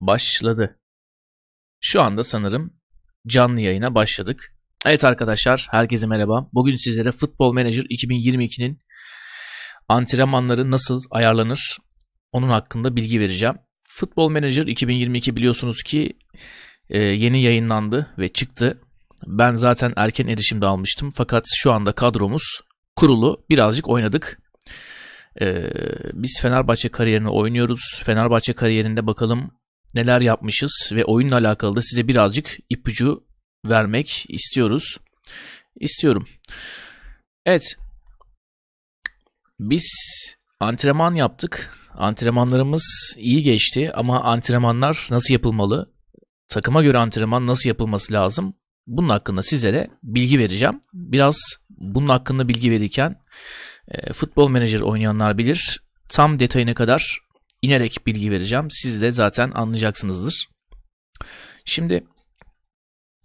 başladı. Şu anda sanırım canlı yayına başladık. Evet arkadaşlar, herkese merhaba. Bugün sizlere Football Manager 2022'nin antrenmanları nasıl ayarlanır onun hakkında bilgi vereceğim. Football Manager 2022 biliyorsunuz ki e, yeni yayınlandı ve çıktı. Ben zaten erken erişimde almıştım fakat şu anda kadromuz kurulu birazcık oynadık. Ee, biz Fenerbahçe kariyerini oynuyoruz. Fenerbahçe kariyerinde bakalım neler yapmışız ve oyunla alakalı da size birazcık ipucu vermek istiyoruz. İstiyorum. Evet. Biz antrenman yaptık. Antrenmanlarımız iyi geçti ama antrenmanlar nasıl yapılmalı? Takıma göre antrenman nasıl yapılması lazım? Bunun hakkında sizlere bilgi vereceğim. Biraz bunun hakkında bilgi verirken e, futbol menajer oynayanlar bilir. Tam detayına kadar inerek bilgi vereceğim. Siz de zaten anlayacaksınızdır. Şimdi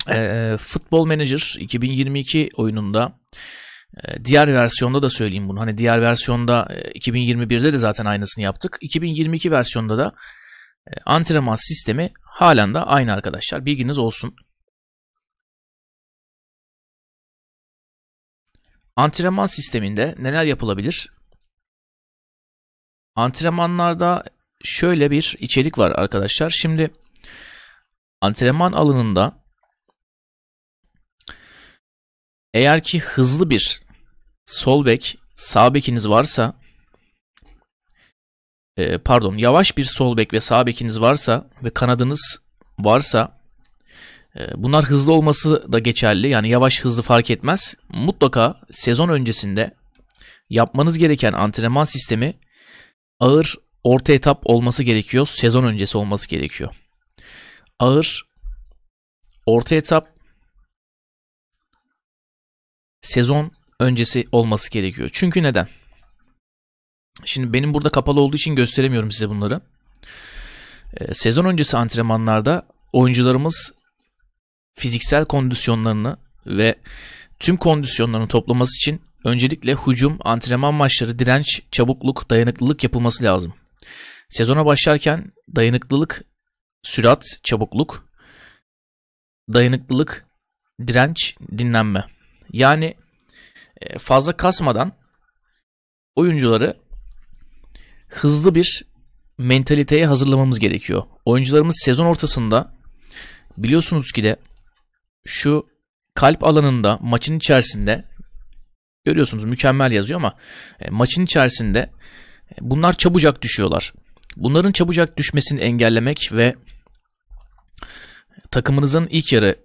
e, e Futbol Manager 2022 oyununda e, diğer versiyonda da söyleyeyim bunu. Hani diğer versiyonda e, 2021'de de zaten aynısını yaptık. 2022 versiyonda da e, antrenman sistemi halen de aynı arkadaşlar. Bilginiz olsun. Antrenman sisteminde neler yapılabilir? antrenmanlarda şöyle bir içerik var arkadaşlar. Şimdi antrenman alanında eğer ki hızlı bir sol bek, sağ bekiniz varsa e, pardon yavaş bir sol bek ve sağ bekiniz varsa ve kanadınız varsa e, bunlar hızlı olması da geçerli. Yani yavaş hızlı fark etmez. Mutlaka sezon öncesinde yapmanız gereken antrenman sistemi ağır orta etap olması gerekiyor. Sezon öncesi olması gerekiyor. Ağır orta etap sezon öncesi olması gerekiyor. Çünkü neden? Şimdi benim burada kapalı olduğu için gösteremiyorum size bunları. Ee, sezon öncesi antrenmanlarda oyuncularımız fiziksel kondisyonlarını ve tüm kondisyonlarını toplaması için Öncelikle hücum, antrenman maçları, direnç, çabukluk, dayanıklılık yapılması lazım. Sezona başlarken dayanıklılık, sürat, çabukluk, dayanıklılık, direnç, dinlenme. Yani e, fazla kasmadan oyuncuları hızlı bir mentaliteye hazırlamamız gerekiyor. Oyuncularımız sezon ortasında biliyorsunuz ki de şu kalp alanında maçın içerisinde Görüyorsunuz mükemmel yazıyor ama e, maçın içerisinde e, bunlar çabucak düşüyorlar. Bunların çabucak düşmesini engellemek ve takımınızın ilk yarı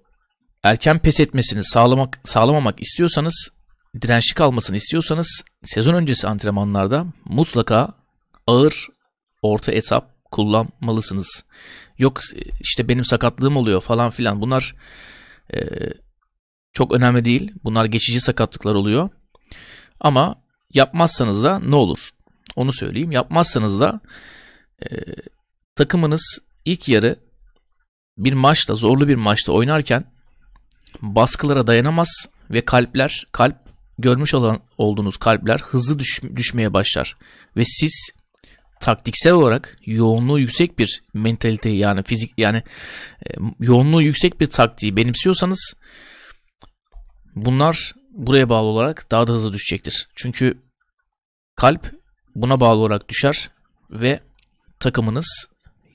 erken pes etmesini sağlamak sağlamamak istiyorsanız, dirençli kalmasını istiyorsanız sezon öncesi antrenmanlarda mutlaka ağır orta etap kullanmalısınız. Yok e, işte benim sakatlığım oluyor falan filan bunlar e, çok önemli değil. Bunlar geçici sakatlıklar oluyor. Ama yapmazsanız da ne olur? Onu söyleyeyim. Yapmazsanız da e, takımınız ilk yarı bir maçta, zorlu bir maçta oynarken baskılara dayanamaz ve kalpler, kalp görmüş olan olduğunuz kalpler hızlı düş, düşmeye başlar ve siz taktiksel olarak yoğunluğu yüksek bir mentaliteyi yani fizik yani e, yoğunluğu yüksek bir taktiği benimsiyorsanız bunlar buraya bağlı olarak daha da hızlı düşecektir. Çünkü kalp buna bağlı olarak düşer ve takımınız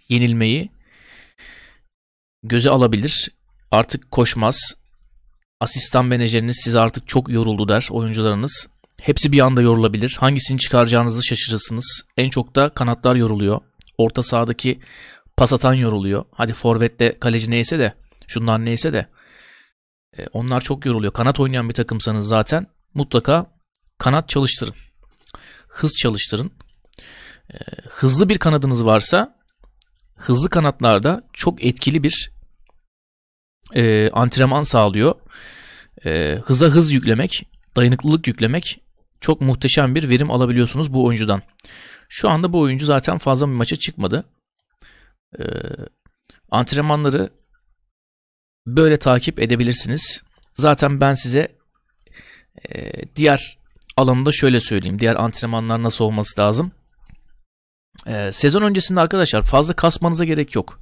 yenilmeyi göze alabilir. Artık koşmaz. Asistan menajeriniz size artık çok yoruldu der oyuncularınız. Hepsi bir anda yorulabilir. Hangisini çıkaracağınızı şaşırırsınız. En çok da kanatlar yoruluyor. Orta sahadaki pas atan yoruluyor. Hadi forvette kaleci neyse de şundan neyse de e, onlar çok yoruluyor. Kanat oynayan bir takımsanız zaten mutlaka kanat çalıştırın. Hız çalıştırın. E, hızlı bir kanadınız varsa hızlı kanatlarda çok etkili bir e, antrenman sağlıyor. E, hıza hız yüklemek, dayanıklılık yüklemek çok muhteşem bir verim alabiliyorsunuz bu oyuncudan. Şu anda bu oyuncu zaten fazla bir maça çıkmadı. E, antrenmanları böyle takip edebilirsiniz. Zaten ben size e, diğer alanında şöyle söyleyeyim. Diğer antrenmanlar nasıl olması lazım. E, sezon öncesinde arkadaşlar fazla kasmanıza gerek yok.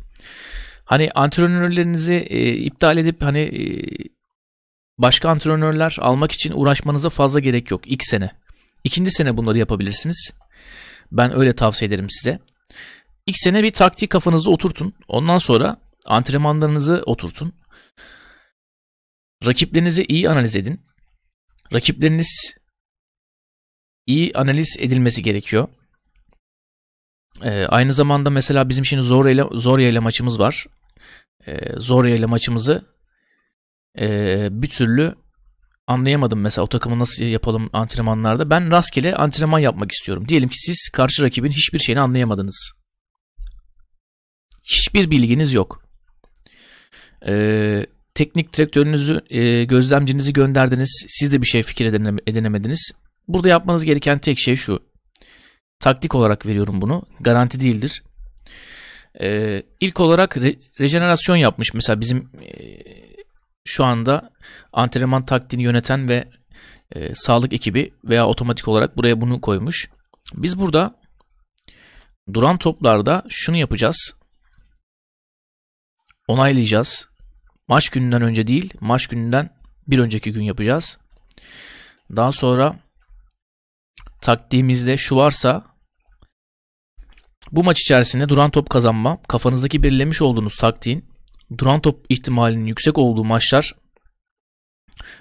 Hani antrenörlerinizi e, iptal edip hani e, başka antrenörler almak için uğraşmanıza fazla gerek yok. İlk sene. İkinci sene bunları yapabilirsiniz. Ben öyle tavsiye ederim size. İlk sene bir taktiği kafanızda oturtun. Ondan sonra antrenmanlarınızı oturtun. Rakiplerinizi iyi analiz edin. Rakipleriniz iyi analiz edilmesi gerekiyor. Ee, aynı zamanda mesela bizim şimdi zor ile, zor ile maçımız var. Ee, Zorya ile maçımızı e, bir türlü anlayamadım mesela o takımı nasıl yapalım antrenmanlarda. Ben rastgele antrenman yapmak istiyorum. Diyelim ki siz karşı rakibin hiçbir şeyini anlayamadınız. Hiçbir bilginiz yok. Ee, teknik direktörünüzü, e, gözlemcinizi gönderdiniz. Siz de bir şey fikir edinemediniz. Burada yapmanız gereken tek şey şu. Taktik olarak veriyorum bunu. Garanti değildir. E, ilk olarak re, rejenerasyon yapmış. Mesela bizim e, şu anda antrenman taktiğini yöneten ve e, sağlık ekibi veya otomatik olarak buraya bunu koymuş. Biz burada duran toplarda şunu yapacağız. Onaylayacağız. Maç gününden önce değil, maç gününden bir önceki gün yapacağız. Daha sonra taktiğimizde şu varsa bu maç içerisinde duran top kazanma, kafanızdaki belirlemiş olduğunuz taktiğin duran top ihtimalinin yüksek olduğu maçlar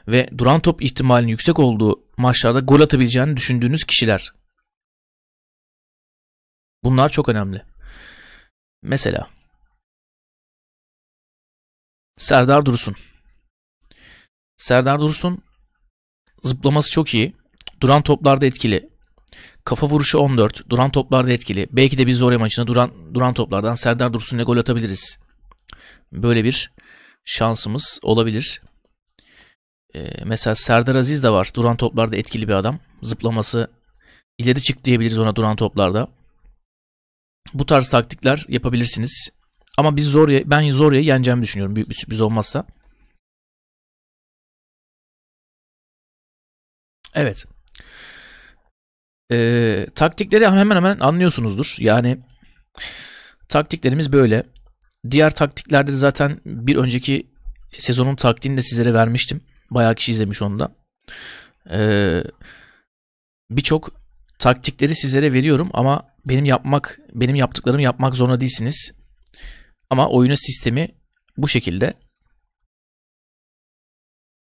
ve duran top ihtimalinin yüksek olduğu maçlarda gol atabileceğini düşündüğünüz kişiler. Bunlar çok önemli. Mesela Serdar Dursun. Serdar Dursun zıplaması çok iyi. Duran toplarda etkili. Kafa vuruşu 14. Duran toplarda etkili. Belki de biz oraya maçına duran, duran toplardan Serdar Dursun'la gol atabiliriz. Böyle bir şansımız olabilir. Ee, mesela Serdar Aziz de var. Duran toplarda etkili bir adam. Zıplaması ileri çık diyebiliriz ona duran toplarda. Bu tarz taktikler yapabilirsiniz. Ama biz zor, ben Zorya'yı yeneceğimi düşünüyorum. Büyük bir sürpriz olmazsa. Evet. Ee, taktikleri hemen hemen anlıyorsunuzdur. Yani taktiklerimiz böyle. Diğer taktiklerde zaten bir önceki sezonun taktiğini de sizlere vermiştim. Bayağı kişi izlemiş onda. Ee, Birçok taktikleri sizlere veriyorum ama benim yapmak, benim yaptıklarımı yapmak zorunda değilsiniz. Ama oyunun sistemi bu şekilde.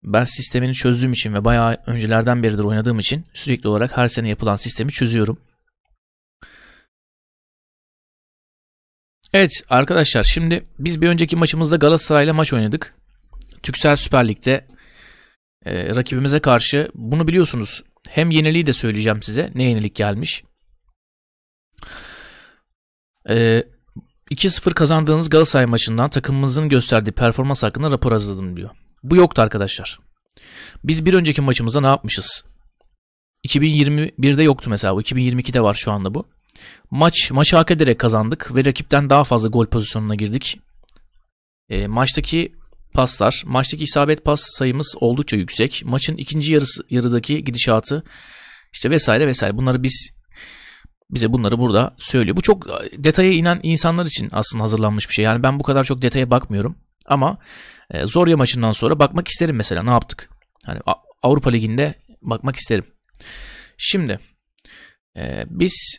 Ben sistemini çözdüğüm için ve bayağı öncelerden beridir oynadığım için sürekli olarak her sene yapılan sistemi çözüyorum. Evet arkadaşlar şimdi biz bir önceki maçımızda Galatasaray'la maç oynadık. Türksel Süper Lig'de e, rakibimize karşı bunu biliyorsunuz. Hem yeniliği de söyleyeceğim size. Ne yenilik gelmiş. E, 2-0 kazandığınız Galatasaray maçından takımımızın gösterdiği performans hakkında rapor hazırladım diyor. Bu yoktu arkadaşlar. Biz bir önceki maçımızda ne yapmışız? 2021'de yoktu mesela bu. 2022'de var şu anda bu. Maç maçı hak ederek kazandık ve rakipten daha fazla gol pozisyonuna girdik. E, maçtaki paslar, maçtaki isabet pas sayımız oldukça yüksek. Maçın ikinci yarısı yarıdaki gidişatı işte vesaire vesaire. Bunları biz bize bunları burada söylüyor. Bu çok e, detaya inen insanlar için aslında hazırlanmış bir şey. Yani ben bu kadar çok detaya bakmıyorum ama e, Zorya maçından sonra bakmak isterim mesela ne yaptık. Hani Avrupa Ligi'nde bakmak isterim. Şimdi e, biz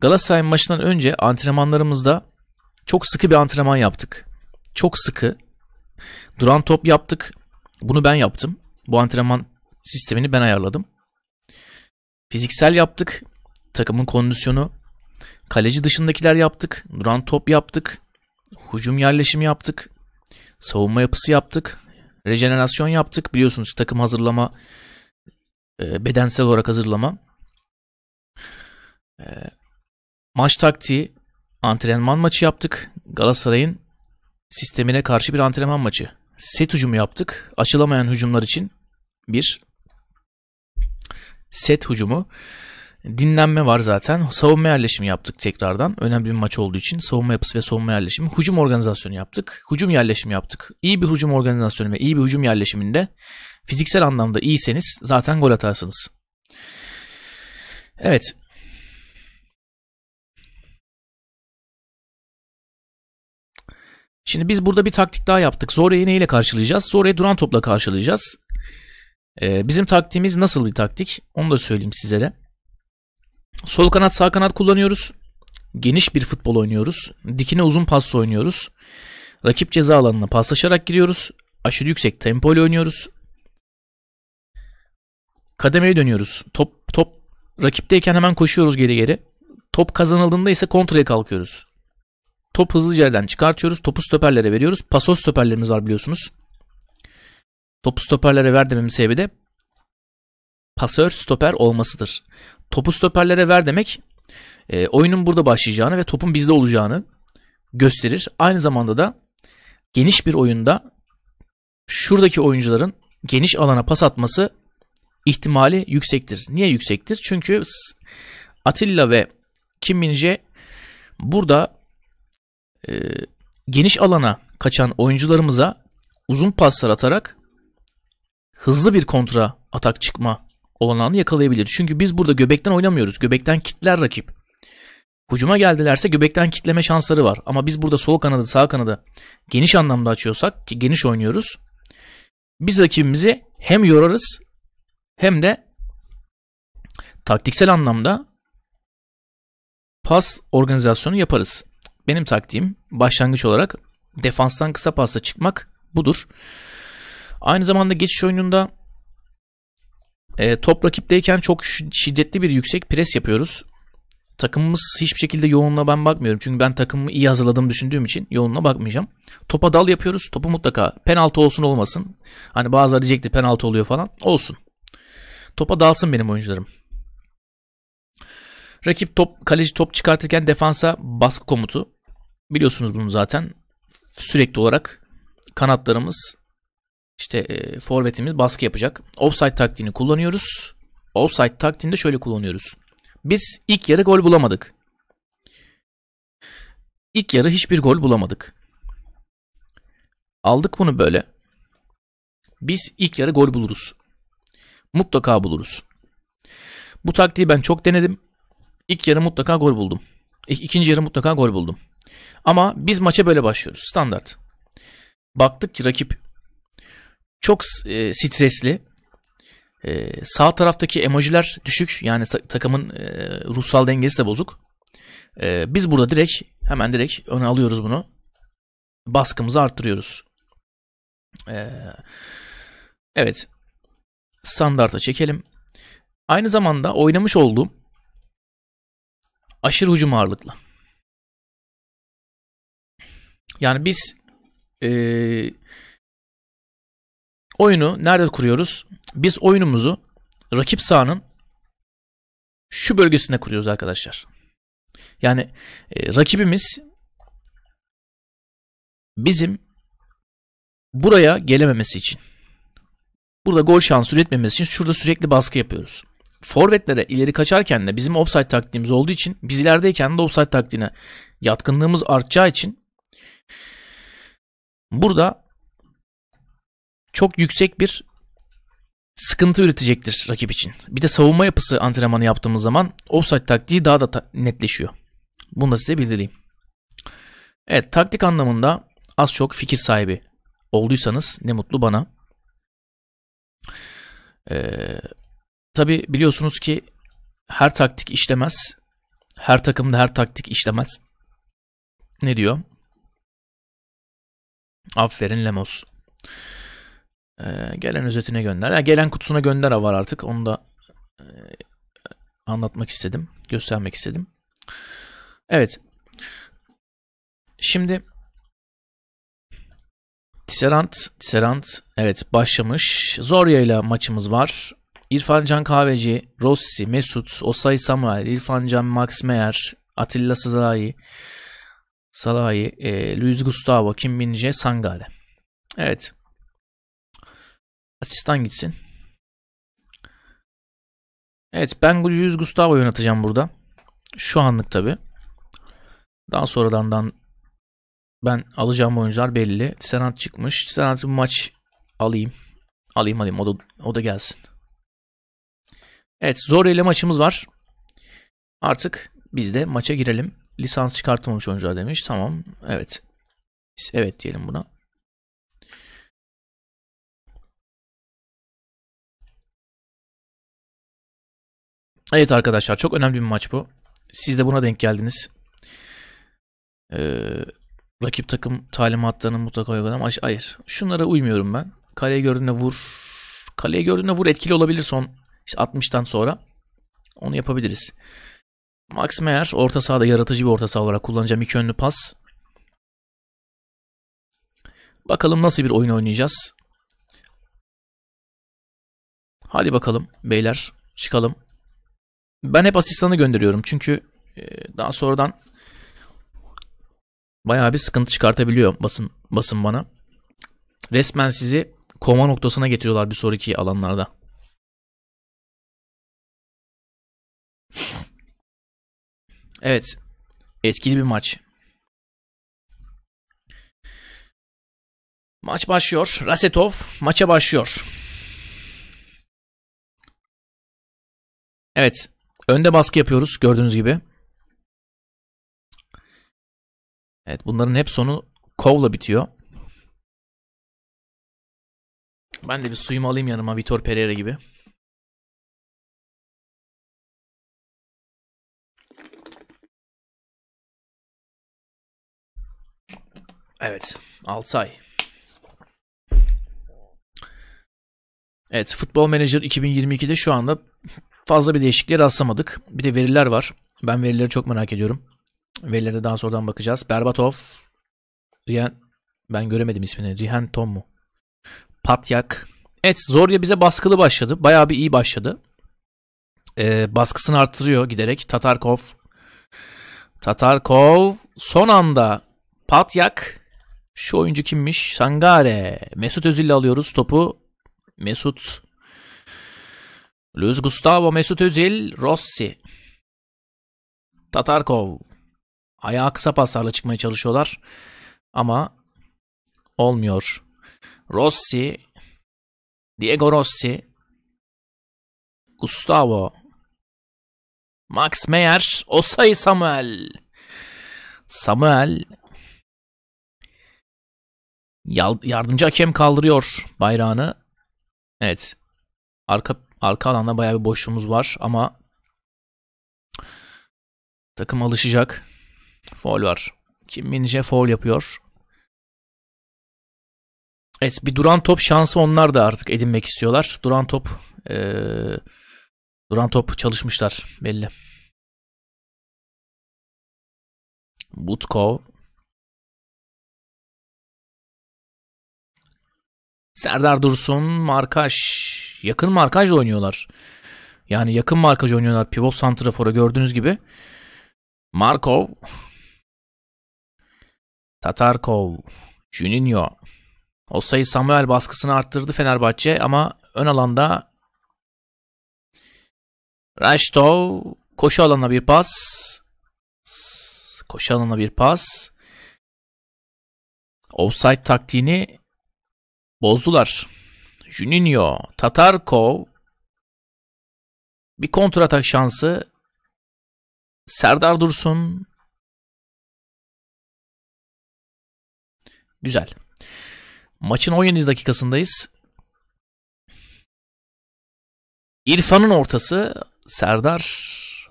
Galatasaray maçından önce antrenmanlarımızda çok sıkı bir antrenman yaptık. Çok sıkı. Duran top yaptık. Bunu ben yaptım. Bu antrenman sistemini ben ayarladım. Fiziksel yaptık takımın kondisyonu. Kaleci dışındakiler yaptık. Duran top yaptık. Hücum yerleşimi yaptık. Savunma yapısı yaptık. Rejenerasyon yaptık. Biliyorsunuz takım hazırlama e, bedensel olarak hazırlama. E, maç taktiği antrenman maçı yaptık. Galatasaray'ın sistemine karşı bir antrenman maçı. Set hücumu yaptık. Açılamayan hücumlar için bir set hücumu dinlenme var zaten. Savunma yerleşimi yaptık tekrardan. Önemli bir maç olduğu için savunma yapısı ve savunma yerleşimi. Hücum organizasyonu yaptık. Hücum yerleşimi yaptık. İyi bir hücum organizasyonu ve iyi bir hücum yerleşiminde fiziksel anlamda iyiyseniz zaten gol atarsınız. Evet. Şimdi biz burada bir taktik daha yaptık. Zore'yi neyle karşılayacağız? Zore'yi duran topla karşılayacağız. Ee, bizim taktiğimiz nasıl bir taktik? Onu da söyleyeyim sizlere. Sol kanat sağ kanat kullanıyoruz. Geniş bir futbol oynuyoruz. Dikine uzun pasla oynuyoruz. Rakip ceza alanına paslaşarak giriyoruz. Aşırı yüksek tempo ile oynuyoruz. Kademeye dönüyoruz. Top top rakipteyken hemen koşuyoruz geri geri. Top kazanıldığında ise kontraya kalkıyoruz. Top hızlıca elden çıkartıyoruz. Topu stoperlere veriyoruz. Pasos stoperlerimiz var biliyorsunuz. Topu stoperlere verdiğimiz sebebi de pasör stoper olmasıdır topu stoperlere ver demek e, oyunun burada başlayacağını ve topun bizde olacağını gösterir. Aynı zamanda da geniş bir oyunda şuradaki oyuncuların geniş alana pas atması ihtimali yüksektir. Niye yüksektir? Çünkü Atilla ve Kim Minje burada e, geniş alana kaçan oyuncularımıza uzun paslar atarak hızlı bir kontra atak çıkma olanağını yakalayabilir. Çünkü biz burada göbekten oynamıyoruz. Göbekten kitler rakip. Hucuma geldilerse göbekten kitleme şansları var. Ama biz burada sol kanadı sağ kanadı geniş anlamda açıyorsak ki geniş oynuyoruz. Biz rakibimizi hem yorarız hem de taktiksel anlamda pas organizasyonu yaparız. Benim taktiğim başlangıç olarak defanstan kısa pasla çıkmak budur. Aynı zamanda geçiş oyununda e, top rakipteyken çok şiddetli bir yüksek pres yapıyoruz. Takımımız hiçbir şekilde yoğunluğa ben bakmıyorum. Çünkü ben takımımı iyi hazırladığımı düşündüğüm için yoğunluğa bakmayacağım. Topa dal yapıyoruz. Topu mutlaka penaltı olsun olmasın. Hani bazıları diyecekti penaltı oluyor falan. Olsun. Topa dalsın benim oyuncularım. Rakip top kaleci top çıkartırken defansa baskı komutu. Biliyorsunuz bunu zaten. Sürekli olarak kanatlarımız işte e, forvetimiz baskı yapacak. Offside taktiğini kullanıyoruz. Offside taktiğini de şöyle kullanıyoruz. Biz ilk yarı gol bulamadık. İlk yarı hiçbir gol bulamadık. Aldık bunu böyle. Biz ilk yarı gol buluruz. Mutlaka buluruz. Bu taktiği ben çok denedim. İlk yarı mutlaka gol buldum. İkinci yarı mutlaka gol buldum. Ama biz maça böyle başlıyoruz. Standart. Baktık ki rakip çok e, stresli. E, sağ taraftaki emojiler düşük. Yani ta- takımın e, ruhsal dengesi de bozuk. E, biz burada direkt hemen direkt öne alıyoruz bunu. Baskımızı arttırıyoruz. E, evet. Standarta çekelim. Aynı zamanda oynamış olduğum aşırı hücum ağırlıklı. Yani biz e, Oyunu nerede kuruyoruz? Biz oyunumuzu rakip sahanın şu bölgesinde kuruyoruz arkadaşlar. Yani e, rakibimiz bizim buraya gelememesi için. Burada gol şansı üretmemesi için şurada sürekli baskı yapıyoruz. Forvetlere ileri kaçarken de bizim offside taktiğimiz olduğu için biz ilerideyken de offside taktiğine yatkınlığımız artacağı için burada çok yüksek bir sıkıntı üretecektir rakip için. Bir de savunma yapısı antrenmanı yaptığımız zaman offside taktiği daha da ta netleşiyor. Bunu da size bildireyim. Evet taktik anlamında az çok fikir sahibi olduysanız ne mutlu bana. Ee, Tabi biliyorsunuz ki her taktik işlemez. Her takımda her taktik işlemez. Ne diyor? Aferin Lemos. Ee, gelen özetine gönder. Yani gelen kutusuna gönder var artık. Onu da e, anlatmak istedim. Göstermek istedim. Evet. Şimdi Tisserant, Tisserant evet başlamış. Zorya ile maçımız var. İrfan Can Kahveci, Rossi, Mesut, Osay Samuel, İrfan Can Max Meyer, Atilla Sızai, Salahi, e, Luis Gustavo, Kim Bince, Sangare. Evet. Asistan gitsin. Evet ben yüz Gustavo oynatacağım burada. Şu anlık tabi. Daha sonradandan ben alacağım oyuncular belli. Senat çıkmış. Senat'ı maç alayım. Alayım alayım o da, o da gelsin. Evet zor ile maçımız var. Artık biz de maça girelim. Lisans çıkartılmamış oyuncular demiş. Tamam. Evet. Evet diyelim buna. Evet arkadaşlar çok önemli bir maç bu. Siz de buna denk geldiniz. Ee, rakip takım talimatlarını mutlaka uygulamak. Hayır. Şunlara uymuyorum ben. Kaleye gördüğünde vur. Kaleye gördüğünde vur etkili olabilir son işte 60'tan sonra. Onu yapabiliriz. Max Meyer orta sahada yaratıcı bir orta saha olarak kullanacağım. iki önlü pas. Bakalım nasıl bir oyun oynayacağız. Hadi bakalım beyler çıkalım. Ben hep asistanı gönderiyorum çünkü e, daha sonradan bayağı bir sıkıntı çıkartabiliyor basın basın bana. Resmen sizi koma noktasına getiriyorlar bir sonraki alanlarda. Evet. Etkili bir maç. Maç başlıyor. Rasetov maça başlıyor. Evet. Önde baskı yapıyoruz gördüğünüz gibi. Evet bunların hep sonu kovla bitiyor. Ben de bir suyumu alayım yanıma Vitor Pereira gibi. Evet. Altay. Evet. Futbol Manager 2022'de şu anda fazla bir değişikliğe rastlamadık. Bir de veriler var. Ben verileri çok merak ediyorum. Verilere daha sonradan bakacağız. Berbatov, Rihan, ben göremedim ismini. Rihan Tom mu? Patyak. Evet Zorya bize baskılı başladı. Bayağı bir iyi başladı. Ee, baskısını arttırıyor giderek. Tatarkov. Tatarkov son anda Patyak. Şu oyuncu kimmiş? Sangare. Mesut Özil'le alıyoruz topu. Mesut Luz Gustavo Mesut Özil Rossi. Tatarkov. Ayağı kısa paslarla çıkmaya çalışıyorlar. Ama olmuyor. Rossi. Diego Rossi. Gustavo. Max Meyer. Osay Samuel. Samuel. Yardımcı hakem kaldırıyor bayrağını. Evet. Arka Arka alanda bayağı bir boşluğumuz var ama takım alışacak. Foul var. Kim Minje foul yapıyor. Evet bir duran top şansı onlar da artık edinmek istiyorlar. Duran top ee, duran top çalışmışlar belli. Butkov Serdar Dursun, Markaş. Yakın markaj oynuyorlar. Yani yakın markaj oynuyorlar. Pivot santrafora gördüğünüz gibi. Markov. Tatarkov. Juninho. O sayı Samuel baskısını arttırdı Fenerbahçe ama ön alanda Raştov koşu alanına bir pas. Koşu alanına bir pas. Offside taktiğini Bozdular. Juninho, Tatarkov bir kontratak şansı. Serdar Dursun. Güzel. Maçın 17. dakikasındayız. İrfan'ın ortası Serdar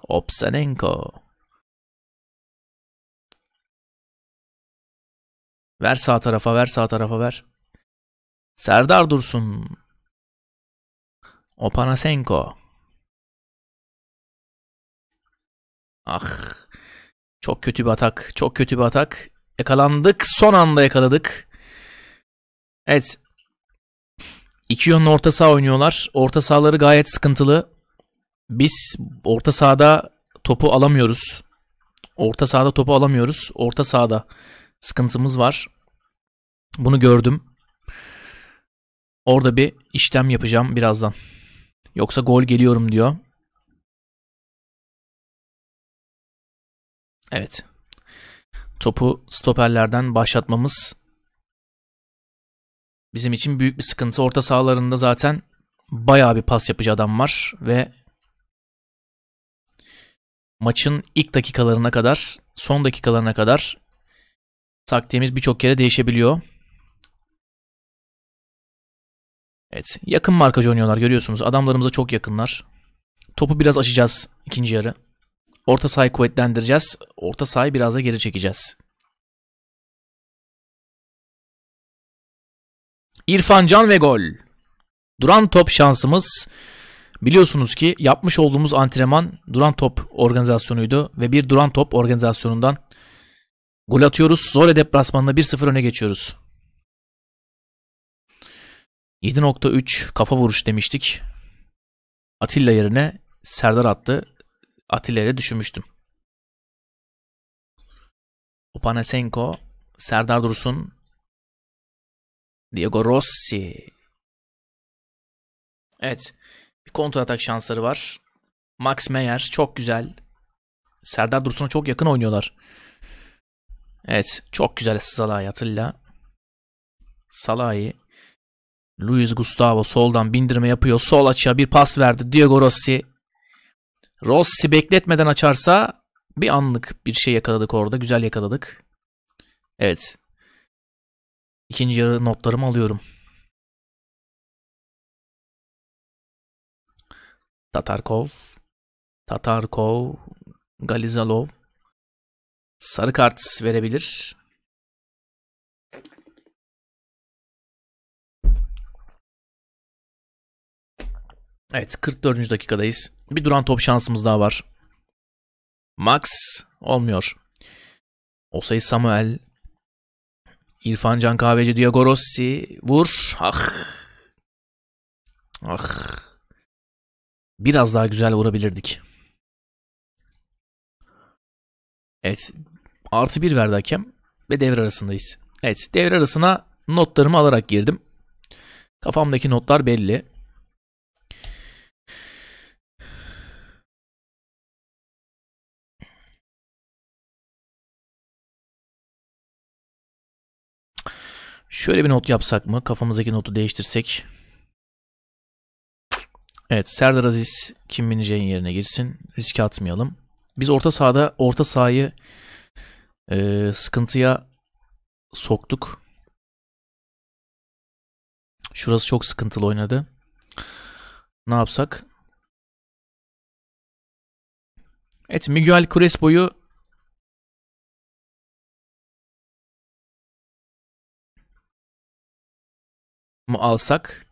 Opsenenko. Ver sağ tarafa, ver sağ tarafa, ver. Serdar Dursun. Opanasenko. Ah. Çok kötü bir atak. Çok kötü bir atak. Yakalandık. Son anda yakaladık. Evet. iki yönlü orta saha oynuyorlar. Orta sahaları gayet sıkıntılı. Biz orta sahada topu alamıyoruz. Orta sahada topu alamıyoruz. Orta sahada sıkıntımız var. Bunu gördüm. Orada bir işlem yapacağım birazdan. Yoksa gol geliyorum diyor. Evet. Topu stoperlerden başlatmamız bizim için büyük bir sıkıntı. Orta sahalarında zaten bayağı bir pas yapıcı adam var ve maçın ilk dakikalarına kadar, son dakikalarına kadar taktiğimiz birçok kere değişebiliyor. Evet. Yakın markacı oynuyorlar görüyorsunuz. Adamlarımıza çok yakınlar. Topu biraz açacağız ikinci yarı. Orta sahayı kuvvetlendireceğiz. Orta sahayı biraz da geri çekeceğiz. İrfan Can ve gol. Duran top şansımız biliyorsunuz ki yapmış olduğumuz antrenman duran top organizasyonuydu ve bir duran top organizasyonundan gol atıyoruz. Zole deplasmanına 1-0 öne geçiyoruz. 7.3 kafa vuruş demiştik. Atilla yerine Serdar attı. Atilla'ya da düşünmüştüm. Opanasenko, Serdar Dursun, Diego Rossi. Evet. Bir kontra atak şansları var. Max Meyer çok güzel. Serdar Dursun'a çok yakın oynuyorlar. Evet. Çok güzel Salahi Atilla. Salahi. Luis Gustavo soldan bindirme yapıyor. Sol açıya bir pas verdi Diego Rossi. Rossi bekletmeden açarsa bir anlık bir şey yakaladık orada. Güzel yakaladık. Evet. İkinci yarı notlarımı alıyorum. Tatarkov. Tatarkov. Galizalov. Sarı kart verebilir. Evet 44. dakikadayız. Bir duran top şansımız daha var. Max olmuyor. Osay Samuel. İrfan Can Kahveci Diego Rossi. Vur. Ah. Ah. Biraz daha güzel vurabilirdik. Evet. Artı bir verdi hakem. Ve devre arasındayız. Evet. Devre arasına notlarımı alarak girdim. Kafamdaki notlar belli. Şöyle bir not yapsak mı? Kafamızdaki notu değiştirsek. Evet Serdar Aziz Kim Min yerine girsin. Riske atmayalım. Biz orta sahada orta sahayı e, sıkıntıya soktuk. Şurası çok sıkıntılı oynadı. Ne yapsak? Evet Miguel Crespo'yu mı alsak?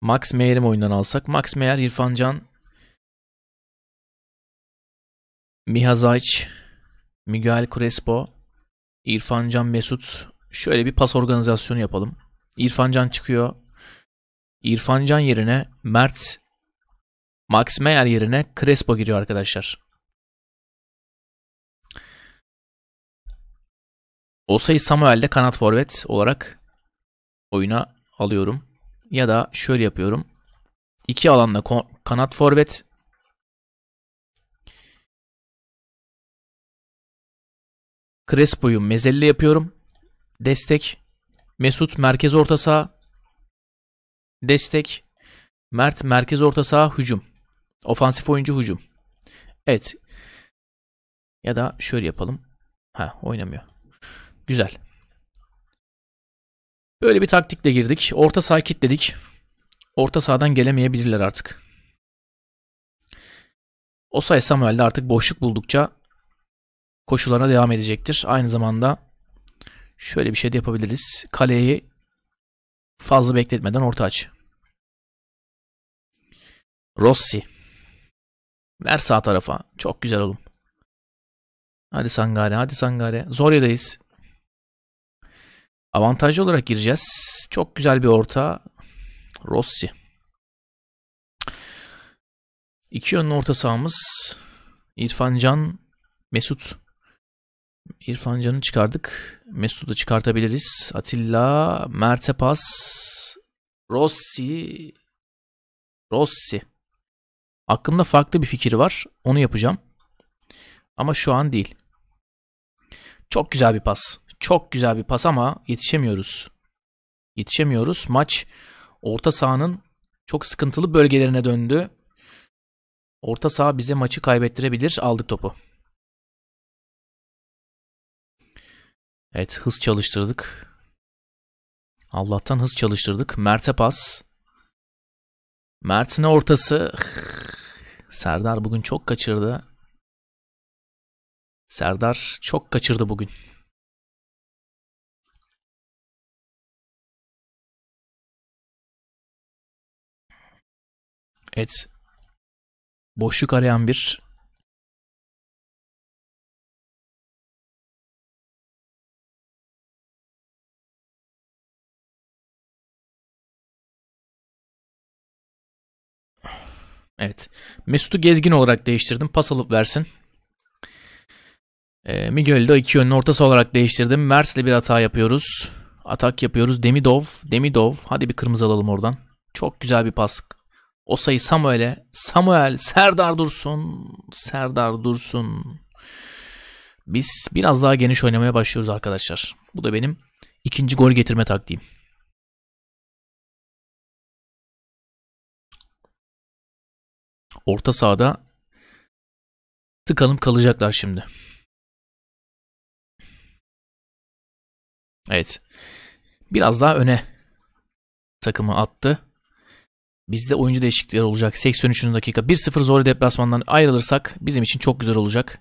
Max Meyer'i mi oyundan alsak? Max Meyer, İrfan Can, Miha Zayç, Miguel Crespo, İrfan Can Mesut. Şöyle bir pas organizasyonu yapalım. İrfan Can çıkıyor. İrfan Can yerine Mert Max Meyer yerine Crespo giriyor arkadaşlar. Osay Samuel de kanat forvet olarak oyuna alıyorum. Ya da şöyle yapıyorum. İki alanda kanat forvet. Crespo'yu mezelli yapıyorum. Destek. Mesut merkez orta saha. Destek. Mert merkez orta saha hücum. Ofansif oyuncu hücum. Evet. Ya da şöyle yapalım. Ha oynamıyor. Güzel. Böyle bir taktikle girdik. Orta saha kitledik. Orta sahadan gelemeyebilirler artık. Osay Samuel de artık boşluk buldukça koşularına devam edecektir. Aynı zamanda şöyle bir şey de yapabiliriz. Kaleyi fazla bekletmeden orta aç. Rossi. Ver sağ tarafa. Çok güzel oğlum. Hadi Sangare, hadi Sangare. Zorya'dayız. Avantajlı olarak gireceğiz. Çok güzel bir orta. Rossi. İki yönlü orta sahamız İrfan Can, Mesut. İrfan Can'ı çıkardık. Mesut'u da çıkartabiliriz. Atilla, Mert'e pas. Rossi. Rossi. Aklımda farklı bir fikir var. Onu yapacağım. Ama şu an değil. Çok güzel bir pas. Çok güzel bir pas ama yetişemiyoruz. Yetişemiyoruz. Maç orta sahanın çok sıkıntılı bölgelerine döndü. Orta saha bize maçı kaybettirebilir. Aldık topu. Evet hız çalıştırdık. Allah'tan hız çalıştırdık. Mert'e pas. Mert'in ortası. Serdar bugün çok kaçırdı. Serdar çok kaçırdı bugün. Evet. Boşluk arayan bir Evet. Mesut'u gezgin olarak değiştirdim. Pas alıp versin. E, Miguel'i de iki yönlü ortası olarak değiştirdim. Mers'le bir hata yapıyoruz. Atak yapıyoruz. Demidov. Demidov. Hadi bir kırmızı alalım oradan. Çok güzel bir pas o sayı Samuel'e. Samuel, Serdar Dursun. Serdar Dursun. Biz biraz daha geniş oynamaya başlıyoruz arkadaşlar. Bu da benim ikinci gol getirme taktiğim. Orta sahada tıkalım kalacaklar şimdi. Evet. Biraz daha öne takımı attı. Bizde oyuncu değişiklikleri olacak. 83. dakika 1-0 Zorlu deplasmandan ayrılırsak bizim için çok güzel olacak.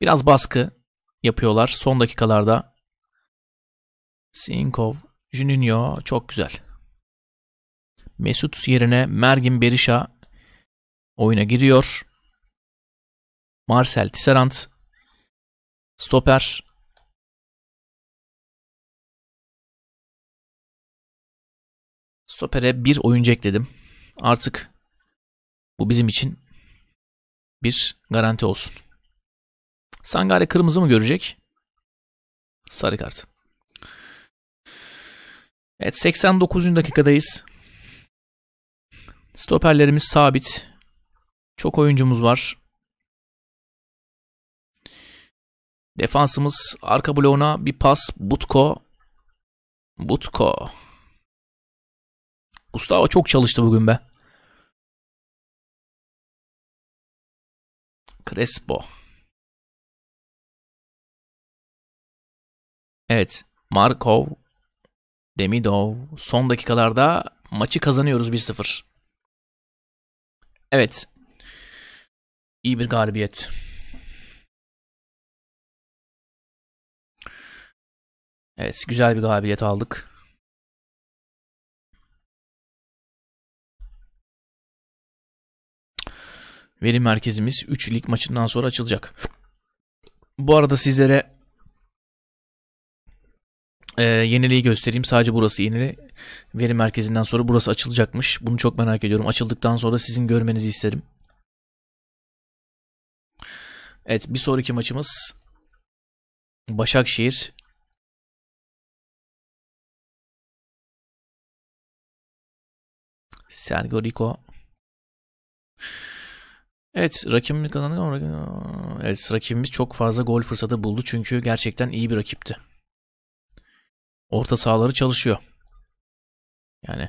Biraz baskı yapıyorlar son dakikalarda. Sinkov, Juninho çok güzel. Mesut yerine Mergin Berisha oyuna giriyor. Marcel Tisserant stoper Stoper'e bir oyuncu ekledim artık bu bizim için bir garanti olsun. Sangare kırmızı mı görecek? Sarı kart. Evet 89. dakikadayız. Stoperlerimiz sabit. Çok oyuncumuz var. Defansımız arka bloğuna bir pas. Butko. Butko. Gustavo çok çalıştı bugün be. Crespo. Evet. Markov, Demidov son dakikalarda maçı kazanıyoruz 1-0. Evet. İyi bir galibiyet. Evet, güzel bir galibiyet aldık. veri merkezimiz 3 lig maçından sonra açılacak. Bu arada sizlere e, yeniliği göstereyim. Sadece burası yenili. Veri merkezinden sonra burası açılacakmış. Bunu çok merak ediyorum. Açıldıktan sonra sizin görmenizi isterim. Evet bir sonraki maçımız Başakşehir Sergio Rico Evet rakibimiz kazandı evet, rakibimiz çok fazla gol fırsatı buldu çünkü gerçekten iyi bir rakipti. Orta sahaları çalışıyor. Yani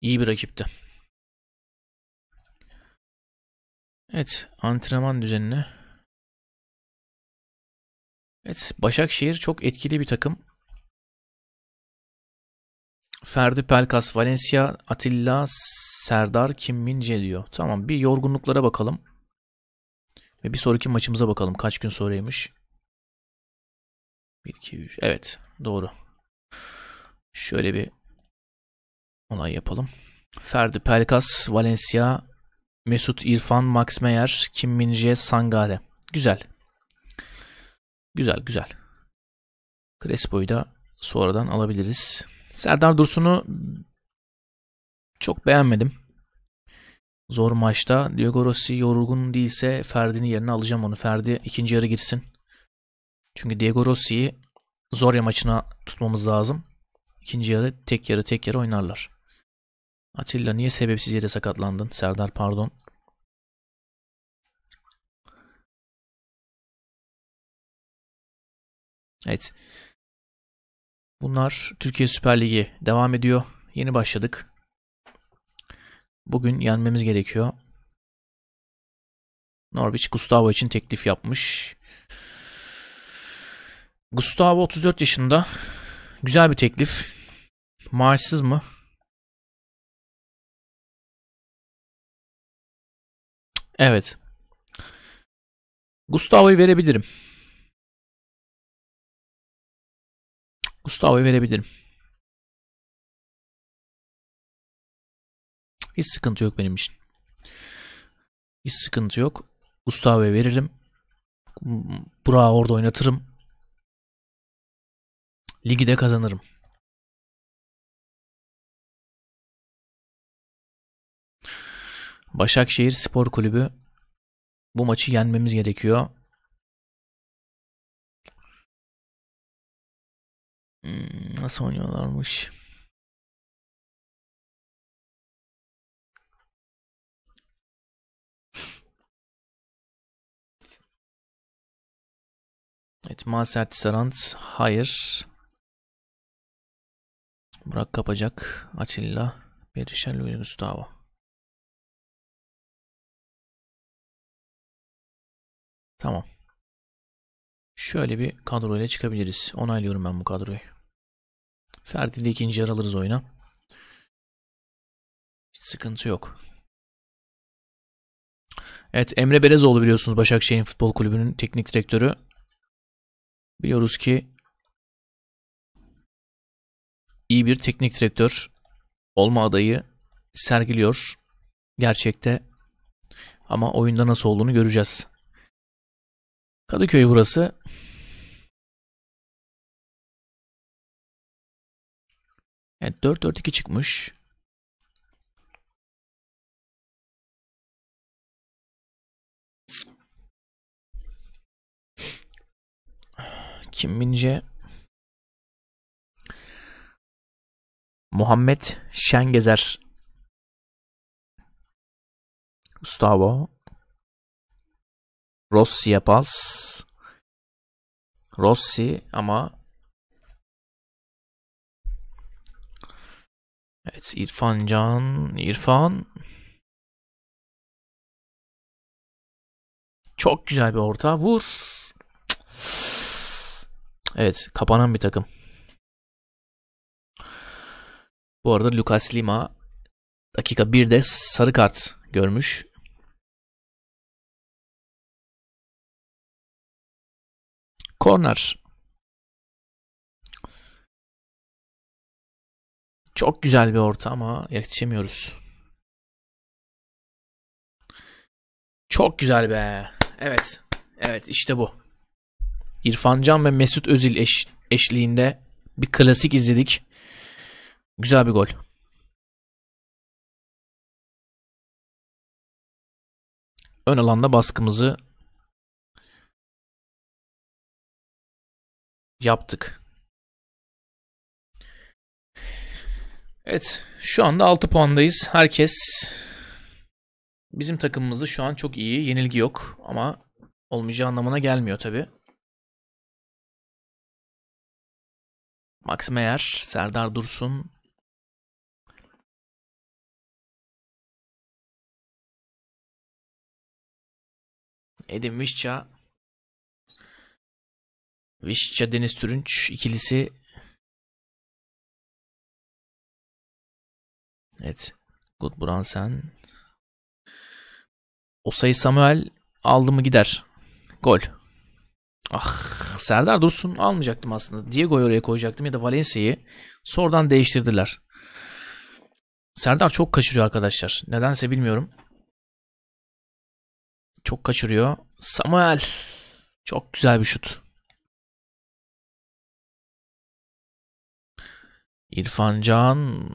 iyi bir rakipti. Evet antrenman düzenine. Evet Başakşehir çok etkili bir takım. Ferdi Pelkas, Valencia, Atilla, Serdar, Kim Mince diyor. Tamam bir yorgunluklara bakalım. Ve bir sonraki maçımıza bakalım kaç gün sonraymış. 1, 2, 3. Evet doğru. Şöyle bir onay yapalım. Ferdi Pelkas, Valencia, Mesut İrfan, Max Meyer, Kim Minje, Sangare. Güzel. Güzel güzel. Crespo'yu da sonradan alabiliriz. Serdar Dursun'u çok beğenmedim. Zor maçta. Diego Rossi yorgun değilse Ferdi'nin yerine alacağım onu. Ferdi ikinci yarı girsin. Çünkü Diego Rossi'yi Zorya maçına tutmamız lazım. İkinci yarı tek yarı tek yarı oynarlar. Atilla niye sebepsiz yere sakatlandın? Serdar pardon. Evet. Bunlar Türkiye Süper Ligi devam ediyor. Yeni başladık. Bugün yenmemiz gerekiyor. Norwich Gustavo için teklif yapmış. Gustavo 34 yaşında. Güzel bir teklif. Maaşsız mı? Evet. Gustavo'yu verebilirim. Gustavo'ya verebilirim. Hiç sıkıntı yok benim için. Hiç sıkıntı yok. Gustavo'ya veririm. Burak'ı orada oynatırım. Ligi de kazanırım. Başakşehir Spor Kulübü bu maçı yenmemiz gerekiyor. Hmm, nasıl oynuyorlarmış? Evet, Masert Sarant hayır. Burak Kapacak, Atilla, Berişen Luis Gustavo. Tamam. Şöyle bir kadroyla çıkabiliriz. Onaylıyorum ben bu kadroyu. Ferdi de ikinci yer alırız oyuna. Hiç sıkıntı yok. Evet Emre Berezoğlu biliyorsunuz Başakşehir'in futbol kulübünün teknik direktörü. Biliyoruz ki iyi bir teknik direktör olma adayı sergiliyor gerçekte. Ama oyunda nasıl olduğunu göreceğiz. Kadıköy burası. Evet 4-4-2 çıkmış. Kim Mince Muhammed Şengezer Gustavo Rossi yapaz Rossi ama Evet İrfan Can, İrfan. Çok güzel bir orta. Vur. Evet kapanan bir takım. Bu arada Lucas Lima dakika 1'de sarı kart görmüş. Korner. Çok güzel bir orta ama yetişemiyoruz. Çok güzel be. Evet. Evet işte bu. İrfan Can ve Mesut Özil eş, eşliğinde bir klasik izledik. Güzel bir gol. Ön alanda baskımızı yaptık. Evet şu anda 6 puandayız. Herkes bizim takımımızı şu an çok iyi. Yenilgi yok ama olmayacağı anlamına gelmiyor tabi. Max Meyer, Serdar Dursun. Edin Vişça. Vişça Deniz Türünç ikilisi Evet. Gudbrand sen. sayı Samuel aldı mı gider. Gol. Ah Serdar Dursun almayacaktım aslında. Diego'yu oraya koyacaktım ya da Valencia'yı. Sonradan değiştirdiler. Serdar çok kaçırıyor arkadaşlar. Nedense bilmiyorum. Çok kaçırıyor. Samuel. Çok güzel bir şut. İrfan Can.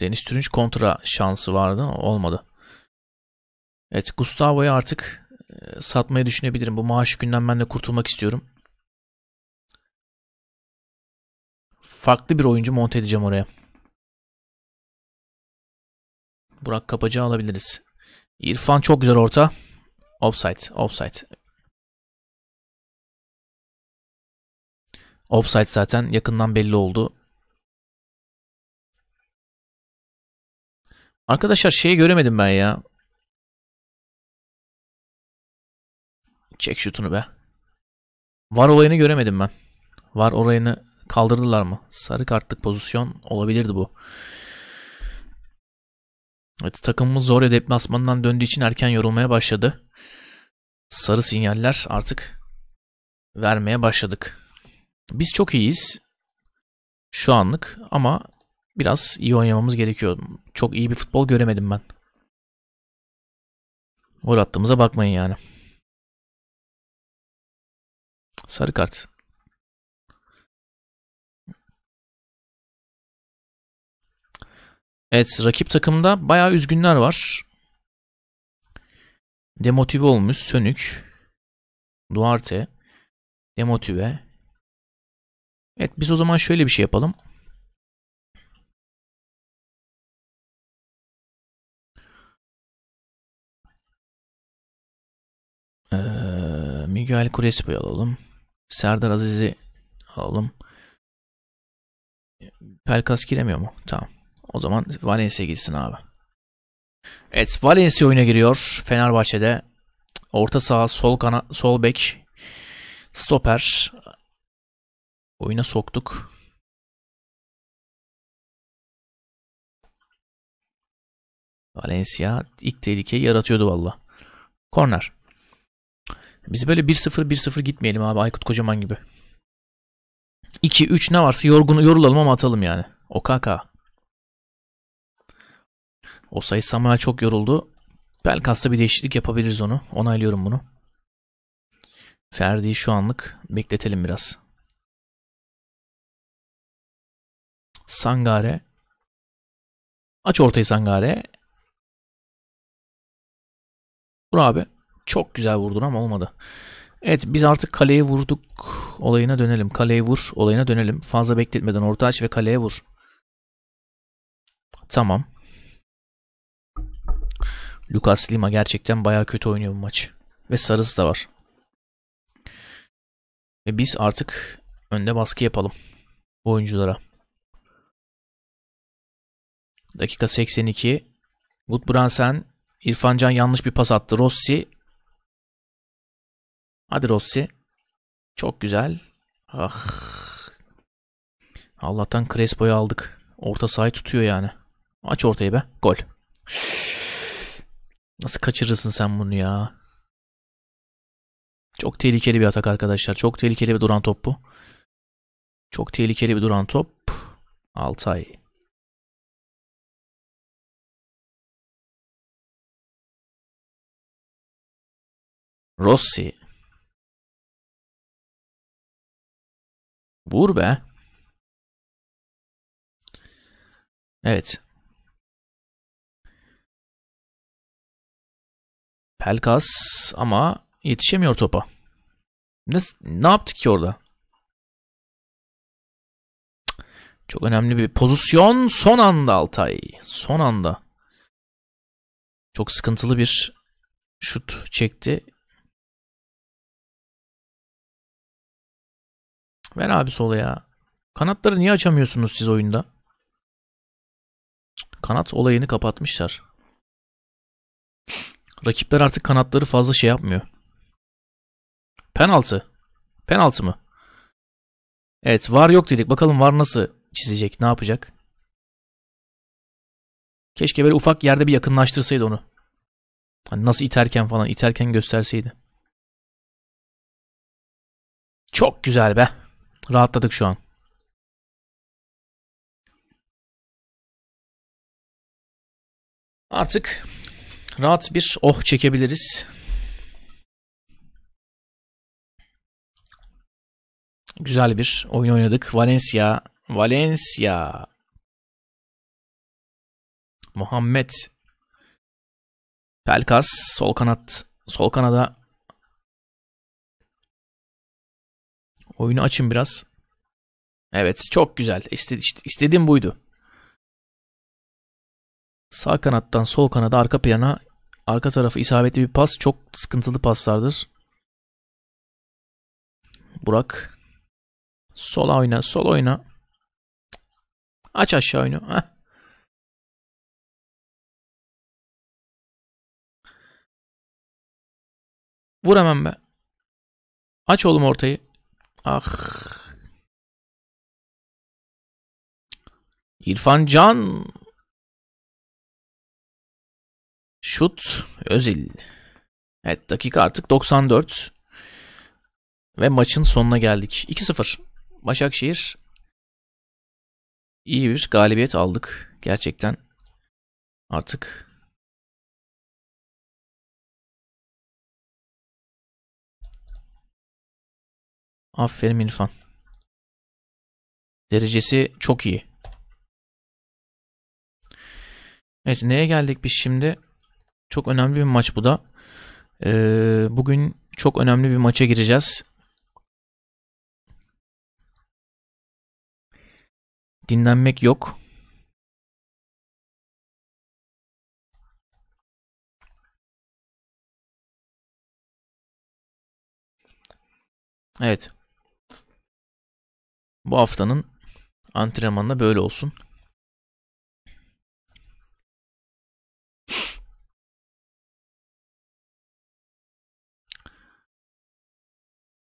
Deniz Türünç kontra şansı vardı ama olmadı. Evet Gustavo'yu artık e, satmayı düşünebilirim. Bu maaş yükünden ben de kurtulmak istiyorum. Farklı bir oyuncu monte edeceğim oraya. Burak Kapacı alabiliriz. İrfan çok güzel orta. Offside, offside. Offside zaten yakından belli oldu. Arkadaşlar şeyi göremedim ben ya. Çek şutunu be. Var olayını göremedim ben. Var olayını kaldırdılar mı? Sarı kartlık pozisyon olabilirdi bu. Evet takımımız zor edip deplasmanından döndüğü için erken yorulmaya başladı. Sarı sinyaller artık vermeye başladık. Biz çok iyiyiz şu anlık ama biraz iyi oynamamız gerekiyor. Çok iyi bir futbol göremedim ben. Gol attığımıza bakmayın yani. Sarı kart. Evet rakip takımda bayağı üzgünler var. Demotive olmuş. Sönük. Duarte. Demotive. Evet biz o zaman şöyle bir şey yapalım. Miguel Crespo'yu alalım. Serdar Aziz'i alalım. Pelkas giremiyor mu? Tamam. O zaman Valencia gitsin abi. Evet Valencia oyuna giriyor. Fenerbahçe'de orta saha, sol kana, sol bek, stoper oyuna soktuk. Valencia ilk tehlike yaratıyordu valla. Korner. Biz böyle 1-0 1-0 gitmeyelim abi Aykut Kocaman gibi. 2-3 ne varsa yorgun, yorulalım ama atalım yani. OKK. O sayı Samuel çok yoruldu. Pelkas'ta bir değişiklik yapabiliriz onu. Onaylıyorum bunu. Ferdi'yi şu anlık bekletelim biraz. Sangare. Aç ortayı Sangare. Vur abi. Çok güzel vurdun ama olmadı. Evet biz artık kaleye vurduk olayına dönelim. Kaleye vur olayına dönelim. Fazla bekletmeden orta aç ve kaleye vur. Tamam. Lucas Lima gerçekten baya kötü oynuyor bu maç. Ve sarısı da var. Ve biz artık önde baskı yapalım. oyunculara. Dakika 82. Gudbrandsen İrfan Can yanlış bir pas attı. Rossi Hadi Rossi. Çok güzel. Ah. Allah'tan Crespo'yu aldık. Orta sahayı tutuyor yani. Aç ortayı be. Gol. Nasıl kaçırırsın sen bunu ya? Çok tehlikeli bir atak arkadaşlar. Çok tehlikeli bir duran top bu. Çok tehlikeli bir duran top. Altay. Rossi. Vur be. Evet. Pelkas ama yetişemiyor topa. Ne, ne yaptık ki orada? Çok önemli bir pozisyon. Son anda Altay. Son anda. Çok sıkıntılı bir şut çekti. Ver abi sola ya. Kanatları niye açamıyorsunuz siz oyunda? Kanat olayını kapatmışlar. Rakipler artık kanatları fazla şey yapmıyor. Penaltı. Penaltı mı? Evet var yok dedik. Bakalım var nasıl çizecek? Ne yapacak? Keşke böyle ufak yerde bir yakınlaştırsaydı onu. Hani nasıl iterken falan iterken gösterseydi. Çok güzel be. Rahatladık şu an. Artık rahat bir oh çekebiliriz. Güzel bir oyun oynadık. Valencia, Valencia. Muhammed Pelkas sol kanat sol kanada Oyunu açın biraz. Evet çok güzel. İste, işte, istediğim buydu. Sağ kanattan sol kanada arka plana arka tarafı isabetli bir pas. Çok sıkıntılı paslardır. Burak. Sol oyna, sol oyna. Aç aşağı oyunu. Heh. Vur hemen be. Aç oğlum ortayı. Ah. İrfan Can. Şut Özil. Evet dakika artık 94. Ve maçın sonuna geldik. 2-0. Başakşehir iyi bir galibiyet aldık. Gerçekten artık Aferin İrfan. Derecesi çok iyi. Evet neye geldik biz şimdi? Çok önemli bir maç bu da. Ee, bugün çok önemli bir maça gireceğiz. Dinlenmek yok. Evet. Bu haftanın antrenmanına böyle olsun.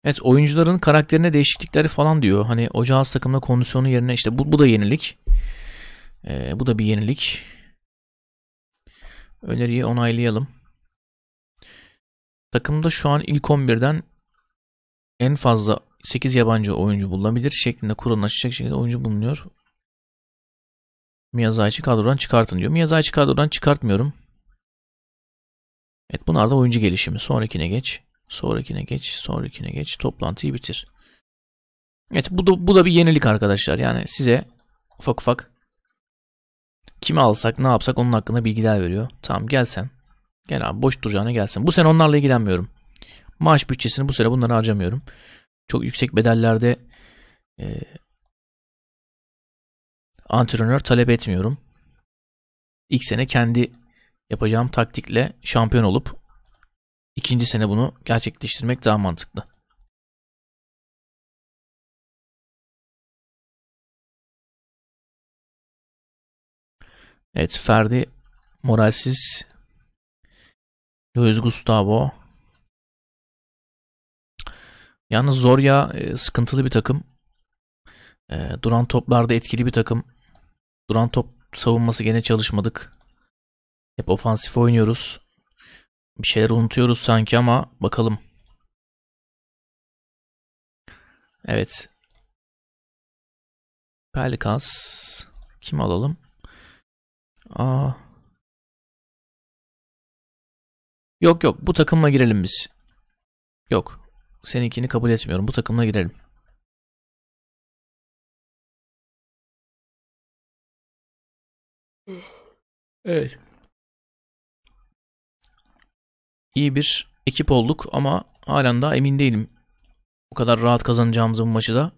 Evet oyuncuların karakterine değişiklikleri falan diyor. Hani Ocağız takımda kondisyonu yerine işte bu, bu da yenilik. Ee, bu da bir yenilik. Öneriyi onaylayalım. Takımda şu an ilk 11'den en fazla 8 yabancı oyuncu bulunabilir şeklinde kuralını açacak şekilde oyuncu bulunuyor. Miyazaki kadrodan çıkartın diyor. Miyazaki kadrodan çıkartmıyorum. Evet bunlar da oyuncu gelişimi. Sonrakine geç. Sonrakine geç. Sonrakine geç. Toplantıyı bitir. Evet bu da, bu da bir yenilik arkadaşlar. Yani size ufak ufak kimi alsak ne yapsak onun hakkında bilgiler veriyor. Tamam gelsen. sen. Gel abi boş duracağına gelsin. Bu sene onlarla ilgilenmiyorum. Maaş bütçesini bu sene bunları harcamıyorum çok yüksek bedellerde e, antrenör talep etmiyorum. İlk sene kendi yapacağım taktikle şampiyon olup ikinci sene bunu gerçekleştirmek daha mantıklı. Evet Ferdi moralsiz. Luis Gustavo Yalnız Zorya e, sıkıntılı bir takım. E, duran toplarda etkili bir takım. Duran top savunması gene çalışmadık. Hep ofansif oynuyoruz. Bir şeyler unutuyoruz sanki ama bakalım. Evet. Pelicans. Kim alalım? Aa. Yok yok bu takımla girelim biz. Yok Seninkini kabul etmiyorum. Bu takımla girelim. Evet. İyi bir ekip olduk ama halen daha emin değilim. Bu kadar rahat kazanacağımız bu maçı da.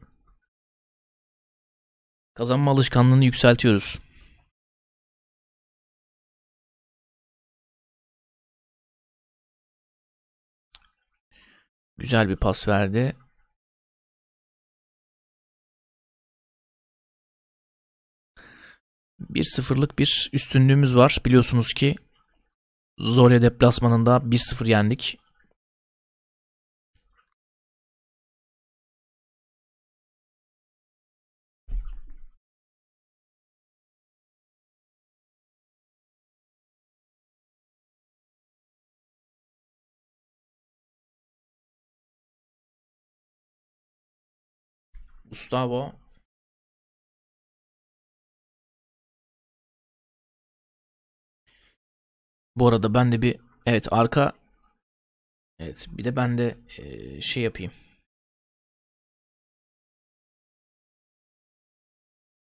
Kazanma alışkanlığını yükseltiyoruz. Güzel bir pas verdi. Bir sıfırlık bir üstünlüğümüz var. Biliyorsunuz ki Zorya deplasmanında 1-0 yendik. Gustavo Bu arada ben de bir evet arka evet bir de ben de e, şey yapayım.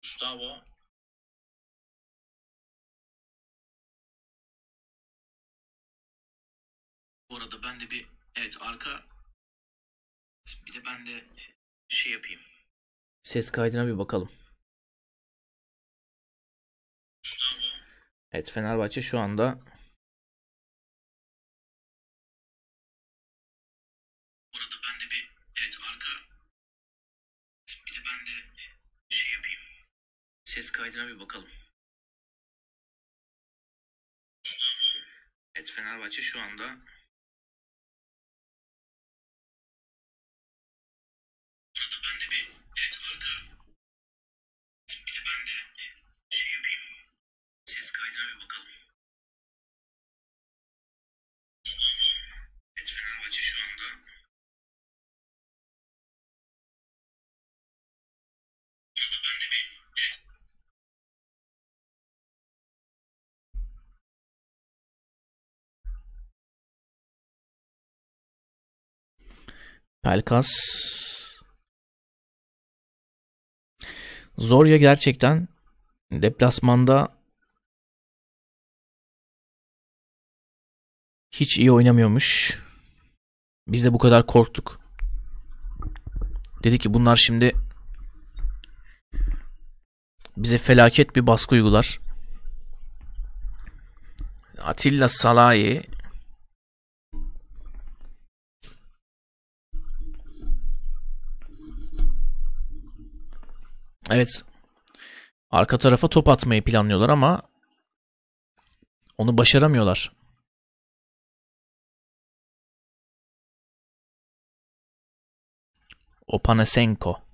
Gustavo Bu arada ben de bir evet arka bir de ben de şey yapayım. Ses kaydına bir bakalım. Evet Fenerbahçe şu anda ses kaydına bir bakalım. Evet Fenerbahçe şu anda Pelkas. Zorya gerçekten deplasmanda hiç iyi oynamıyormuş. Biz de bu kadar korktuk. Dedi ki bunlar şimdi bize felaket bir baskı uygular. Atilla Salahi Evet. Arka tarafa top atmayı planlıyorlar ama onu başaramıyorlar. Opanasenko.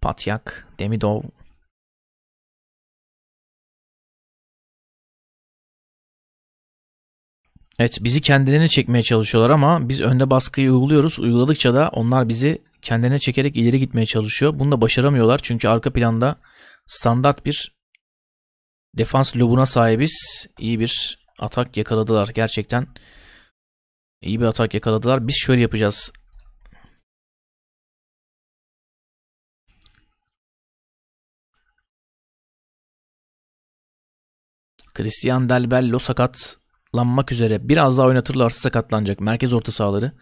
Patyak, Demidov, Evet bizi kendilerine çekmeye çalışıyorlar ama biz önde baskıyı uyguluyoruz. Uyguladıkça da onlar bizi kendilerine çekerek ileri gitmeye çalışıyor. Bunu da başaramıyorlar çünkü arka planda standart bir defans lobuna sahibiz. İyi bir atak yakaladılar gerçekten. İyi bir atak yakaladılar. Biz şöyle yapacağız. Christian Delbello sakatlanmak üzere. Biraz daha oynatırlarsa sakatlanacak. Merkez orta sahaları.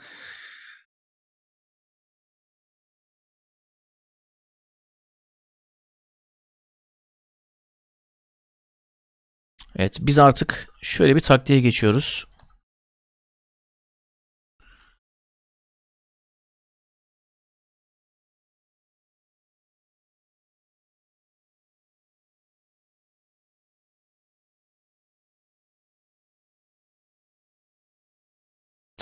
Evet biz artık şöyle bir taktiğe geçiyoruz.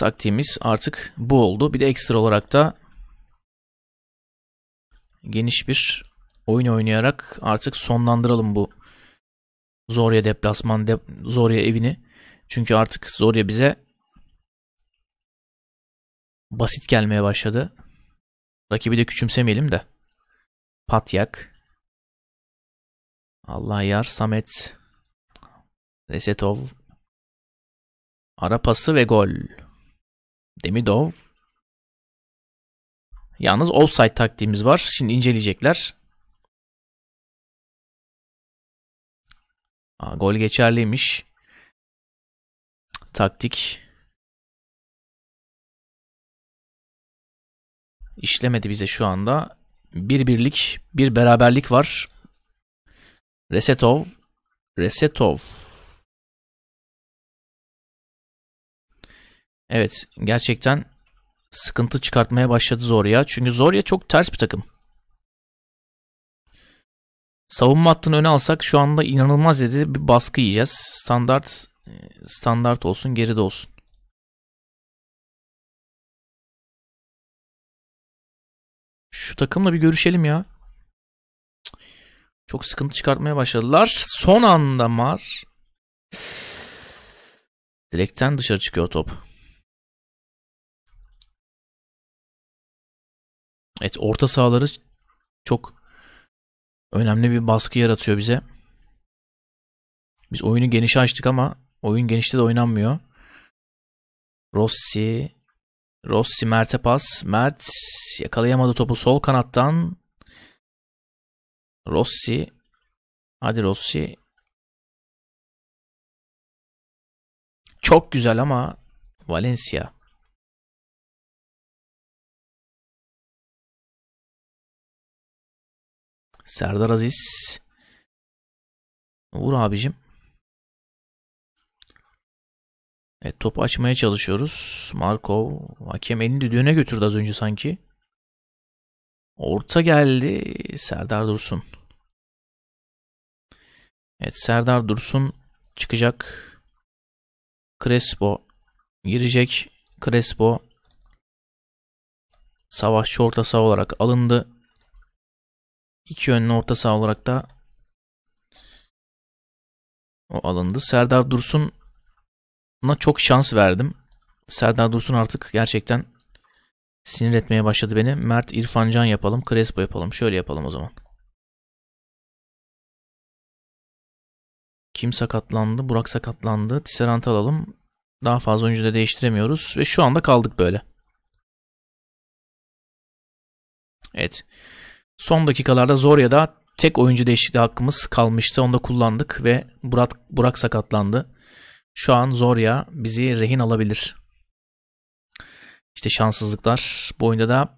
taktiğimiz artık bu oldu. Bir de ekstra olarak da geniş bir oyun oynayarak artık sonlandıralım bu Zorya deplasman, de, Zorya evini. Çünkü artık Zorya bize basit gelmeye başladı. Rakibi de küçümsemeyelim de. Patyak. Allah yar Samet. Resetov. Ara pası ve gol. Demidov. Yalnız offside taktiğimiz var. Şimdi inceleyecekler. Aa, gol geçerliymiş. Taktik. İşlemedi bize şu anda. Bir birlik, bir beraberlik var. Resetov. Resetov. Evet gerçekten sıkıntı çıkartmaya başladı Zorya. Çünkü Zorya çok ters bir takım. Savunma hattını öne alsak şu anda inanılmaz dedi bir baskı yiyeceğiz. Standart e, standart olsun geride olsun. Şu takımla bir görüşelim ya. Çok sıkıntı çıkartmaya başladılar. Son anda Mar. Direkten dışarı çıkıyor top. Evet orta sahaları çok önemli bir baskı yaratıyor bize. Biz oyunu geniş açtık ama oyun genişte de oynanmıyor. Rossi Rossi Mert'e pas. Mert yakalayamadı topu sol kanattan. Rossi hadi Rossi çok güzel ama Valencia Serdar Aziz. Vur abicim. Evet topu açmaya çalışıyoruz. Markov hakem elini düdüğüne götürdü az önce sanki. Orta geldi Serdar Dursun. Evet Serdar Dursun çıkacak. Crespo girecek. Crespo savaşçı orta saha olarak alındı. İki yönlü orta saha olarak da o alındı. Serdar Dursun'a çok şans verdim. Serdar Dursun artık gerçekten sinir etmeye başladı beni. Mert İrfancan yapalım, Crespo yapalım. Şöyle yapalım o zaman. Kim sakatlandı? Burak sakatlandı. Tisserant alalım. Daha fazla oyuncu da değiştiremiyoruz. Ve şu anda kaldık böyle. Evet. Son dakikalarda da tek oyuncu değişikliği hakkımız kalmıştı. Onu da kullandık ve Burak, Burak sakatlandı. Şu an Zorya bizi rehin alabilir. İşte şanssızlıklar bu oyunda da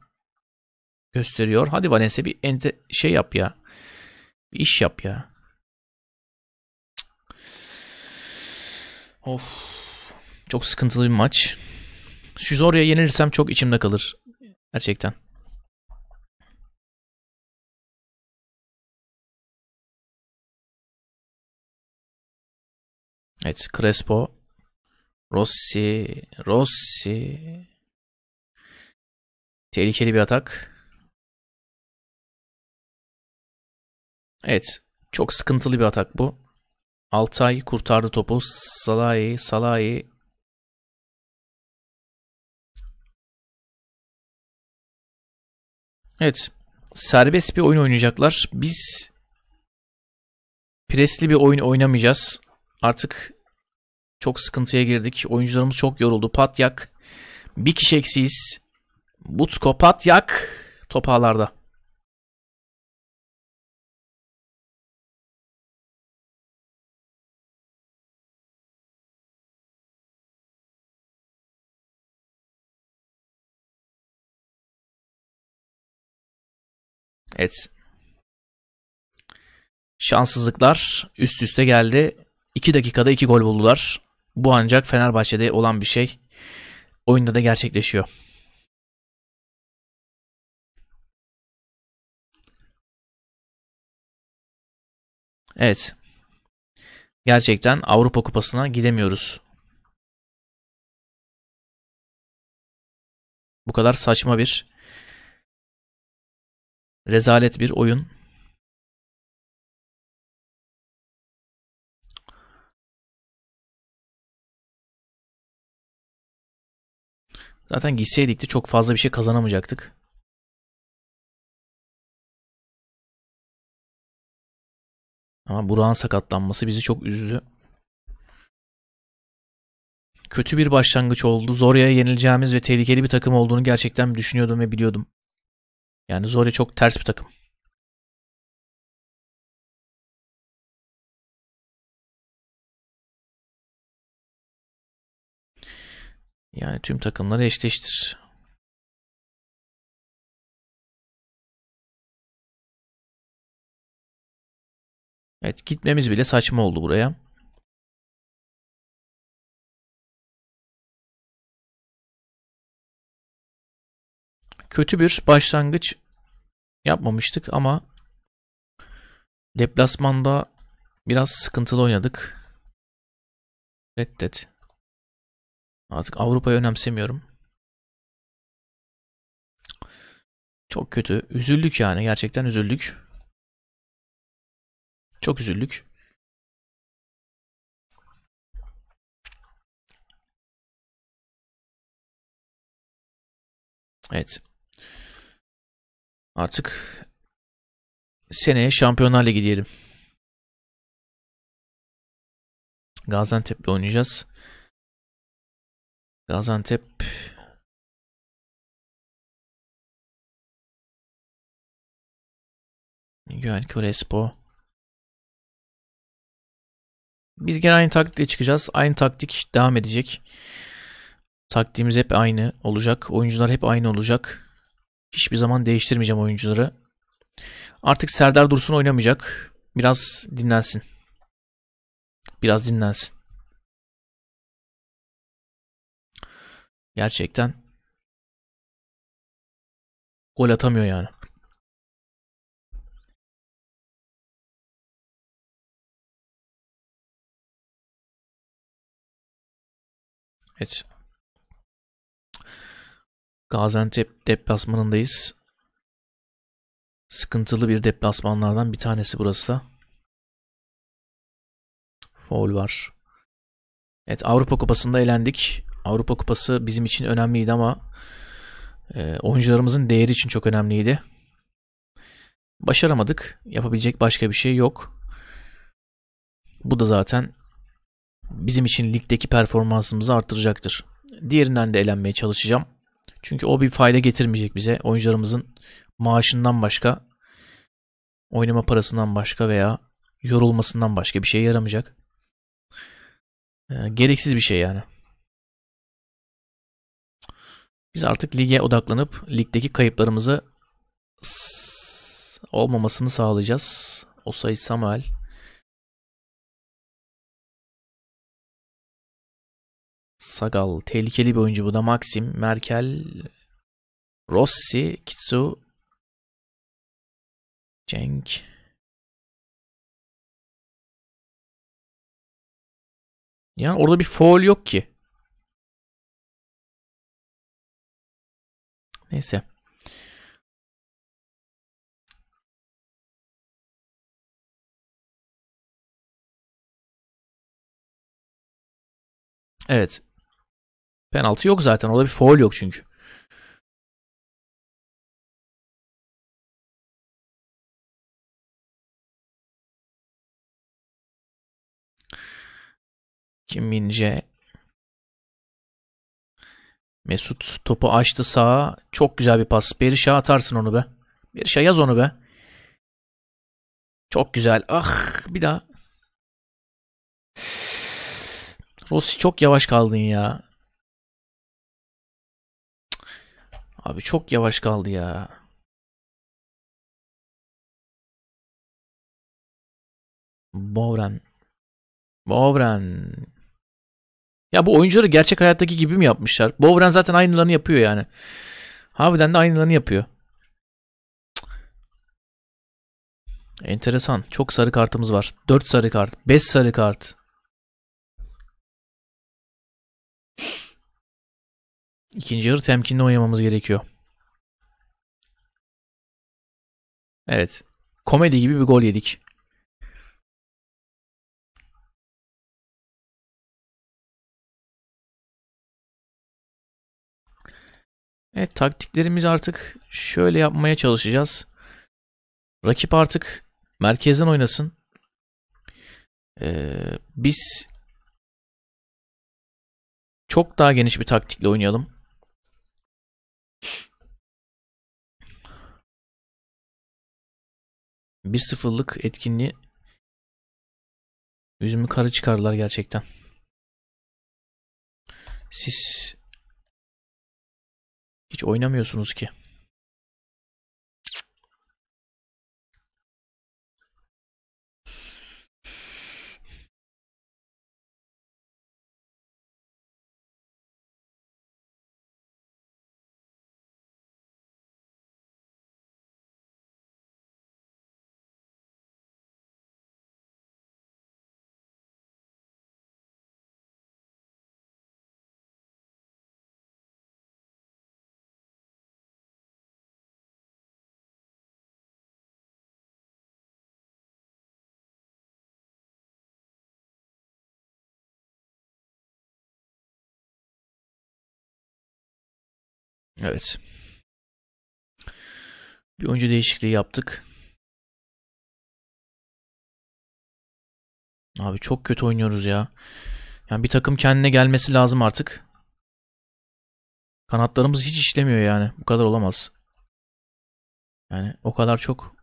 gösteriyor. Hadi Valencia bir ente şey yap ya. Bir iş yap ya. Of. Çok sıkıntılı bir maç. Şu Zorya yenilirsem çok içimde kalır. Gerçekten. Evet Crespo. Rossi. Rossi. Tehlikeli bir atak. Evet. Çok sıkıntılı bir atak bu. Altay kurtardı topu. Salahi. Salahi. Evet. Serbest bir oyun oynayacaklar. Biz presli bir oyun oynamayacağız. Artık çok sıkıntıya girdik. Oyuncularımız çok yoruldu. Patyak. Bir kişi eksiyiz. Butko Patyak topağlarda. Evet. Şanssızlıklar üst üste geldi. 2 dakikada 2 gol buldular. Bu ancak Fenerbahçe'de olan bir şey. Oyunda da gerçekleşiyor. Evet. Gerçekten Avrupa Kupası'na gidemiyoruz. Bu kadar saçma bir rezalet bir oyun. Zaten gitseydik de çok fazla bir şey kazanamayacaktık. Ama Burak'ın sakatlanması bizi çok üzdü. Kötü bir başlangıç oldu. Zorya'ya yenileceğimiz ve tehlikeli bir takım olduğunu gerçekten düşünüyordum ve biliyordum. Yani Zorya çok ters bir takım. Yani tüm takımları eşleştir. Evet gitmemiz bile saçma oldu buraya. Kötü bir başlangıç yapmamıştık ama deplasmanda biraz sıkıntılı oynadık. Reddet. Artık Avrupa'yı önemsemiyorum. Çok kötü. Üzüldük yani. Gerçekten üzüldük. Çok üzüldük. Evet. Artık seneye Şampiyonlar Ligi diyelim. Gaziantep'le oynayacağız. Gaziantep Güvenlik Korespo. Biz gene aynı taktikle çıkacağız. Aynı taktik devam edecek. Taktiğimiz hep aynı olacak. Oyuncular hep aynı olacak. Hiçbir zaman değiştirmeyeceğim oyuncuları. Artık Serdar Dursun oynamayacak. Biraz dinlensin. Biraz dinlensin. Gerçekten gol atamıyor yani. Evet. Gaziantep deplasmanındayız. Sıkıntılı bir deplasmanlardan bir tanesi burası da. Foul var. Evet Avrupa Kupası'nda elendik. Avrupa Kupası bizim için önemliydi ama e, oyuncularımızın değeri için çok önemliydi. Başaramadık. Yapabilecek başka bir şey yok. Bu da zaten bizim için ligdeki performansımızı artıracaktır. Diğerinden de elenmeye çalışacağım. Çünkü o bir fayda getirmeyecek bize. Oyuncularımızın maaşından başka, oynama parasından başka veya yorulmasından başka bir şey yaramayacak. E, gereksiz bir şey yani. Biz artık lige odaklanıp ligdeki kayıplarımızı olmamasını sağlayacağız. O Osay Samuel. Sagal. Tehlikeli bir oyuncu bu da. Maxim, Merkel, Rossi, Kitsu, Cenk. Yani orada bir foul yok ki. Neyse. Evet. Penaltı yok zaten. Orada bir foul yok çünkü. Kim Mince Mesut topu açtı sağa. Çok güzel bir pas. Berisha atarsın onu be. Berisha yaz onu be. Çok güzel. Ah bir daha. Rossi çok yavaş kaldın ya. Abi çok yavaş kaldı ya. Bovren. Bovren. Ya bu oyuncuları gerçek hayattaki gibi mi yapmışlar? Bowren zaten aynılarını yapıyor yani. Harbiden de aynılarını yapıyor. Enteresan. Çok sarı kartımız var. 4 sarı kart. 5 sarı kart. İkinci yarı temkinli oynamamız gerekiyor. Evet. Komedi gibi bir gol yedik. Evet taktiklerimiz artık şöyle yapmaya çalışacağız. Rakip artık merkezden oynasın. Ee, biz çok daha geniş bir taktikle oynayalım. Bir sıfırlık etkinliği yüzümü karı çıkardılar gerçekten. Siz hiç oynamıyorsunuz ki. Evet. Bir oyuncu değişikliği yaptık. Abi çok kötü oynuyoruz ya. Yani bir takım kendine gelmesi lazım artık. Kanatlarımız hiç işlemiyor yani. Bu kadar olamaz. Yani o kadar çok.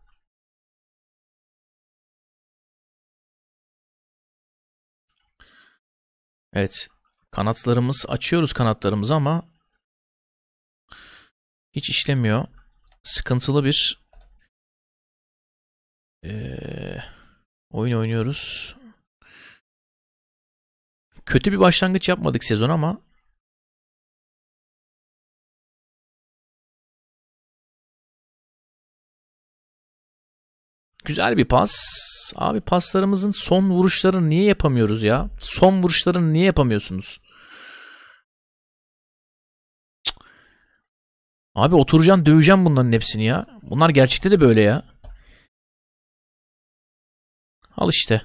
Evet. Kanatlarımız açıyoruz kanatlarımızı ama hiç işlemiyor. Sıkıntılı bir ee, oyun oynuyoruz. Kötü bir başlangıç yapmadık sezon ama Güzel bir pas. Abi paslarımızın son vuruşlarını niye yapamıyoruz ya? Son vuruşlarını niye yapamıyorsunuz? Abi oturacaksın döveceğim bunların hepsini ya. Bunlar gerçekte de böyle ya. Al işte.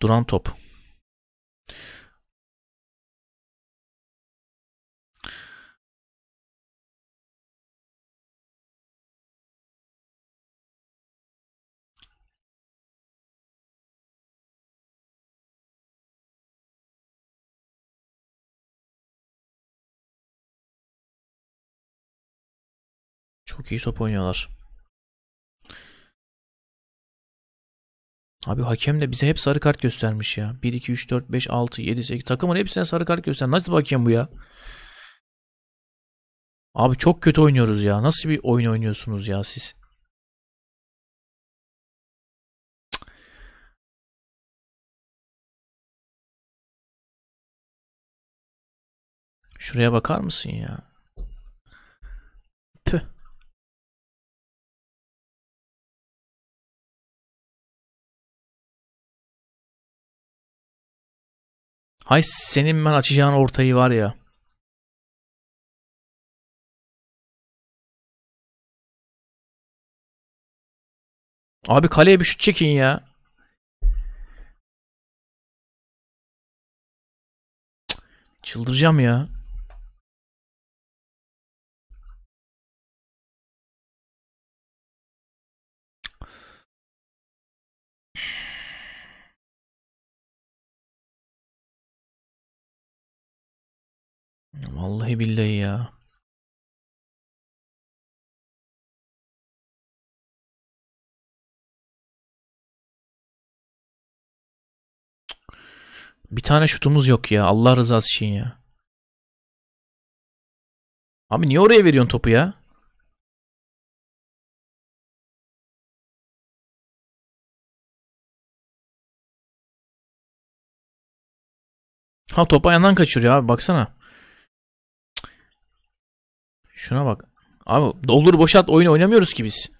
Duran top. Çok iyi top oynuyorlar. Abi hakem de bize hep sarı kart göstermiş ya. 1, 2, 3, 4, 5, 6, 7, 8 takımın hepsine sarı kart göster. Nasıl bir bu ya? Abi çok kötü oynuyoruz ya. Nasıl bir oyun oynuyorsunuz ya siz? Şuraya bakar mısın ya? Hay senin ben açacağın ortayı var ya. Abi kaleye bir şut çekin ya. Çıldıracağım ya. Vallahi billahi ya. Bir tane şutumuz yok ya. Allah rızası için ya. Abi niye oraya veriyorsun topu ya? Ha topa yandan kaçırıyor abi baksana. Şuna bak. Abi doldur boşalt oyunu oynamıyoruz ki biz.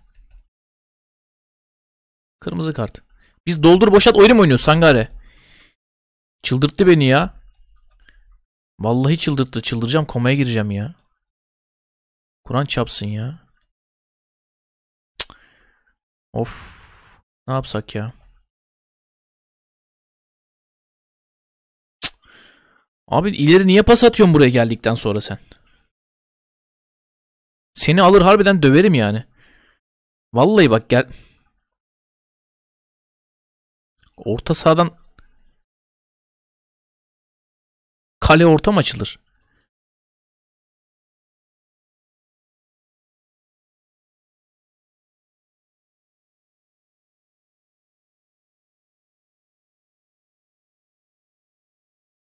Kırmızı kart. Biz doldur boşalt oyunu mu oynuyoruz Sangare? Çıldırttı beni ya. Vallahi çıldırttı. Çıldıracağım komaya gireceğim ya. Kur'an çapsın ya. Of. Ne yapsak ya? Abi ileri niye pas atıyorsun buraya geldikten sonra sen? Seni alır harbiden döverim yani. Vallahi bak gel. Orta sahadan kale ortam açılır.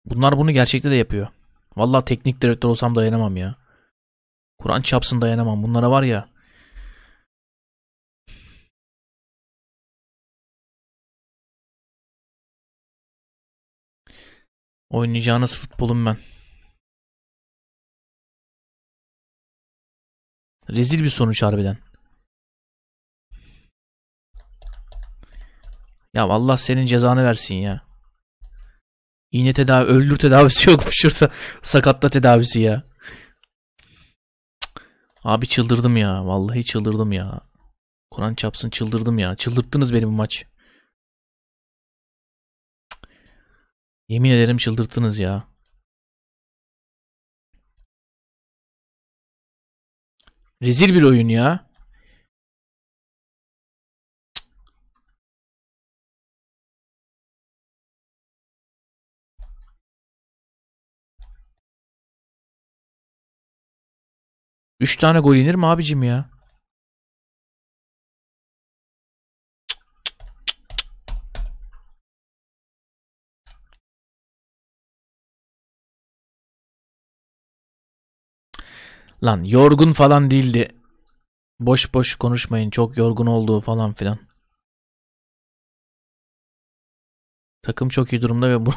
Bunlar bunu gerçekte de yapıyor. Vallahi teknik direktör olsam dayanamam ya. Kur'an çapsın dayanamam. Bunlara var ya. Oynayacağınız futbolum ben. Rezil bir sonuç harbiden. Ya Allah senin cezanı versin ya. İğne tedavi, öldür tedavisi yok mu şurada? Sakatla tedavisi ya. Abi çıldırdım ya. Vallahi çıldırdım ya. Kur'an çapsın çıldırdım ya. Çıldırttınız beni bu maç. Yemin ederim çıldırttınız ya. Rezil bir oyun ya. 3 tane gol inir mi abicim ya? Lan yorgun falan değildi. Boş boş konuşmayın. Çok yorgun olduğu falan filan. Takım çok iyi durumda ve bu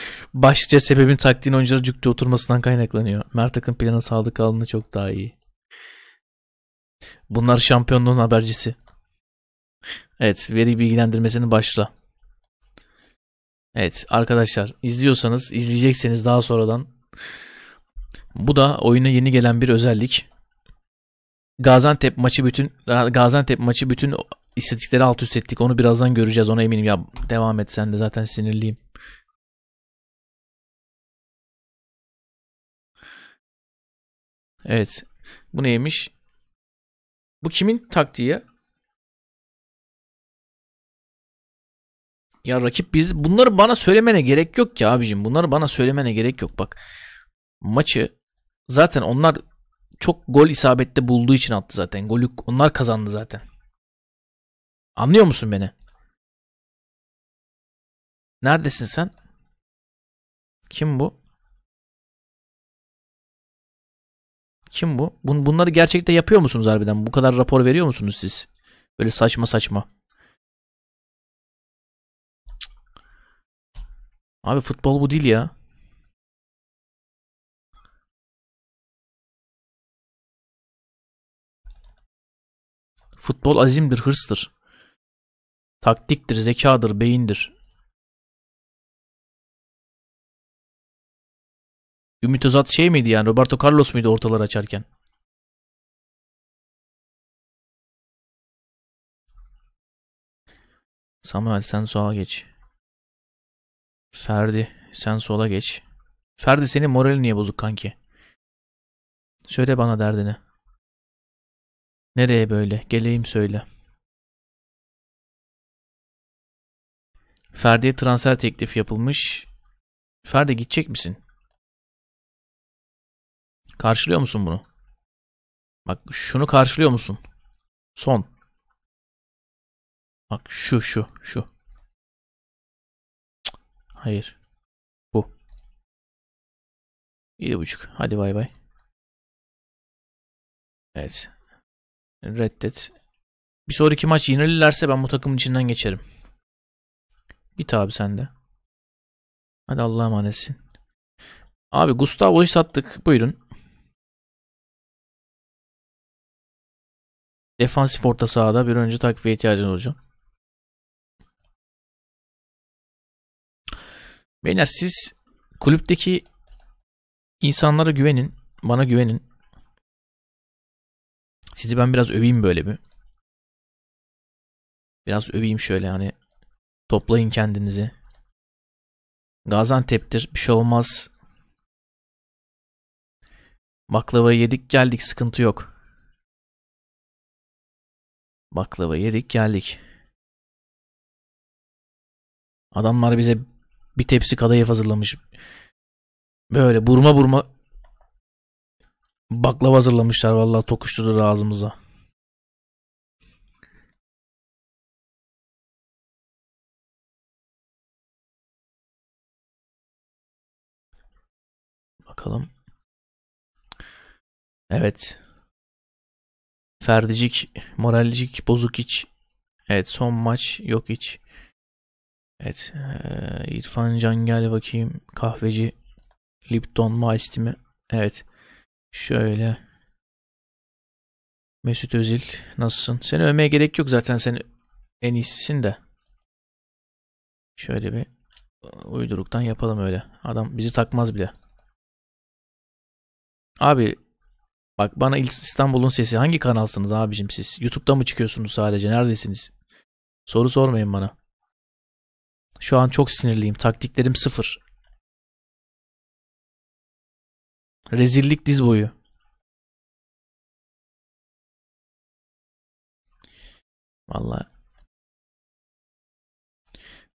başlıca sebebin taktiğin oyuncuları cükte oturmasından kaynaklanıyor. Mert takım planı sadık alını çok daha iyi. Bunlar şampiyonluğun habercisi. Evet veri bilgilendirmesini başla. Evet arkadaşlar izliyorsanız izleyecekseniz daha sonradan bu da oyuna yeni gelen bir özellik. Gaziantep maçı bütün Gaziantep maçı bütün istatistikleri alt üst ettik. Onu birazdan göreceğiz. Ona eminim. Ya devam et sen de zaten sinirliyim. Evet. Bu neymiş? Bu kimin taktiği? Ya rakip biz bunları bana söylemene gerek yok ki abicim. Bunları bana söylemene gerek yok bak. Maçı zaten onlar çok gol isabette bulduğu için attı zaten. Golü onlar kazandı zaten. Anlıyor musun beni? Neredesin sen? Kim bu? Kim bu? Bun bunları gerçekte yapıyor musunuz harbiden? Bu kadar rapor veriyor musunuz siz? Böyle saçma saçma. Abi futbol bu değil ya. Futbol azimdir, hırstır. Taktiktir, zekadır, beyindir. Ümit Özat şey miydi yani? Roberto Carlos muydu ortalar açarken? Samuel sen sola geç. Ferdi sen sola geç. Ferdi senin moralin niye bozuk kanki? Söyle bana derdini. Nereye böyle? Geleyim söyle.'' Ferdi'ye transfer teklifi yapılmış. Ferdi gidecek misin? Karşılıyor musun bunu? Bak şunu karşılıyor musun? Son. Bak şu şu şu. Hayır. Bu. İyi buçuk. Hadi bay bay. Evet. Reddet. Bir sonraki maç yenilirlerse ben bu takımın içinden geçerim. Git abi sen de. Hadi Allah'a emanetsin. Abi Gustavo'yu sattık. Buyurun. Defansif orta sahada bir önce takviye ihtiyacın olacak. Beyler siz kulüpteki insanlara güvenin. Bana güvenin. Sizi ben biraz öveyim böyle bir. Biraz öveyim şöyle hani Toplayın kendinizi. Gaziantep'tir. Bir şey olmaz. Baklava yedik geldik. Sıkıntı yok. Baklava yedik geldik. Adamlar bize bir tepsi kadayıf hazırlamış. Böyle burma burma baklava hazırlamışlar vallahi tokuşturur ağzımıza. bakalım. Evet. Ferdicik, moralcik, bozuk iç. Evet son maç yok iç. Evet. Ee, İrfan Can gel bakayım. Kahveci. Lipton mu mi? Evet. Şöyle. Mesut Özil nasılsın? Seni övmeye gerek yok zaten sen en iyisisin de. Şöyle bir uyduruktan yapalım öyle. Adam bizi takmaz bile. Abi bak bana İstanbul'un sesi hangi kanalsınız abicim siz? YouTube'da mı çıkıyorsunuz sadece? Neredesiniz? Soru sormayın bana. Şu an çok sinirliyim. Taktiklerim sıfır. Rezillik diz boyu. Vallahi.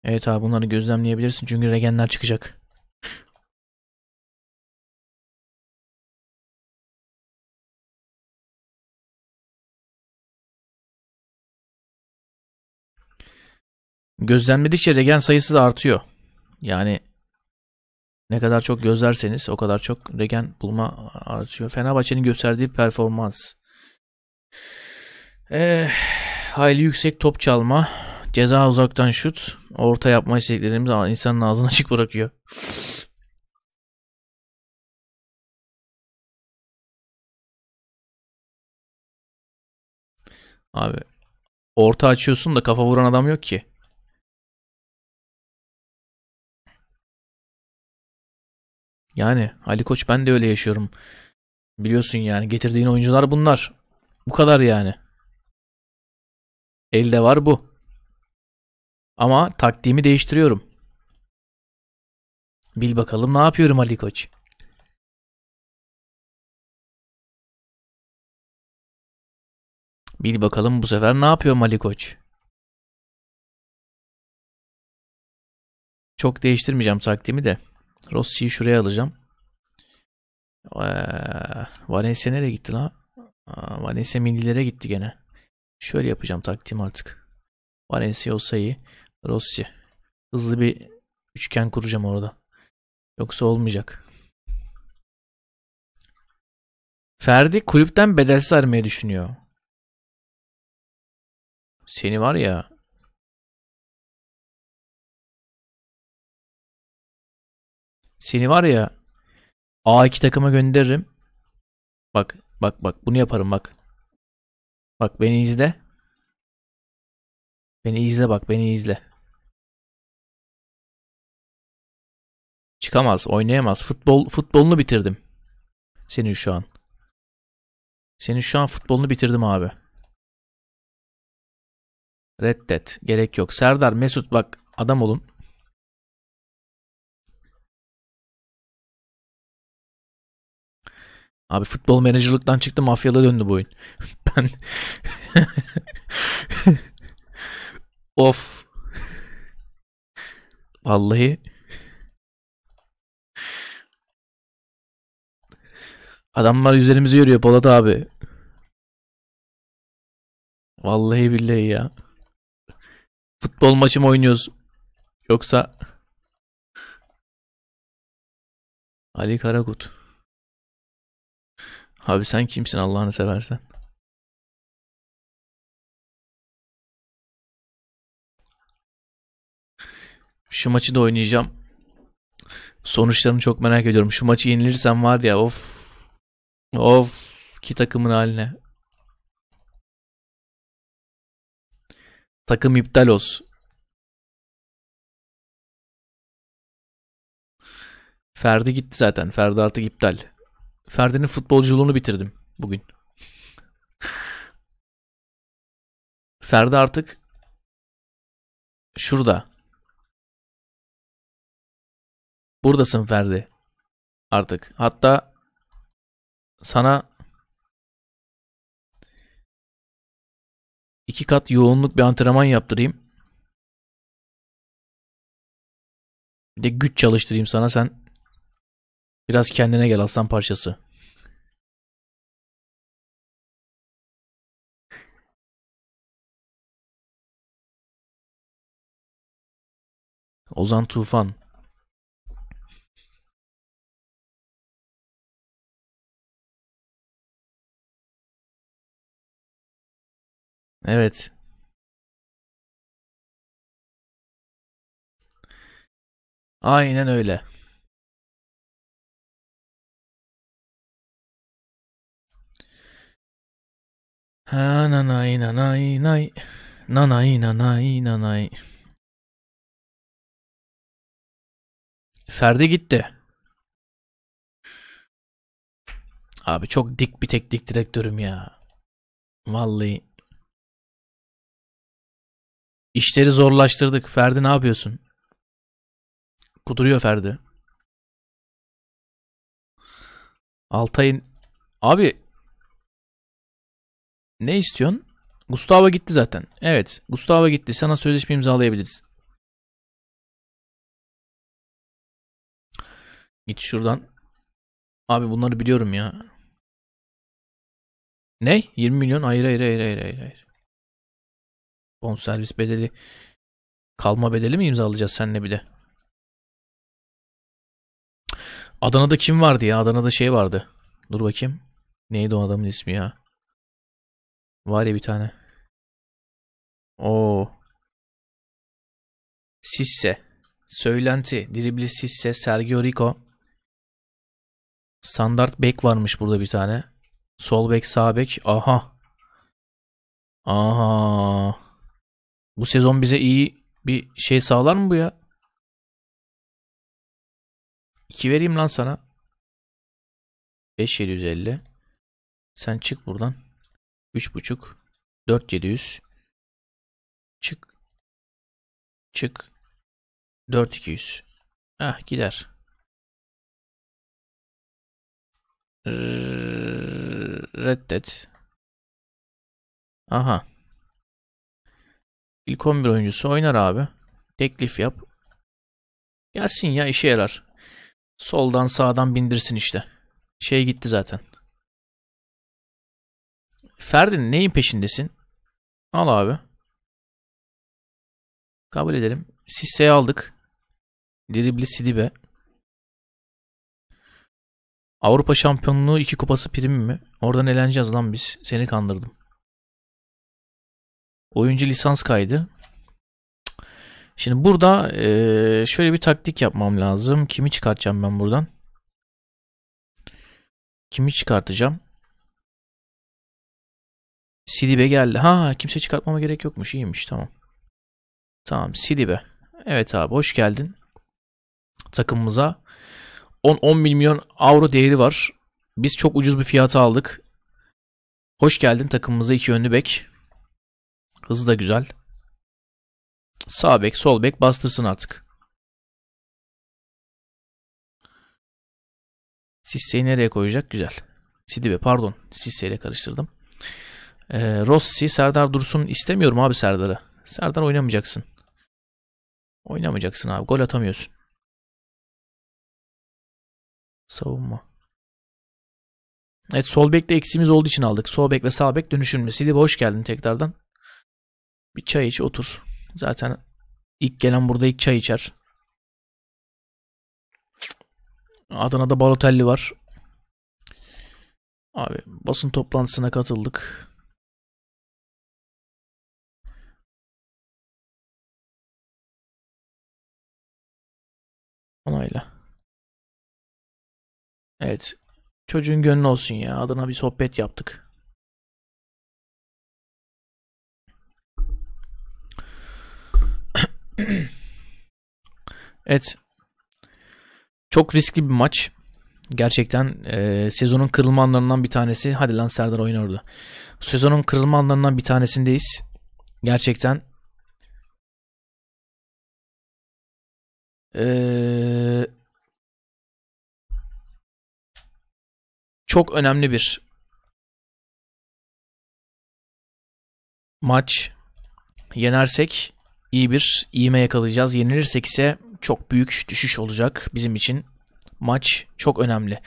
Evet abi bunları gözlemleyebilirsin çünkü regenler çıkacak. Gözlenmedikçe regen sayısı da artıyor. Yani ne kadar çok gözlerseniz o kadar çok regen bulma artıyor. Fenerbahçe'nin gösterdiği performans. Ee, hayli yüksek top çalma. Ceza uzaktan şut. Orta yapma isteklerimiz ama insanın ağzını açık bırakıyor. Abi orta açıyorsun da kafa vuran adam yok ki. Yani Ali Koç ben de öyle yaşıyorum. Biliyorsun yani getirdiğin oyuncular bunlar. Bu kadar yani. Elde var bu. Ama taktiğimi değiştiriyorum. Bil bakalım ne yapıyorum Ali Koç. Bil bakalım bu sefer ne yapıyor Ali Koç. Çok değiştirmeyeceğim taktiğimi de. Rossi'yi şuraya alacağım. Ee, Valencia nereye gitti lan? Aa, Valencia millilere gitti gene. Şöyle yapacağım taktiğim artık. Valencia olsa iyi. Rossi. Hızlı bir üçgen kuracağım orada. Yoksa olmayacak. Ferdi kulüpten bedelsiz armayı düşünüyor. Seni var ya Seni var ya A2 takıma gönderirim. Bak bak bak bunu yaparım bak. Bak beni izle. Beni izle bak beni izle. Çıkamaz, oynayamaz. Futbol futbolunu bitirdim. Seni şu an. seni şu an futbolunu bitirdim abi. Reddet. Gerek yok. Serdar Mesut bak adam olun. Abi futbol menajerlikten çıktı mafyada döndü bu oyun. ben Of. Vallahi Adamlar üzerimizi yürüyor Polat abi. Vallahi billahi ya. Futbol maçı mı oynuyoruz? Yoksa Ali Karakut. Abi sen kimsin Allah'ını seversen? Şu maçı da oynayacağım. Sonuçlarını çok merak ediyorum. Şu maçı yenilirsem var ya of. Of ki takımın haline. Takım iptal olsun. Ferdi gitti zaten. Ferdi artık iptal. Ferdi'nin futbolculuğunu bitirdim bugün. Ferdi artık şurada. Buradasın Ferdi. Artık. Hatta sana iki kat yoğunluk bir antrenman yaptırayım. Bir de güç çalıştırayım sana sen Biraz kendine gel aslan parçası. Ozan Tufan. Evet. Aynen öyle. Ha nanay nanay nay. Nanay nanay nanay. Ferdi gitti. Abi çok dik bir teknik direktörüm ya. Vallahi. İşleri zorlaştırdık. Ferdi ne yapıyorsun? Kuduruyor Ferdi. Altay'ın... Abi ne istiyorsun? Gustavo gitti zaten. Evet. Gustavo gitti. Sana sözleşme imzalayabiliriz. Git şuradan. Abi bunları biliyorum ya. Ne? 20 milyon? Hayır hayır hayır hayır hayır. hayır. Bonservis bedeli. Kalma bedeli mi imzalayacağız seninle bir de? Adana'da kim vardı ya? Adana'da şey vardı. Dur bakayım. Neydi o adamın ismi ya? Var ya bir tane. Oo. Sisse. Söylenti. Dribble Sisse. Sergio Rico. Standart bek varmış burada bir tane. Sol bek sağ bek. Aha. Aha. Bu sezon bize iyi bir şey sağlar mı bu ya? İki vereyim lan sana. 5750. Sen çık buradan. 3.5 4700 çık çık 4200 ah gider reddet aha ilk 11 oyuncusu oynar abi teklif yap gelsin ya işe yarar soldan sağdan bindirsin işte şey gitti zaten Ferdin neyin peşindesin? Al abi. Kabul edelim. Sisse'yi aldık. Dribli Sidibe. Avrupa şampiyonluğu iki kupası prim mi? Oradan eleneceğiz lan biz. Seni kandırdım. Oyuncu lisans kaydı. Şimdi burada e, şöyle bir taktik yapmam lazım. Kimi çıkartacağım ben buradan? Kimi çıkartacağım? Silibe geldi. Ha kimse çıkartmama gerek yokmuş. İyiymiş tamam. Tamam Silibe. Evet abi hoş geldin. Takımımıza 10-10 milyon avro değeri var. Biz çok ucuz bir fiyata aldık. Hoş geldin takımımıza iki yönlü bek. Hızı da güzel. Sağ bek, sol bek bastırsın artık. Sisse'yi nereye koyacak? Güzel. Sidibe pardon. Sisse ile karıştırdım. Ee, Rossi, Serdar Dursun istemiyorum abi Serdar'ı. Serdar oynamayacaksın. Oynamayacaksın abi. Gol atamıyorsun. Savunma. Evet sol bekte eksimiz olduğu için aldık. Sol bek ve sağ bek dönüşümlü. Silip hoş geldin tekrardan. Bir çay iç otur. Zaten ilk gelen burada ilk çay içer. Adana'da Balotelli var. Abi basın toplantısına katıldık. Onayla. Evet. Çocuğun gönlü olsun ya. Adına bir sohbet yaptık. evet. Çok riskli bir maç. Gerçekten e, sezonun kırılma anlarından bir tanesi. Hadi lan Serdar oyun orada. Sezonun kırılma anlarından bir tanesindeyiz. Gerçekten Ee, çok önemli bir maç. Yenersek iyi bir iğme yakalayacağız. Yenilirsek ise çok büyük düşüş olacak bizim için. Maç çok önemli.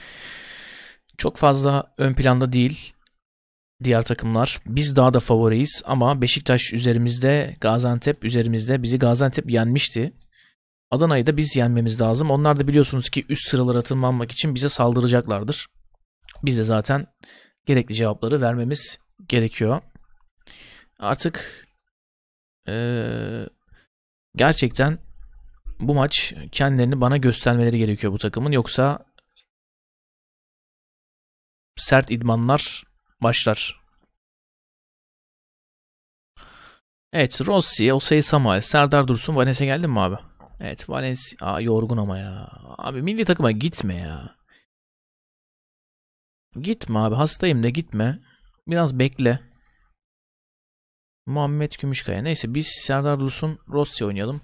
Çok fazla ön planda değil diğer takımlar. Biz daha da favoriyiz ama Beşiktaş üzerimizde, Gaziantep üzerimizde. Bizi Gaziantep yenmişti Adana'yı da biz yenmemiz lazım. Onlar da biliyorsunuz ki üst sıralara tırmanmak için bize saldıracaklardır. Biz de zaten gerekli cevapları vermemiz gerekiyor. Artık ee, gerçekten bu maç kendilerini bana göstermeleri gerekiyor bu takımın. Yoksa sert idmanlar başlar. Evet Rossi, Osei Samuel, Serdar Dursun, Vanessa geldi mi abi? Evet Valencia Aa, yorgun ama ya. Abi milli takıma gitme ya. Gitme abi hastayım da gitme. Biraz bekle. Muhammed Gümüşkaya. Neyse biz Serdar Lus'un Rossi oynayalım.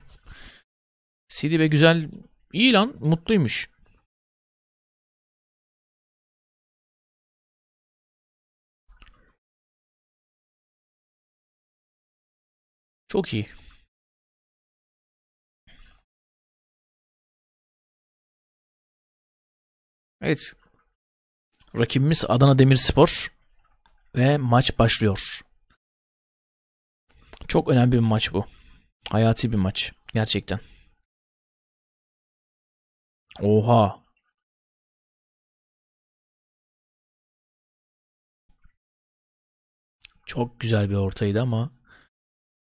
Sidibe güzel. İyi lan mutluymuş. Çok iyi. Evet. Rakibimiz Adana Demirspor ve maç başlıyor. Çok önemli bir maç bu. Hayati bir maç gerçekten. Oha. Çok güzel bir ortaydı ama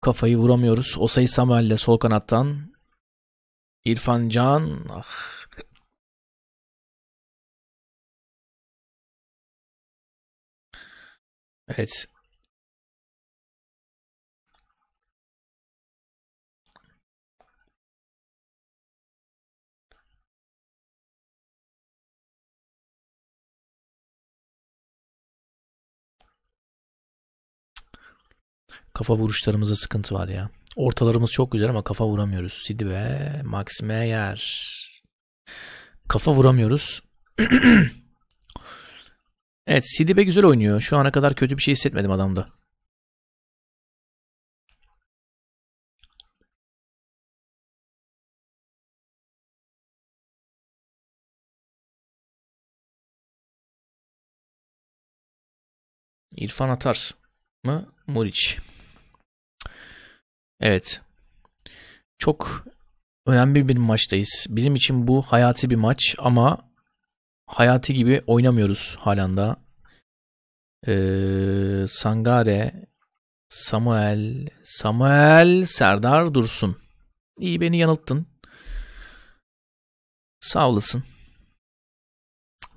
kafayı vuramıyoruz. Osay Samuel'le sol kanattan İrfan Can ah, Evet. Kafa vuruşlarımızda sıkıntı var ya. Ortalarımız çok güzel ama kafa vuramıyoruz. Sidi ve Maxime yer, Kafa vuramıyoruz. Evet Sidibe güzel oynuyor. Şu ana kadar kötü bir şey hissetmedim adamda. İrfan atar mı? Muriç. Evet. Çok önemli bir maçtayız. Bizim için bu hayati bir maç ama Hayati gibi oynamıyoruz halen daha. Ee, Sangare, Samuel, Samuel Serdar Dursun. İyi beni yanılttın. Sağ olasın.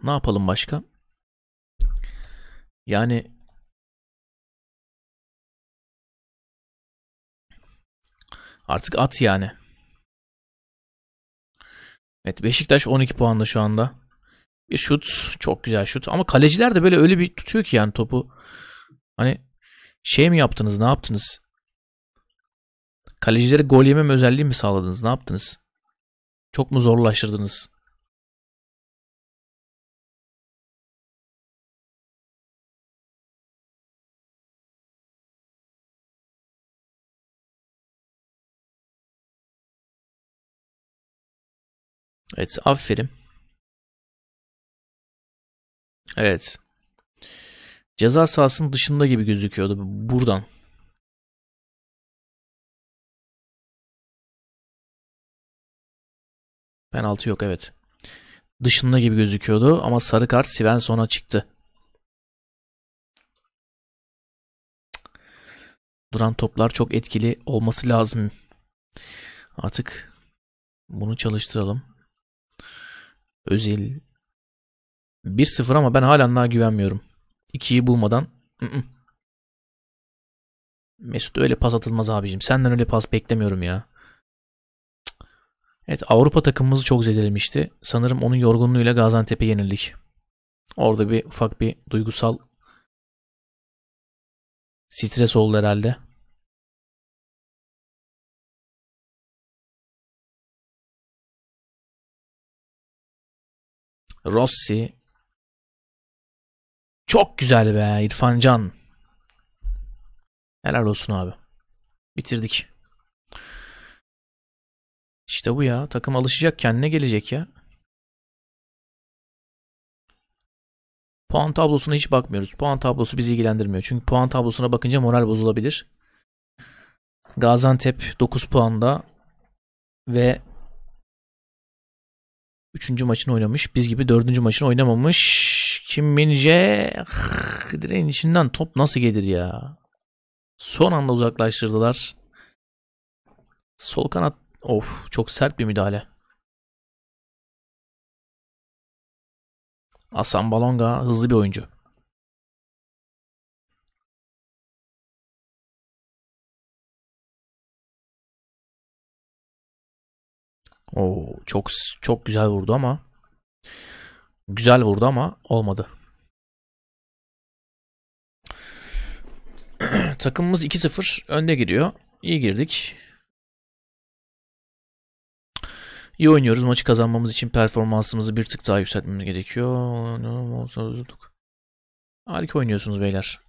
Ne yapalım başka? Yani artık at yani. Evet Beşiktaş 12 puanda şu anda. Bir şut. Çok güzel şut. Ama kaleciler de böyle öyle bir tutuyor ki yani topu. Hani şey mi yaptınız? Ne yaptınız? Kalecilere gol yemem özelliği mi sağladınız? Ne yaptınız? Çok mu zorlaştırdınız? Evet aferin. Evet. Ceza sahasının dışında gibi gözüküyordu buradan. Penaltı yok evet. Dışında gibi gözüküyordu ama sarı kart Svensson'a çıktı. Duran toplar çok etkili olması lazım. Artık bunu çalıştıralım. Özil 1-0 ama ben hala daha güvenmiyorum. 2'yi bulmadan. Hı-hı. Mesut öyle pas atılmaz abicim. Senden öyle pas beklemiyorum ya. Evet Avrupa takımımız çok zedelenmişti. Sanırım onun yorgunluğuyla Gaziantep'e yenildik. Orada bir ufak bir duygusal stres oldu herhalde. Rossi çok güzel be İrfan Can. Helal olsun abi. Bitirdik. İşte bu ya. Takım alışacak kendine gelecek ya. Puan tablosuna hiç bakmıyoruz. Puan tablosu bizi ilgilendirmiyor. Çünkü puan tablosuna bakınca moral bozulabilir. Gaziantep 9 puanda ve 3. maçını oynamış. Biz gibi 4. maçını oynamamış. Kim Minje direğin içinden top nasıl gelir ya? Son anda uzaklaştırdılar. Sol kanat of çok sert bir müdahale. Asan Balonga hızlı bir oyuncu. Oo, çok çok güzel vurdu ama Güzel vurdu ama olmadı. Takımımız 2-0 önde gidiyor. İyi girdik. İyi oynuyoruz. Maçı kazanmamız için performansımızı bir tık daha yükseltmemiz gerekiyor. Harika oynuyorsunuz beyler.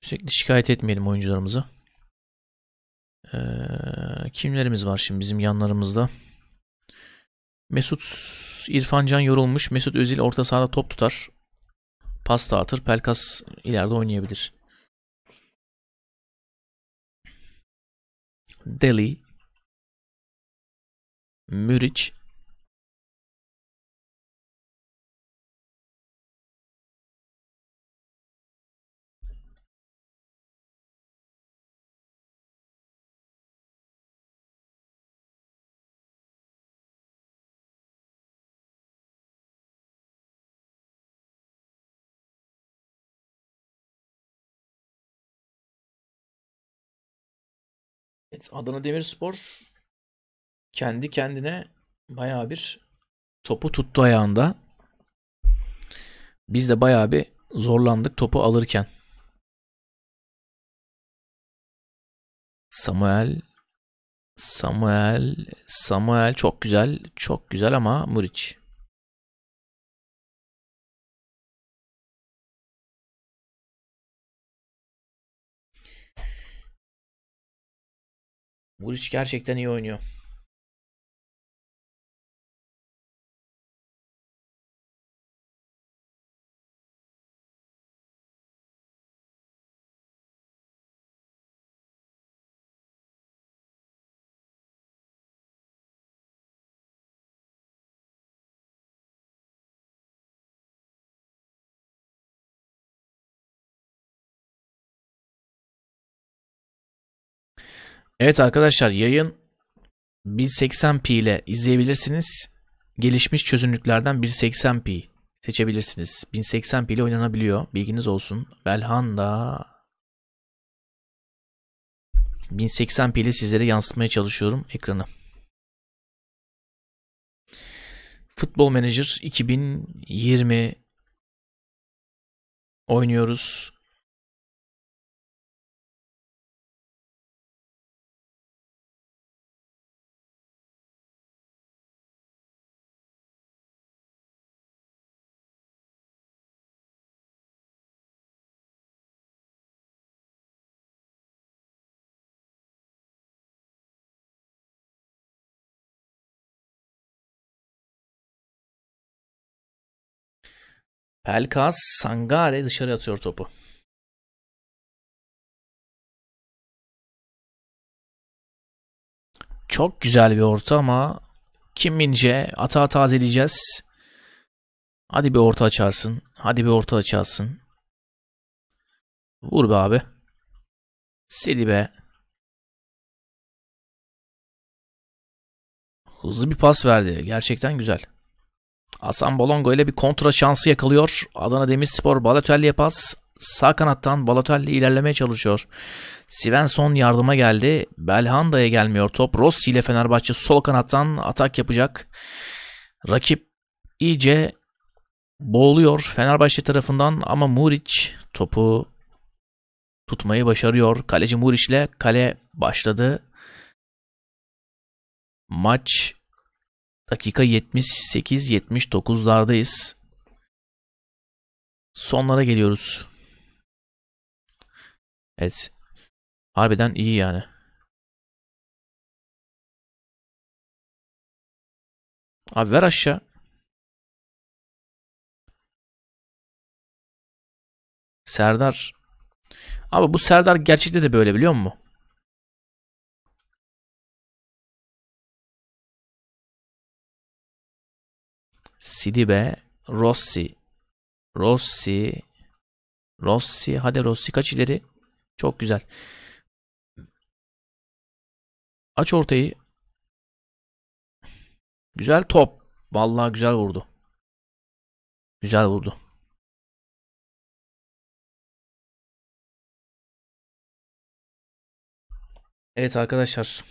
Sürekli şikayet etmeyelim oyuncularımızı. Ee, kimlerimiz var şimdi bizim yanlarımızda? Mesut İrfancan yorulmuş. Mesut Özil orta sahada top tutar. Pasta atır. Pelkas ileride oynayabilir. Deli. Müriç. Evet Adana Demirspor kendi kendine baya bir topu tuttu ayağında. Biz de baya bir zorlandık topu alırken. Samuel Samuel Samuel çok güzel çok güzel ama Muriç Muriç gerçekten iyi oynuyor. Evet arkadaşlar yayın 1080p ile izleyebilirsiniz. Gelişmiş çözünürlüklerden 1080p seçebilirsiniz. 1080p ile oynanabiliyor. Bilginiz olsun. Belhan da 1080p ile sizlere yansıtmaya çalışıyorum ekranı. Futbol Manager 2020 oynuyoruz. Pelkas Sangare dışarı atıyor topu. Çok güzel bir orta ama Kim Mince ata tazeleyeceğiz. Hadi bir orta açarsın. Hadi bir orta açarsın. Vur be abi. Seli be. Hızlı bir pas verdi. Gerçekten güzel. Hasan Bolongo ile bir kontra şansı yakalıyor. Adana Demirspor Balotelli'ye pas. Sağ kanattan Balotelli ilerlemeye çalışıyor. Svensson yardıma geldi. Belhanda'ya gelmiyor top. Rossi ile Fenerbahçe sol kanattan atak yapacak. Rakip iyice boğuluyor Fenerbahçe tarafından ama Muriç topu tutmayı başarıyor. Kaleci ile kale başladı. Maç Dakika 78-79'lardayız. Sonlara geliyoruz. Evet. Harbiden iyi yani. Abi ver aşağı. Serdar. Abi bu Serdar gerçekte de böyle biliyor musun? Sidibe, Rossi. Rossi. Rossi. Hadi Rossi kaç ileri? Çok güzel. Aç ortayı. Güzel top. Vallahi güzel vurdu. Güzel vurdu. Evet arkadaşlar.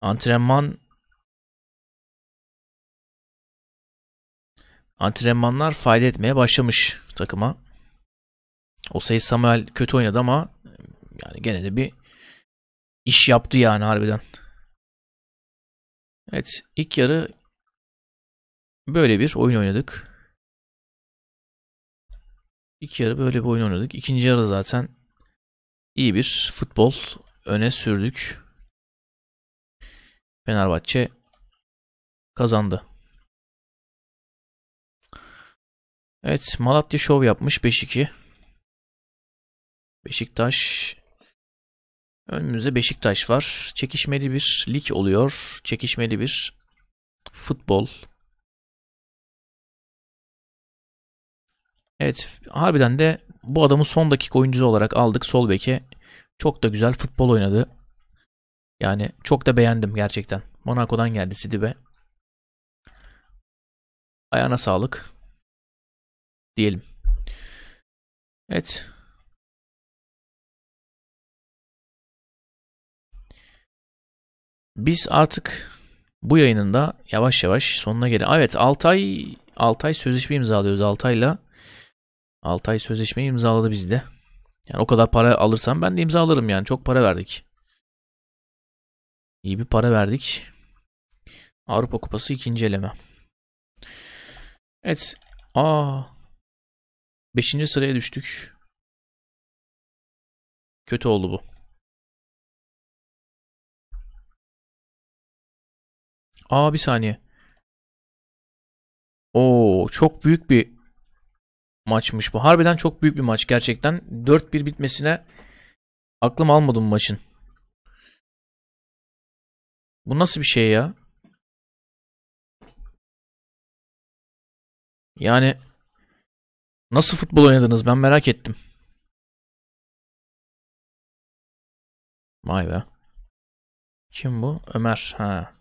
Antrenman antrenmanlar fayda etmeye başlamış takıma. O sayı Samuel kötü oynadı ama yani gene de bir iş yaptı yani harbiden. Evet ilk yarı böyle bir oyun oynadık. İlk yarı böyle bir oyun oynadık. İkinci yarı zaten iyi bir futbol öne sürdük. Fenerbahçe kazandı. Evet Malatya şov yapmış 5-2. Beşiktaş önümüzde Beşiktaş var. Çekişmeli bir lig oluyor. Çekişmeli bir futbol. Evet harbiden de bu adamı son dakika oyuncusu olarak aldık sol beke. Çok da güzel futbol oynadı. Yani çok da beğendim gerçekten. Monaco'dan geldi Sidibe. Ayağına sağlık diyelim. Evet. Biz artık bu yayının da yavaş yavaş sonuna gele. Ah, evet Altay Altay sözleşme imzalıyoruz Altay'la. Altay sözleşmeyi imzaladı bizde. Yani o kadar para alırsam ben de imzalarım yani. Çok para verdik. İyi bir para verdik. Avrupa Kupası ikinci eleme. Evet. Aa ah, Beşinci sıraya düştük. Kötü oldu bu. Aa bir saniye. Oo çok büyük bir maçmış bu. Harbiden çok büyük bir maç gerçekten. 4-1 bitmesine aklım almadı bu maçın. Bu nasıl bir şey ya? Yani Nasıl futbol oynadınız ben merak ettim. Vay be. Kim bu? Ömer. Ha.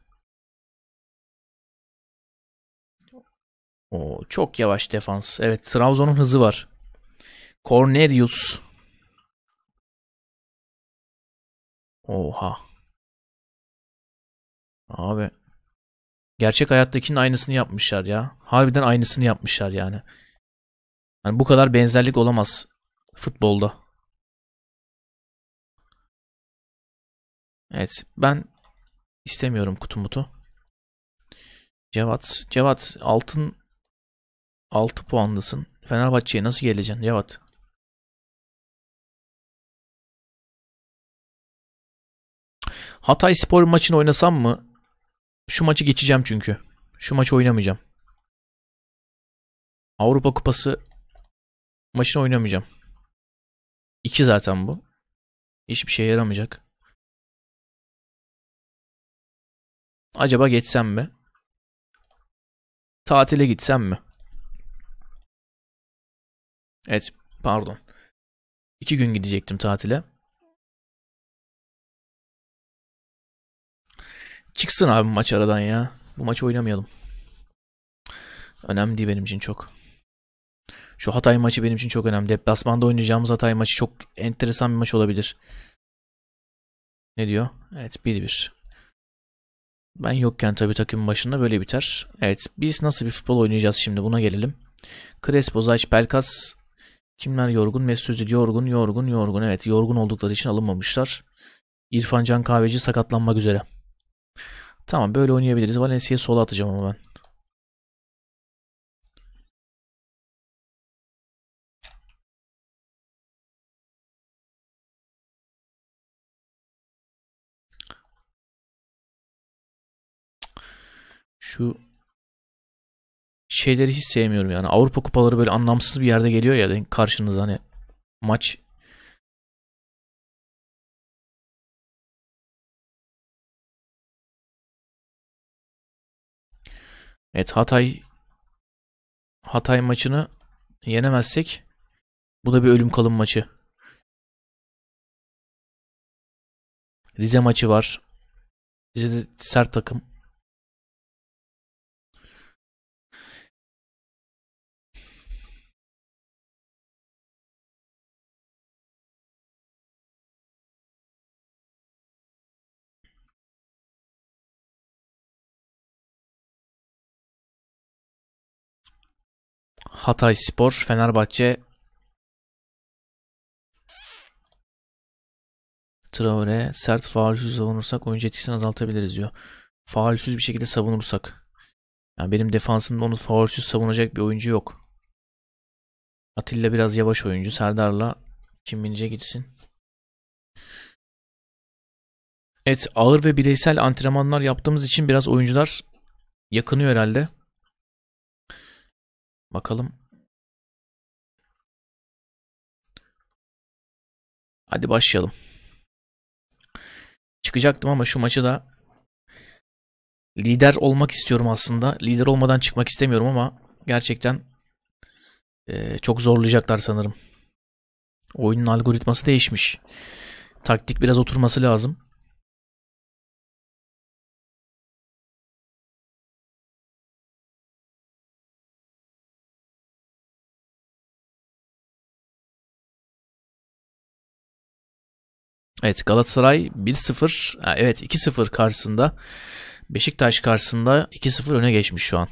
O çok yavaş defans. Evet, Trabzon'un hızı var. Cornelius. Oha. Abi. Gerçek hayattakinin aynısını yapmışlar ya. Harbiden aynısını yapmışlar yani. Hani bu kadar benzerlik olamaz futbolda. Evet ben istemiyorum kutumutu. Cevat, Cevat altın 6 puandasın. Fenerbahçe'ye nasıl geleceksin Cevat? Hatay Spor maçını oynasam mı? Şu maçı geçeceğim çünkü. Şu maçı oynamayacağım. Avrupa Kupası maçını oynamayacağım. İki zaten bu. Hiçbir şeye yaramayacak. Acaba geçsem mi? Tatile gitsem mi? Evet, pardon. İki gün gidecektim tatile. Çıksın abi maç aradan ya. Bu maçı oynamayalım. Önemli değil benim için çok. Şu Hatay maçı benim için çok önemli. Deplasmanda oynayacağımız Hatay maçı çok enteresan bir maç olabilir. Ne diyor? Evet 1-1. Ben yokken tabii takımın başında böyle biter. Evet biz nasıl bir futbol oynayacağız şimdi buna gelelim. Crespo, Zayç, Pelkas. Kimler yorgun? Mesut yorgun, yorgun, yorgun. Evet yorgun oldukları için alınmamışlar. İrfan Can Kahveci sakatlanmak üzere. Tamam böyle oynayabiliriz. Valencia'ya sola atacağım ama ben. şu şeyleri hiç sevmiyorum yani. Avrupa kupaları böyle anlamsız bir yerde geliyor ya karşınıza hani maç Evet Hatay Hatay maçını yenemezsek bu da bir ölüm kalım maçı. Rize maçı var. Rize de sert takım. Hatay Spor, Fenerbahçe, Traore sert faalsüz savunursak oyuncu etkisini azaltabiliriz diyor. Faalsüz bir şekilde savunursak. Yani benim defansımda onu faalsüz savunacak bir oyuncu yok. Atilla biraz yavaş oyuncu. Serdar'la kim binece gitsin. Evet ağır ve bireysel antrenmanlar yaptığımız için biraz oyuncular yakınıyor herhalde. Bakalım. Hadi başlayalım. Çıkacaktım ama şu maçı da lider olmak istiyorum aslında. Lider olmadan çıkmak istemiyorum ama gerçekten e, çok zorlayacaklar sanırım. Oyunun algoritması değişmiş. Taktik biraz oturması lazım. Evet Galatasaray 1-0 evet 2-0 karşısında Beşiktaş karşısında 2-0 öne geçmiş şu an.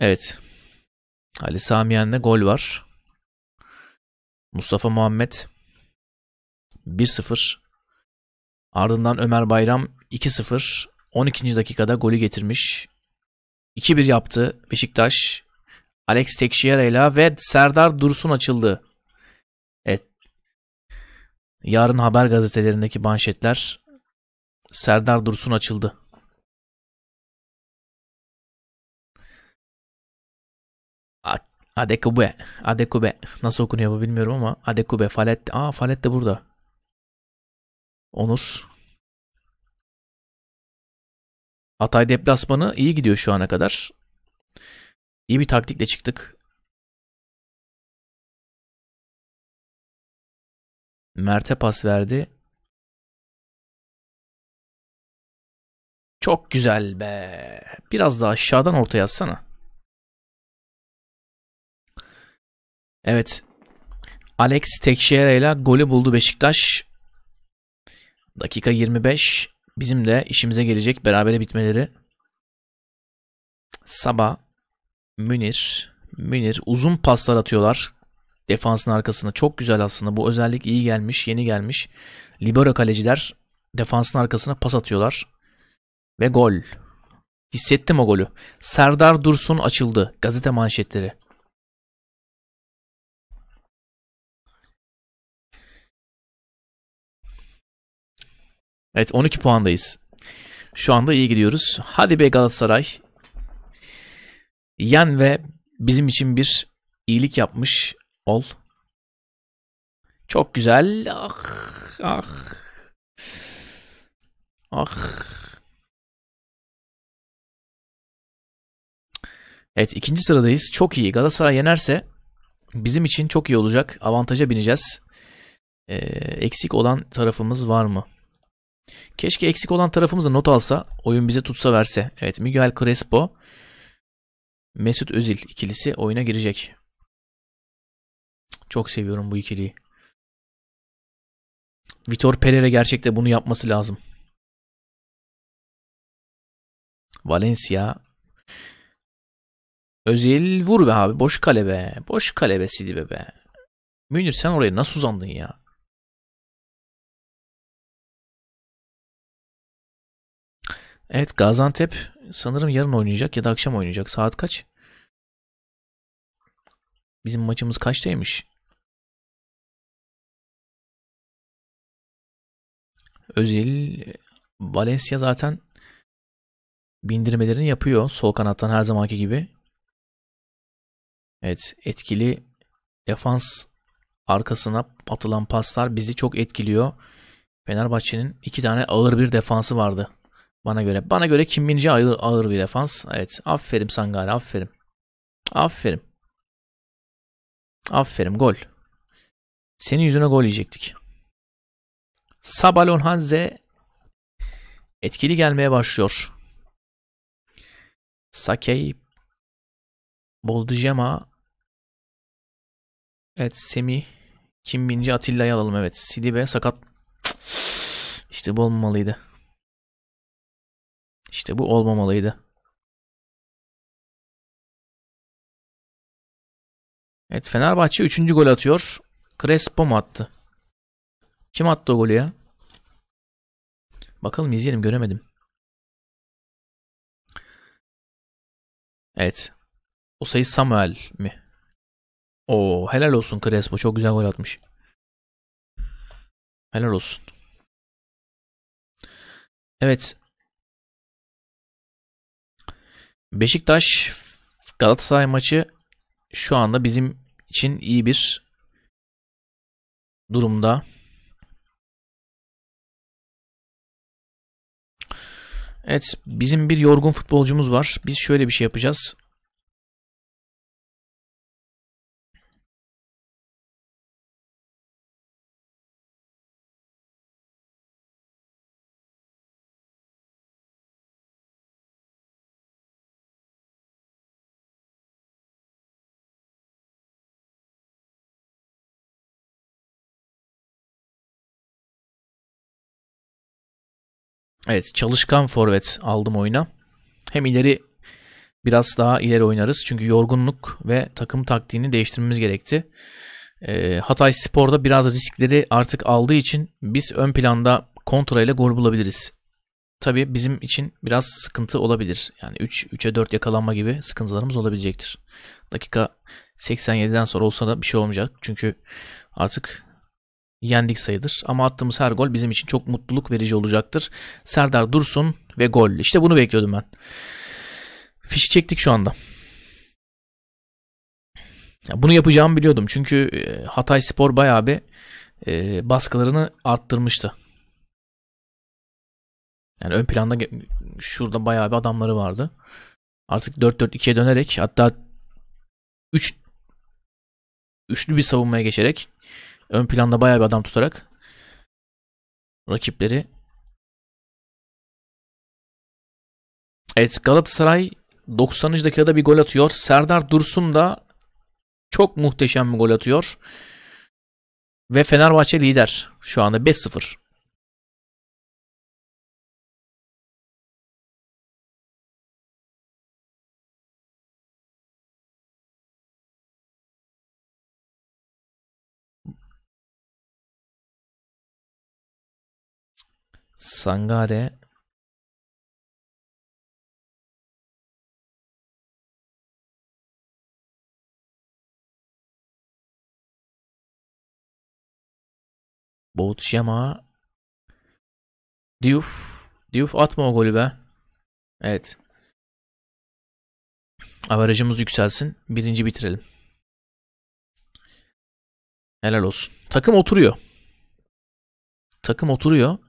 Evet. Ali Sami Samiyen'de gol var. Mustafa Muhammed 1-0. Ardından Ömer Bayram 2-0. 12. dakikada golü getirmiş. 2-1 yaptı Beşiktaş. Alex Tekşiyere ile ve Serdar Dursun açıldı. Yarın haber gazetelerindeki manşetler Serdar Dursun açıldı. Adekube. Adekube. Nasıl okunuyor bu bilmiyorum ama Adekube. Falet. Aa Falet de burada. Onur. Hatay deplasmanı iyi gidiyor şu ana kadar. İyi bir taktikle çıktık. Mert'e pas verdi. Çok güzel be. Biraz daha aşağıdan ortaya atsana. Evet. Alex Tekşehir ile golü buldu Beşiktaş. Dakika 25. Bizim de işimize gelecek berabere bitmeleri. Sabah, Münir, Münir uzun paslar atıyorlar. Defansın arkasında çok güzel aslında. Bu özellik iyi gelmiş, yeni gelmiş. Libero kaleciler defansın arkasına pas atıyorlar. Ve gol. Hissettim o golü. Serdar Dursun açıldı. Gazete manşetleri. Evet 12 puandayız. Şu anda iyi gidiyoruz. Hadi be Galatasaray. yan ve bizim için bir iyilik yapmış. Ol. Çok güzel. Ah ah. Ah. Evet ikinci sıradayız. Çok iyi. Galatasaray yenerse bizim için çok iyi olacak. Avantaja bineceğiz. Ee, eksik olan tarafımız var mı? Keşke eksik olan tarafımıza not alsa. Oyun bize tutsa verse. Evet Miguel Crespo. Mesut Özil ikilisi oyuna girecek. Çok seviyorum bu ikiliyi. Vitor Pereira gerçekten bunu yapması lazım. Valencia. Özil vur be abi. Boş kale be. Boş kale be Sidibe be. Münir sen oraya nasıl uzandın ya? Evet Gaziantep sanırım yarın oynayacak ya da akşam oynayacak. Saat kaç? Bizim maçımız kaçtaymış? Özil, Valencia zaten bindirmelerini yapıyor sol kanattan her zamanki gibi. Evet etkili defans arkasına atılan paslar bizi çok etkiliyor. Fenerbahçe'nin iki tane ağır bir defansı vardı bana göre. Bana göre kimince ağır, ağır bir defans. Evet aferin Sangare aferin. Aferin. Aferin gol. Senin yüzüne gol yiyecektik. Sabalonhanze etkili gelmeye başlıyor. Sakey Boldijema, Evet Semi Kim Binci Atilla'yı alalım evet. Sidibe sakat İşte bu olmamalıydı. İşte bu olmamalıydı. Evet Fenerbahçe 3. gol atıyor. Crespo mu attı? Kim attı o golü ya? Bakalım izleyelim göremedim. Evet. O sayı Samuel mi? O helal olsun Crespo çok güzel gol atmış. Helal olsun. Evet. Beşiktaş Galatasaray maçı şu anda bizim için iyi bir durumda. Evet bizim bir yorgun futbolcumuz var. Biz şöyle bir şey yapacağız. Evet çalışkan forvet aldım oyuna. Hem ileri biraz daha ileri oynarız. Çünkü yorgunluk ve takım taktiğini değiştirmemiz gerekti. Ee, Hatay Spor'da biraz riskleri artık aldığı için biz ön planda kontra ile gol bulabiliriz. Tabi bizim için biraz sıkıntı olabilir. Yani 3 3'e 4 yakalanma gibi sıkıntılarımız olabilecektir. Dakika 87'den sonra olsa da bir şey olmayacak. Çünkü artık yendik sayıdır. Ama attığımız her gol bizim için çok mutluluk verici olacaktır. Serdar Dursun ve gol. İşte bunu bekliyordum ben. Fişi çektik şu anda. Bunu yapacağımı biliyordum. Çünkü e, Hatay Spor bayağı bir e, baskılarını arttırmıştı. Yani ön planda şurada bayağı bir adamları vardı. Artık 4-4-2'ye dönerek hatta 3 üç, üçlü bir savunmaya geçerek Ön planda bayağı bir adam tutarak rakipleri. Evet Galatasaray 90. dakikada bir gol atıyor. Serdar Dursun da çok muhteşem bir gol atıyor. Ve Fenerbahçe lider şu anda 5-0. Sangare Boğutşema Diouf Diouf atma o golü be. Evet. Avarajımız yükselsin. Birinci bitirelim. Helal olsun. Takım oturuyor. Takım oturuyor.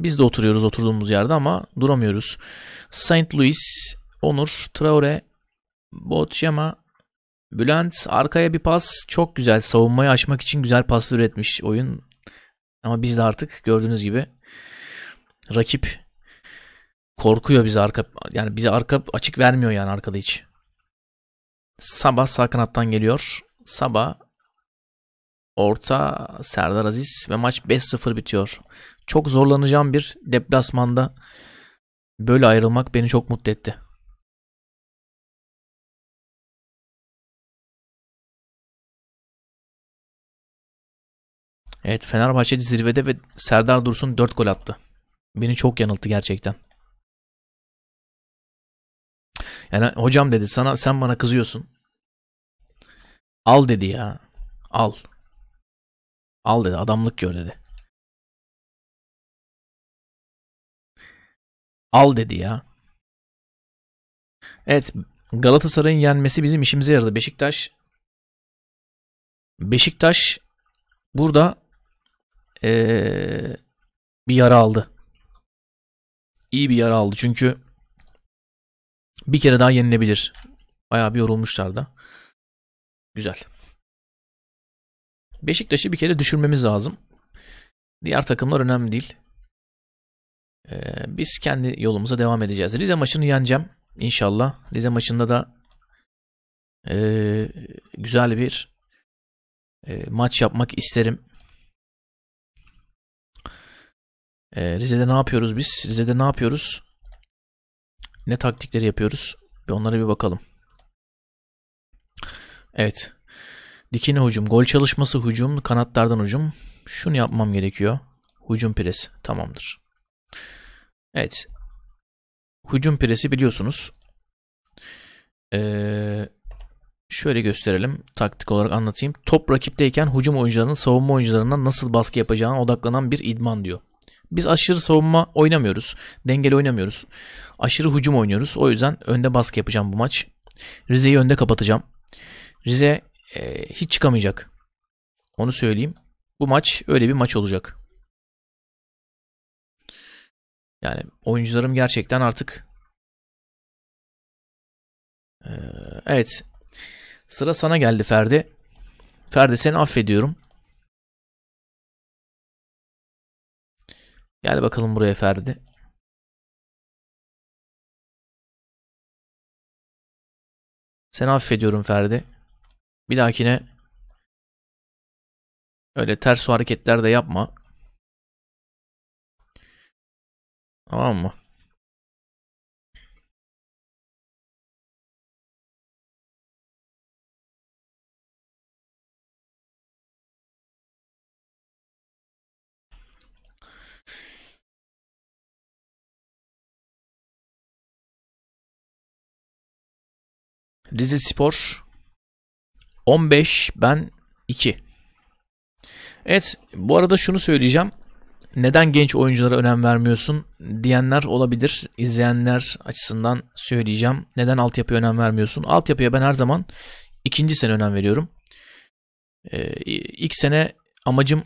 Biz de oturuyoruz oturduğumuz yerde ama duramıyoruz. Saint Louis, Onur, Traore, Botchema, Bülent arkaya bir pas. Çok güzel savunmayı açmak için güzel pas üretmiş oyun. Ama biz de artık gördüğünüz gibi rakip korkuyor bizi arka yani bize arka açık vermiyor yani arkada hiç. Sabah sağ kanattan geliyor. Sabah orta Serdar Aziz ve maç 5-0 bitiyor çok zorlanacağım bir deplasmanda böyle ayrılmak beni çok mutlu etti. Evet Fenerbahçe zirvede ve Serdar Dursun 4 gol attı. Beni çok yanılttı gerçekten. Yani hocam dedi sana sen bana kızıyorsun. Al dedi ya. Al. Al dedi adamlık gör dedi. Al dedi ya. Evet Galatasaray'ın yenmesi bizim işimize yaradı. Beşiktaş Beşiktaş burada ee, bir yara aldı. İyi bir yara aldı çünkü bir kere daha yenilebilir. Bayağı bir yorulmuşlar da. Güzel. Beşiktaş'ı bir kere düşürmemiz lazım. Diğer takımlar önemli değil. Ee, biz kendi yolumuza devam edeceğiz. Rize maçını yeneceğim inşallah. Rize maçında da e, güzel bir e, maç yapmak isterim. E, Rize'de ne yapıyoruz biz? Rize'de ne yapıyoruz? Ne taktikleri yapıyoruz? Bir onlara bir bakalım. Evet. Dikine hücum, gol çalışması hücum, kanatlardan hücum. Şunu yapmam gerekiyor. Hücum pres tamamdır. Evet. Hücum presi biliyorsunuz. Ee, şöyle gösterelim. Taktik olarak anlatayım. Top rakipteyken hücum oyuncularının savunma oyuncularından nasıl baskı yapacağına odaklanan bir idman diyor. Biz aşırı savunma oynamıyoruz. Dengeli oynamıyoruz. Aşırı hücum oynuyoruz. O yüzden önde baskı yapacağım bu maç. Rize'yi önde kapatacağım. Rize e, hiç çıkamayacak. Onu söyleyeyim. Bu maç öyle bir maç olacak. Yani oyuncularım gerçekten artık ee, evet sıra sana geldi Ferdi. Ferdi seni affediyorum. Gel bakalım buraya Ferdi. Seni affediyorum Ferdi. Bir dahakine öyle ters hareketler de yapma. Tamam mı? Rize Spor 15 ben 2. Evet bu arada şunu söyleyeceğim neden genç oyunculara önem vermiyorsun diyenler olabilir. İzleyenler açısından söyleyeceğim. Neden altyapıya önem vermiyorsun? Altyapıya ben her zaman ikinci sene önem veriyorum. Ee, ilk sene amacım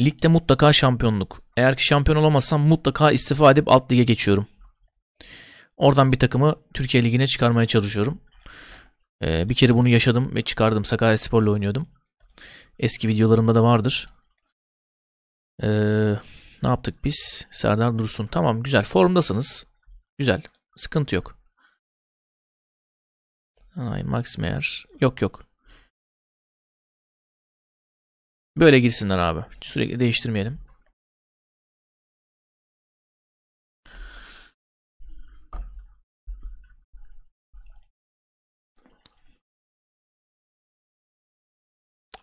ligde mutlaka şampiyonluk. Eğer ki şampiyon olamazsam mutlaka istifa edip alt lige geçiyorum. Oradan bir takımı Türkiye Ligi'ne çıkarmaya çalışıyorum. Ee, bir kere bunu yaşadım ve çıkardım. Sakarya Spor'la oynuyordum. Eski videolarımda da vardır. Ee, ne yaptık biz? Serdar Dursun. Tamam güzel. Formdasınız. Güzel. Sıkıntı yok. Ay Max Meyer. Yok yok. Böyle girsinler abi. Sürekli değiştirmeyelim.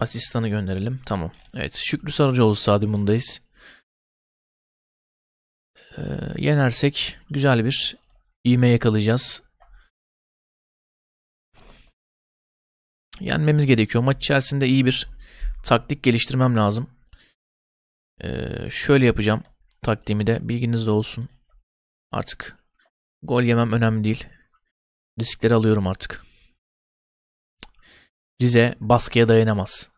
Asistanı gönderelim. Tamam. Evet. Şükrü Sarıcıoğlu stadyumundayız. Ee, yenersek güzel bir iğme yakalayacağız. Yenmemiz gerekiyor. Maç içerisinde iyi bir taktik geliştirmem lazım. Ee, şöyle yapacağım taktiğimi de bilginiz de olsun. Artık gol yemem önemli değil. Riskleri alıyorum artık. Rize baskıya dayanamaz.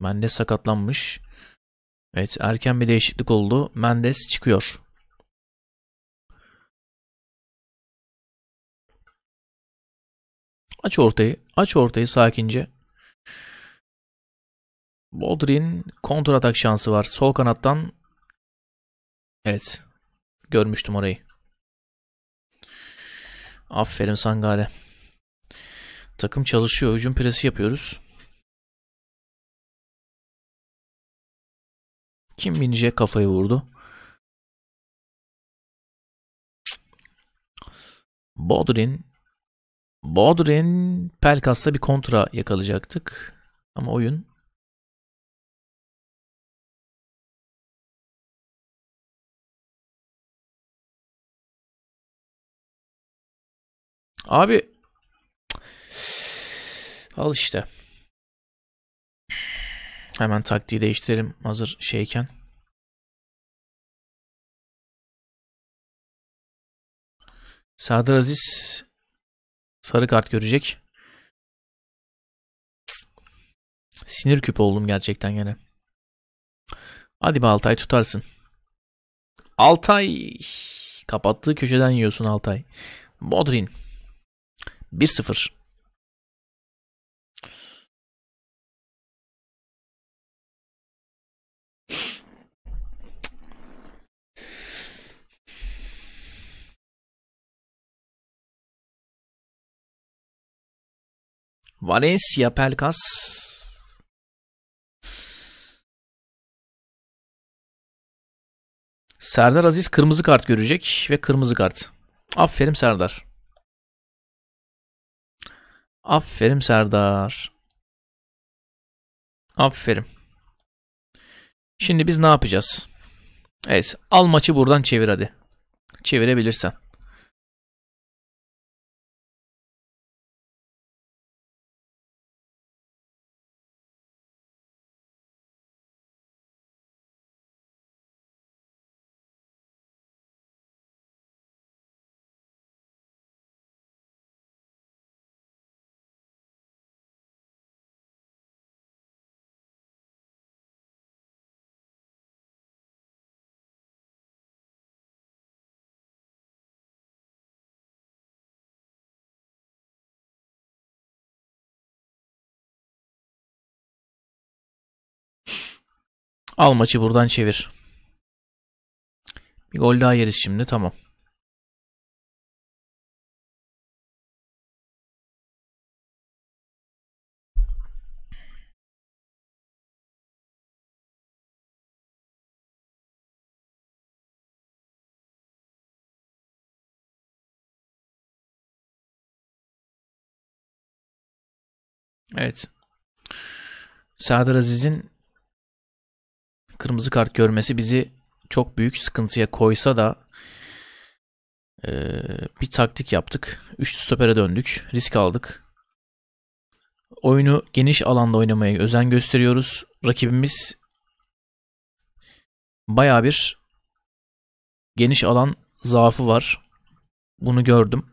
Mendes sakatlanmış. Evet erken bir değişiklik oldu. Mendes çıkıyor. Aç ortayı. Aç ortayı sakince. Baldwin kontra atak şansı var. Sol kanattan. Evet. Görmüştüm orayı. Aferin Sangare. Takım çalışıyor. Hücum presi yapıyoruz. Kim binecek kafayı vurdu. Bodrin Bodrin Pelkas'ta bir kontra yakalayacaktık. Ama oyun Abi al işte. Hemen taktiği değiştirelim hazır şeyken. Serdar Aziz sarı kart görecek. Sinir küpü oldum gerçekten yine. Hadi be Altay tutarsın. Altay kapattığı köşeden yiyorsun Altay. Modrin 1-0. Valencia Pelkas Serdar Aziz kırmızı kart görecek ve kırmızı kart. Aferin Serdar. Aferin Serdar. Aferin. Şimdi biz ne yapacağız? Evet, al maçı buradan çevir hadi. Çevirebilirsen. Al maçı buradan çevir. Bir gol daha yeriz şimdi tamam. Evet. Serdar Aziz'in kırmızı kart görmesi bizi çok büyük sıkıntıya koysa da e, bir taktik yaptık. Üçlü stopere döndük. Risk aldık. Oyunu geniş alanda oynamaya özen gösteriyoruz. Rakibimiz baya bir geniş alan zaafı var. Bunu gördüm.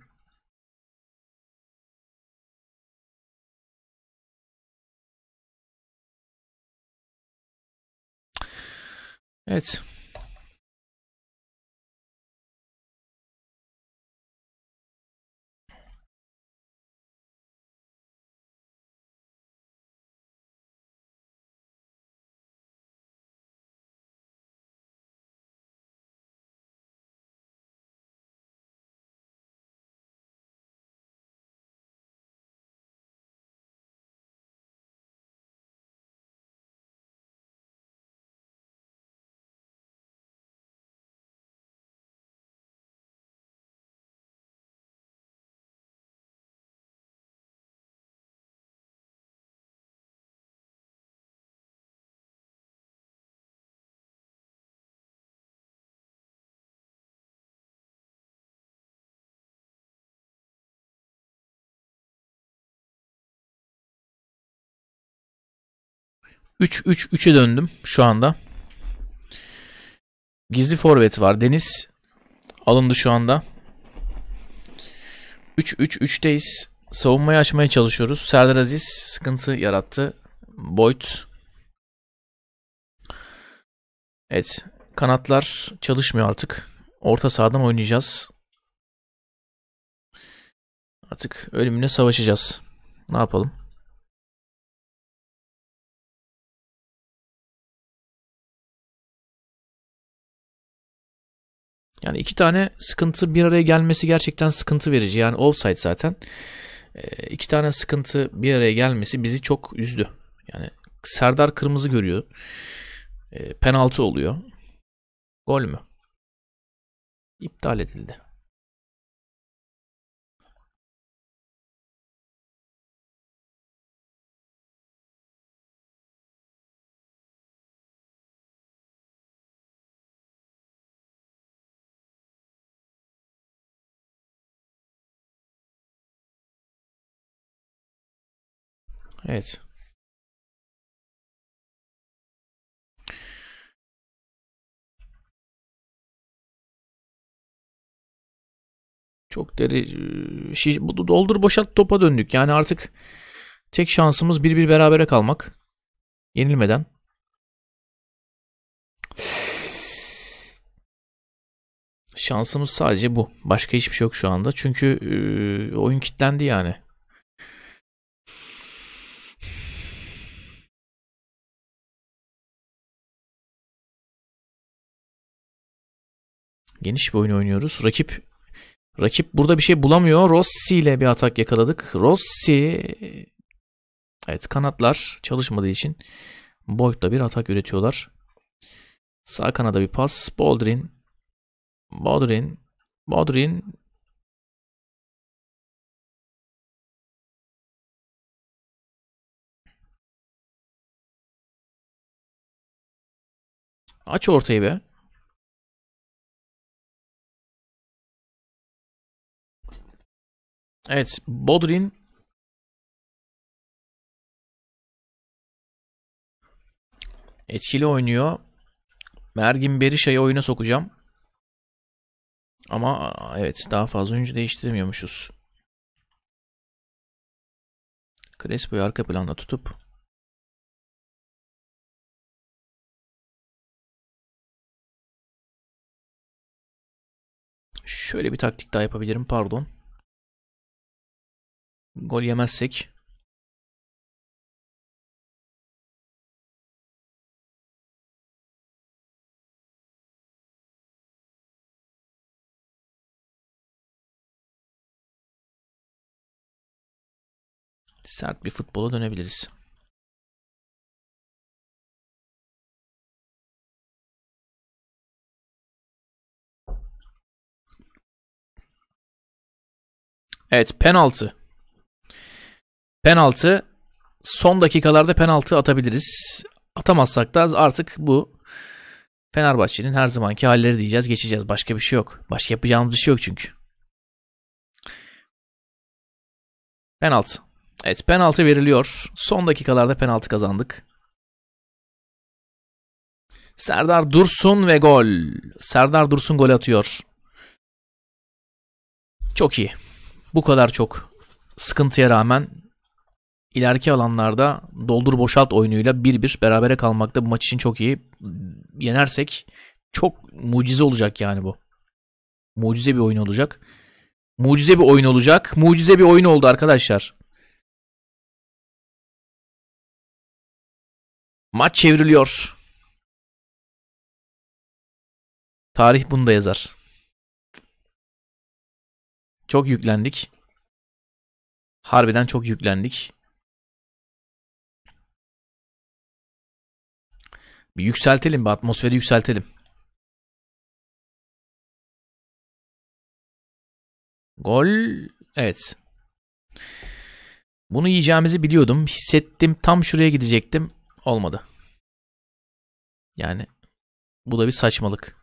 It's 3 3 3'e döndüm şu anda. Gizli forvet var. Deniz alındı şu anda. 3 3 3'teyiz. Savunmayı açmaya çalışıyoruz. Serdar Aziz sıkıntı yarattı. Boyd. Evet. Kanatlar çalışmıyor artık. Orta sahadan oynayacağız. Artık ölümüne savaşacağız. Ne yapalım? Yani iki tane sıkıntı bir araya gelmesi gerçekten sıkıntı verici. Yani offside zaten. E, iki tane sıkıntı bir araya gelmesi bizi çok üzdü. Yani Serdar kırmızı görüyor. E, penaltı oluyor. Gol mü? İptal edildi. Evet. Çok deri e, Bu doldur boşalt topa döndük. Yani artık tek şansımız bir bir berabere kalmak. Yenilmeden. Şansımız sadece bu. Başka hiçbir şey yok şu anda. Çünkü e, oyun kilitlendi yani. Geniş bir oyun oynuyoruz. Rakip rakip burada bir şey bulamıyor. Rossi ile bir atak yakaladık. Rossi evet kanatlar çalışmadığı için Boyd'la bir atak üretiyorlar. Sağ kanada bir pas. Baldrin, Baldrin, Baldrin Aç ortayı be. Evet Bodrin etkili oynuyor. Mergin Berisha'yı oyuna sokacağım. Ama evet daha fazla oyuncu değiştirmiyormuşuz. Crespo'yu arka planda tutup Şöyle bir taktik daha yapabilirim pardon. Gol yemezsek. Sert bir futbola dönebiliriz. Evet penaltı penaltı son dakikalarda penaltı atabiliriz. Atamazsak da artık bu Fenerbahçe'nin her zamanki halleri diyeceğiz. Geçeceğiz. Başka bir şey yok. Başka yapacağımız bir şey yok çünkü. Penaltı. Evet penaltı veriliyor. Son dakikalarda penaltı kazandık. Serdar Dursun ve gol. Serdar Dursun gol atıyor. Çok iyi. Bu kadar çok sıkıntıya rağmen ileriki alanlarda doldur boşalt oyunuyla bir bir berabere kalmakta bu maç için çok iyi. Yenersek çok mucize olacak yani bu. Mucize bir oyun olacak. Mucize bir oyun olacak. Mucize bir oyun oldu arkadaşlar. Maç çevriliyor. Tarih bunu da yazar. Çok yüklendik. Harbiden çok yüklendik. Bir yükseltelim bir atmosferi yükseltelim. Gol. Evet. Bunu yiyeceğimizi biliyordum. Hissettim. Tam şuraya gidecektim. Olmadı. Yani bu da bir saçmalık.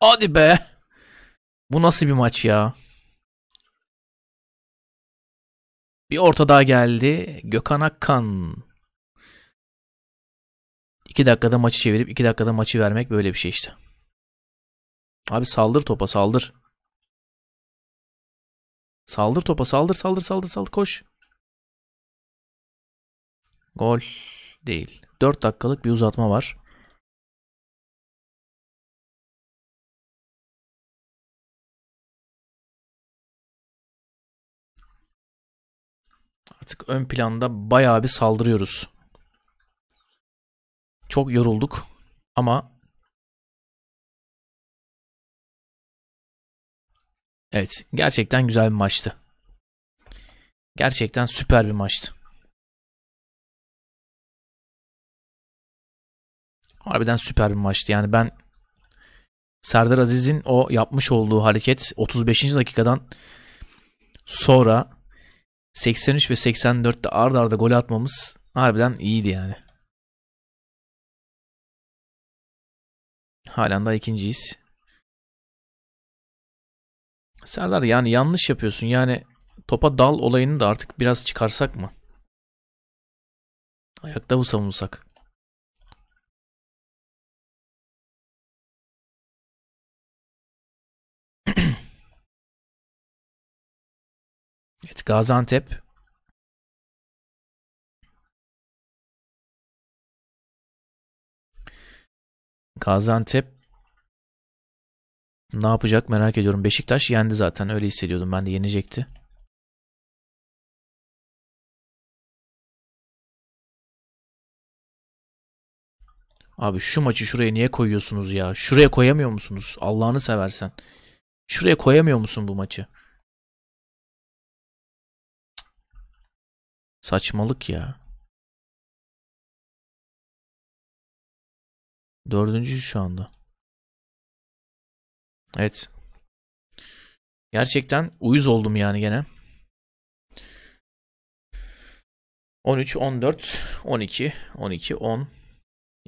Hadi be. Bu nasıl bir maç ya? Bir orta daha geldi. Gökhan Akkan. 2 dakikada maçı çevirip 2 dakikada maçı vermek böyle bir şey işte. Abi saldır topa saldır. Saldır topa saldır saldır saldır saldır koş. Gol değil. 4 dakikalık bir uzatma var. artık ön planda bayağı bir saldırıyoruz. Çok yorulduk ama Evet, gerçekten güzel bir maçtı. Gerçekten süper bir maçtı. Harbiden süper bir maçtı. Yani ben Serdar Aziz'in o yapmış olduğu hareket 35. dakikadan sonra 83 ve 84'te ard arda gol atmamız harbiden iyiydi yani. Halen daha ikinciyiz. Serdar yani yanlış yapıyorsun. Yani topa dal olayını da artık biraz çıkarsak mı? Ayakta mı savunsak? Gaziantep Gaziantep ne yapacak merak ediyorum. Beşiktaş yendi zaten öyle hissediyordum ben de yenecekti. Abi şu maçı şuraya niye koyuyorsunuz ya? Şuraya koyamıyor musunuz? Allah'ını seversen. Şuraya koyamıyor musun bu maçı? Saçmalık ya. Dördüncü şu anda. Evet. Gerçekten uyuz oldum yani gene. 13, 14, 12, 12, 10.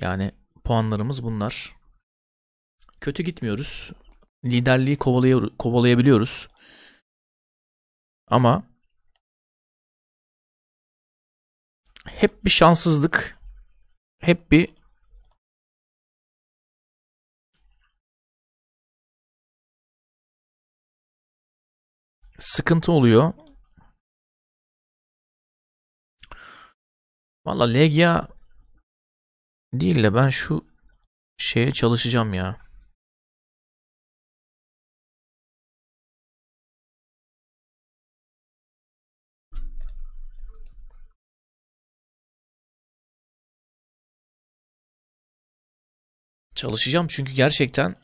Yani puanlarımız bunlar. Kötü gitmiyoruz. Liderliği kovalayabiliyoruz. Ama hep bir şanssızlık, hep bir sıkıntı oluyor. Valla Legia değil de ben şu şeye çalışacağım ya. çalışacağım çünkü gerçekten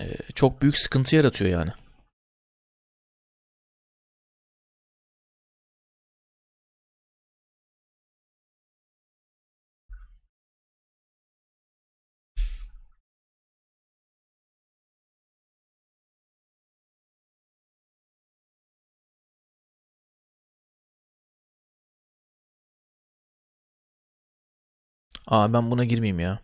e, çok büyük sıkıntı yaratıyor yani. Aa ben buna girmeyeyim ya.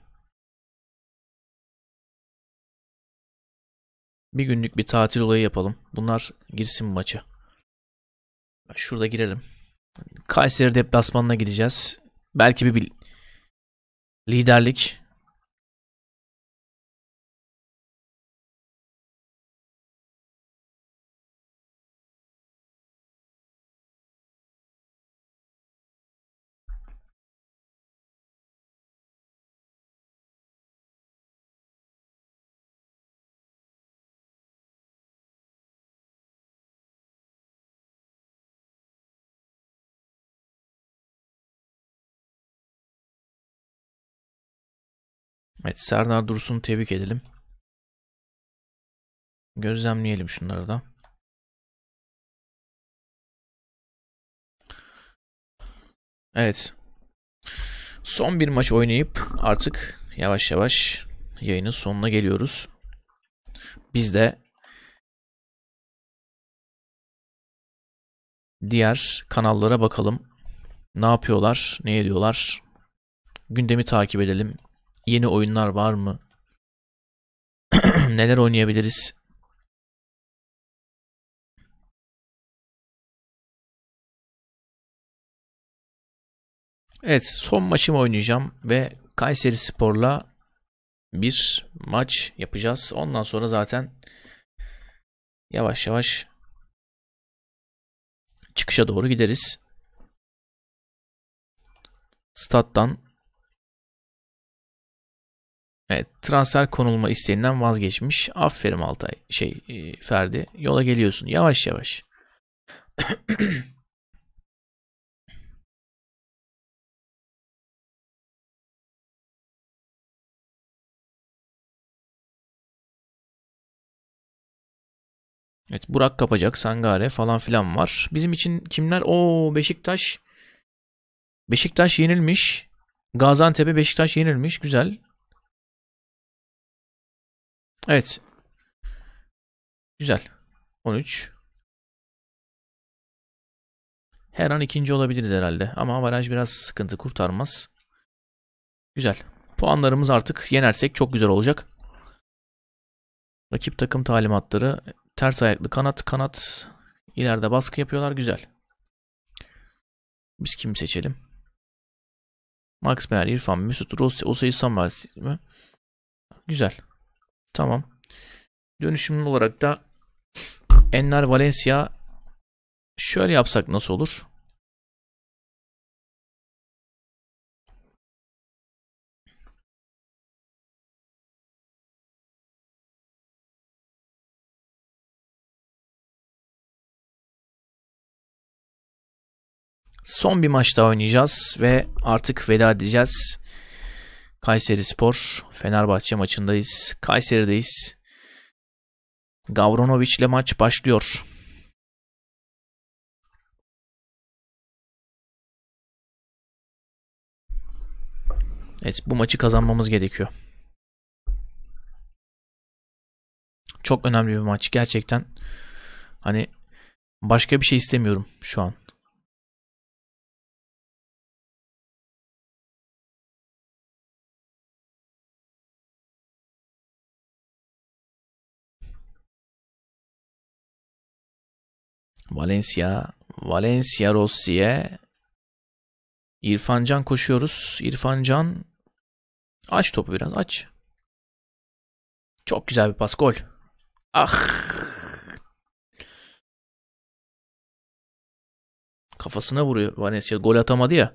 Bir günlük bir tatil olayı yapalım. Bunlar girsin maçı. Şurada girelim. Kayseri deplasmanına gideceğiz. Belki bir, bir liderlik Evet Serdar Dursun'u tebrik edelim. Gözlemleyelim şunları da. Evet. Son bir maç oynayıp artık yavaş yavaş yayının sonuna geliyoruz. Biz de diğer kanallara bakalım. Ne yapıyorlar, ne ediyorlar? Gündemi takip edelim. Yeni oyunlar var mı? Neler oynayabiliriz? Evet son maçımı oynayacağım ve Kayseri Spor'la bir maç yapacağız. Ondan sonra zaten yavaş yavaş çıkışa doğru gideriz. Stat'tan Evet transfer konulma isteğinden vazgeçmiş. Aferin Altay şey e, Ferdi yola geliyorsun yavaş yavaş. Evet Burak Kapacak, Sangare falan filan var. Bizim için kimler? O Beşiktaş. Beşiktaş yenilmiş. Gaziantep'e Beşiktaş yenilmiş. Güzel. Evet. Güzel. 13. Her an ikinci olabiliriz herhalde. Ama avaraj biraz sıkıntı kurtarmaz. Güzel. Puanlarımız artık yenersek çok güzel olacak. Rakip takım talimatları. Ters ayaklı kanat kanat. ileride baskı yapıyorlar. Güzel. Biz kim seçelim? Max Meyer, İrfan, Mesut, Rossi, Osayi Samuel Güzel. Tamam. Dönüşümlü olarak da Enner Valencia şöyle yapsak nasıl olur? Son bir maçta oynayacağız ve artık veda edeceğiz. Kayseri Spor Fenerbahçe maçındayız. Kayseri'deyiz. Gavronovic ile maç başlıyor. Evet bu maçı kazanmamız gerekiyor. Çok önemli bir maç gerçekten. Hani başka bir şey istemiyorum şu an. Valencia, Valencia Rossi'ye İrfancan koşuyoruz. İrfancan aç topu biraz aç. Çok güzel bir pas gol. Ah. Kafasına vuruyor Valencia. Gol atamadı ya.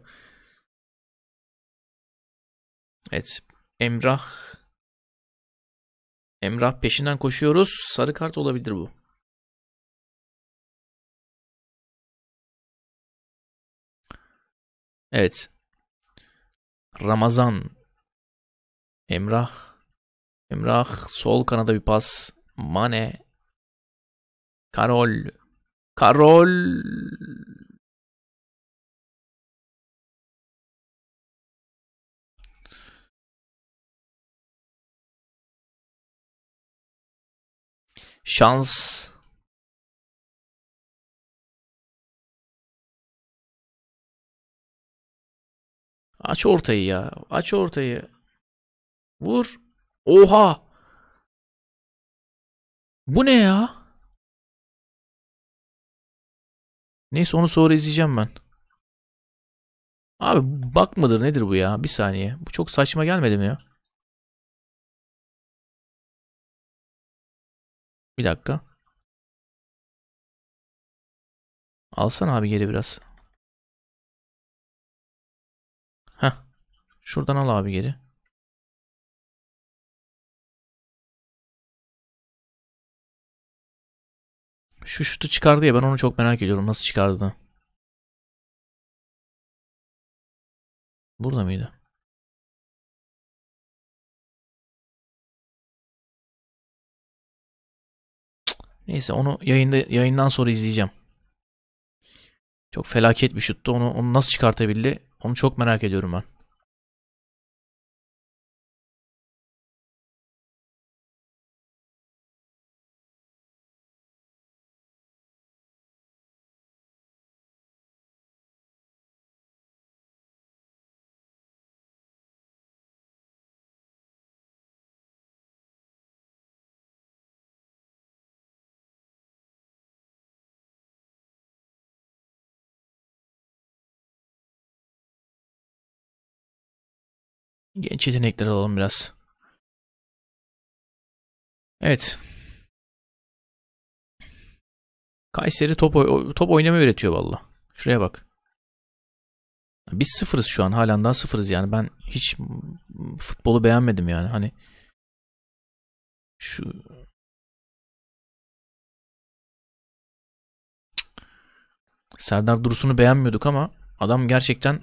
Evet. Emrah Emrah peşinden koşuyoruz. Sarı kart olabilir bu. Evet. Ramazan. Emrah. Emrah sol kanada bir pas. Mane. Karol. Karol. Şans Aç ortayı ya. Aç ortayı. Vur. Oha. Bu ne ya? Neyse onu sonra izleyeceğim ben. Abi bak mıdır nedir bu ya? Bir saniye. Bu çok saçma gelmedi mi ya? Bir dakika. Alsana abi geri biraz. Heh. Şuradan al abi geri. Şu şutu çıkardı ya ben onu çok merak ediyorum nasıl çıkardı. Burada mıydı? Neyse onu yayında yayından sonra izleyeceğim. Çok felaket bir şuttu. Onu, onu nasıl çıkartabildi onu çok merak ediyorum ben. Genç yetenekler alalım biraz. Evet. Kayseri top, top oynama üretiyor valla. Şuraya bak. Biz sıfırız şu an. Halen daha sıfırız yani. Ben hiç futbolu beğenmedim yani. Hani şu Serdar Dursun'u beğenmiyorduk ama adam gerçekten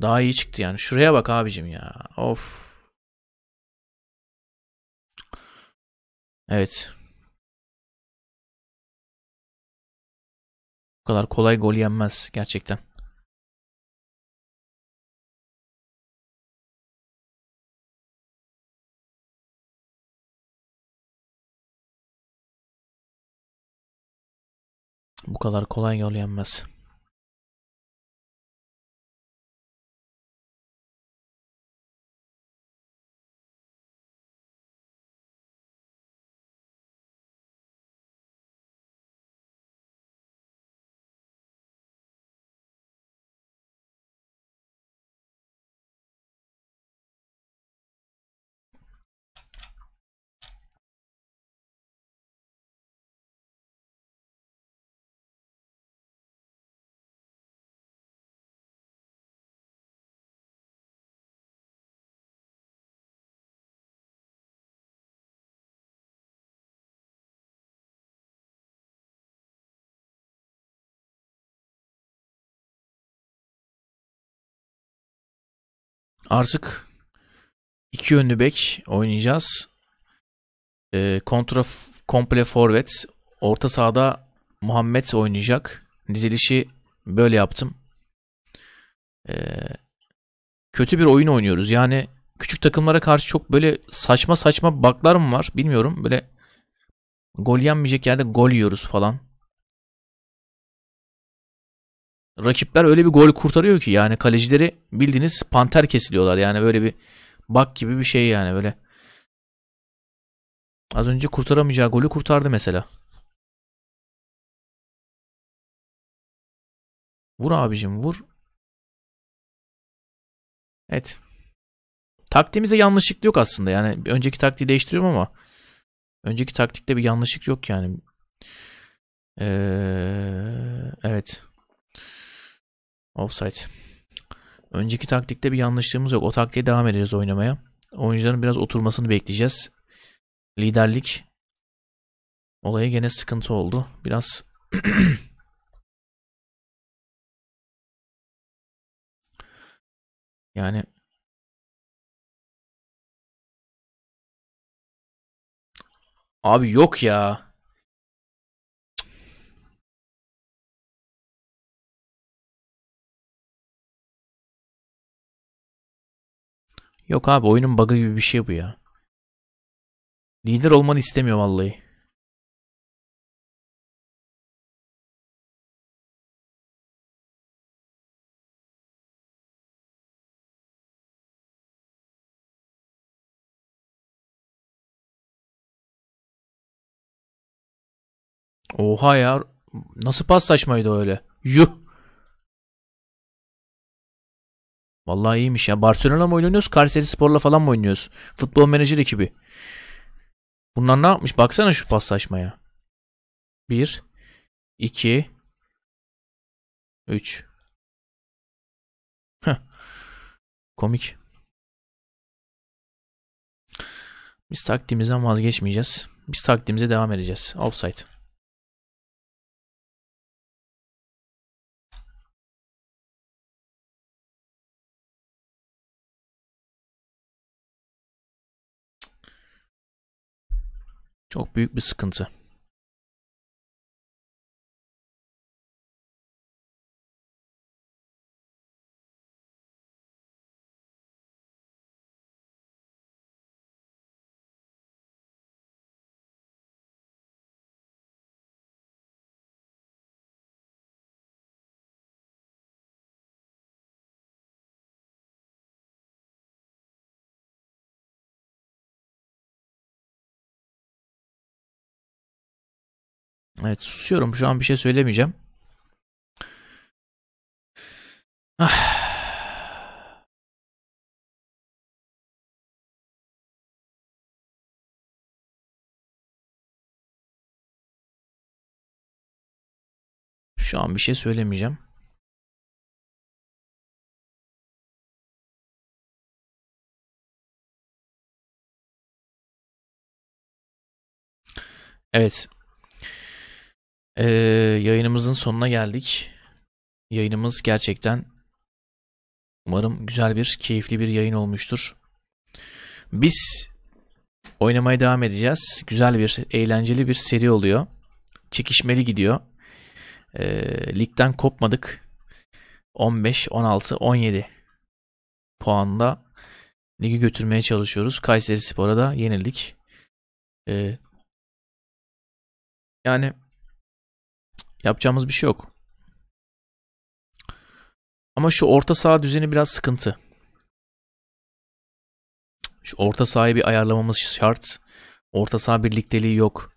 daha iyi çıktı yani. Şuraya bak abicim ya. Of. Evet. Bu kadar kolay gol yenmez gerçekten. Bu kadar kolay gol yenmez. Artık iki yönlü bek oynayacağız. E, kontra komple forvet. Orta sahada Muhammed oynayacak. Dizilişi böyle yaptım. E, kötü bir oyun oynuyoruz. Yani küçük takımlara karşı çok böyle saçma saçma baklar mı var bilmiyorum. Böyle gol yenmeyecek yerde gol yiyoruz falan. rakipler öyle bir gol kurtarıyor ki yani kalecileri bildiğiniz panter kesiliyorlar. Yani böyle bir bak gibi bir şey yani böyle. Az önce kurtaramayacağı golü kurtardı mesela. Vur abicim vur. Evet. Taktiğimizde yanlışlık yok aslında. Yani önceki taktiği değiştiriyorum ama önceki taktikte bir yanlışlık yok yani. Ee, evet. Offside. Önceki taktikte bir yanlışlığımız yok. O taktiğe devam edeceğiz oynamaya. Oyuncuların biraz oturmasını bekleyeceğiz. Liderlik olayı gene sıkıntı oldu. Biraz yani Abi yok ya. Yok abi oyunun bug'ı gibi bir şey bu ya. Lider olmanı istemiyor vallahi. Oha ya. Nasıl paslaşmaydı öyle? Yuh. Vallahi iyiymiş ya. Barcelona mı oynuyoruz? Kayseri Spor'la falan mı oynuyoruz? Futbol menajer ekibi. Bunlar ne yapmış? Baksana şu paslaşmaya. 1 2 3 Komik. Biz taktiğimizden vazgeçmeyeceğiz. Biz taktiğimize devam edeceğiz. Offside. Çok büyük bir sıkıntı. Evet susuyorum şu an bir şey söylemeyeceğim. Ah. Şu an bir şey söylemeyeceğim. Evet. Ee, yayınımızın sonuna geldik. Yayınımız gerçekten umarım güzel bir, keyifli bir yayın olmuştur. Biz oynamaya devam edeceğiz. Güzel bir, eğlenceli bir seri oluyor. Çekişmeli gidiyor. Ee, ligden kopmadık. 15, 16, 17 puanla ligi götürmeye çalışıyoruz. Kayseri Spor'a da yenildik. Ee, yani Yapacağımız bir şey yok. Ama şu orta saha düzeni biraz sıkıntı. Şu orta sahayı bir ayarlamamız şart. Orta saha birlikteliği yok.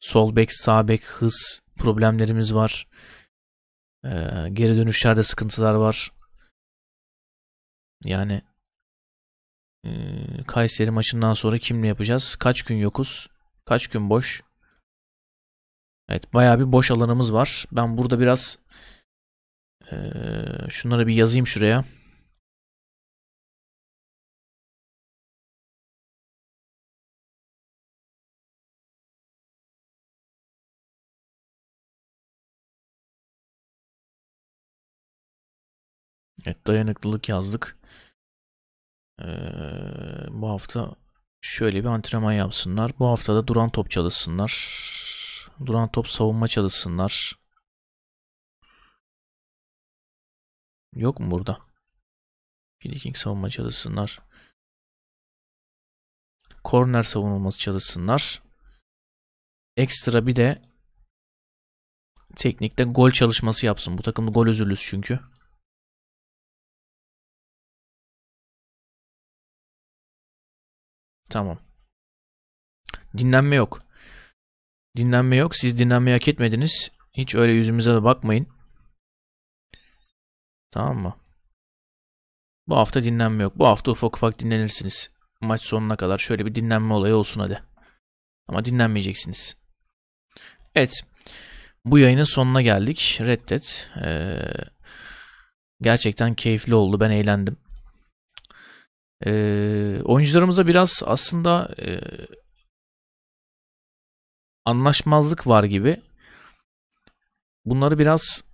Sol bek, sağ bek, hız problemlerimiz var. Ee, geri dönüşlerde sıkıntılar var. Yani e, Kayseri maçından sonra kimle yapacağız? Kaç gün yokuz? Kaç gün boş? Evet baya bir boş alanımız var. Ben burada biraz e, şunları bir yazayım şuraya. Evet dayanıklılık yazdık. Ee, bu hafta şöyle bir antrenman yapsınlar. Bu hafta da duran top çalışsınlar. Duran top savunma çalışsınlar. Yok mu burada? Finiking savunma çalışsınlar. Korner savunulması çalışsınlar. Ekstra bir de teknikte gol çalışması yapsın. Bu takımda gol özürlüsü çünkü. Tamam. Dinlenme yok. Dinlenme yok. Siz dinlenmeyi hak etmediniz. Hiç öyle yüzümüze de bakmayın. Tamam mı? Bu hafta dinlenme yok. Bu hafta ufak ufak dinlenirsiniz. Maç sonuna kadar şöyle bir dinlenme olayı olsun hadi. Ama dinlenmeyeceksiniz. Evet. Bu yayının sonuna geldik. Red Ee, gerçekten keyifli oldu. Ben eğlendim. Ee, oyuncularımıza biraz aslında... E, anlaşmazlık var gibi. Bunları biraz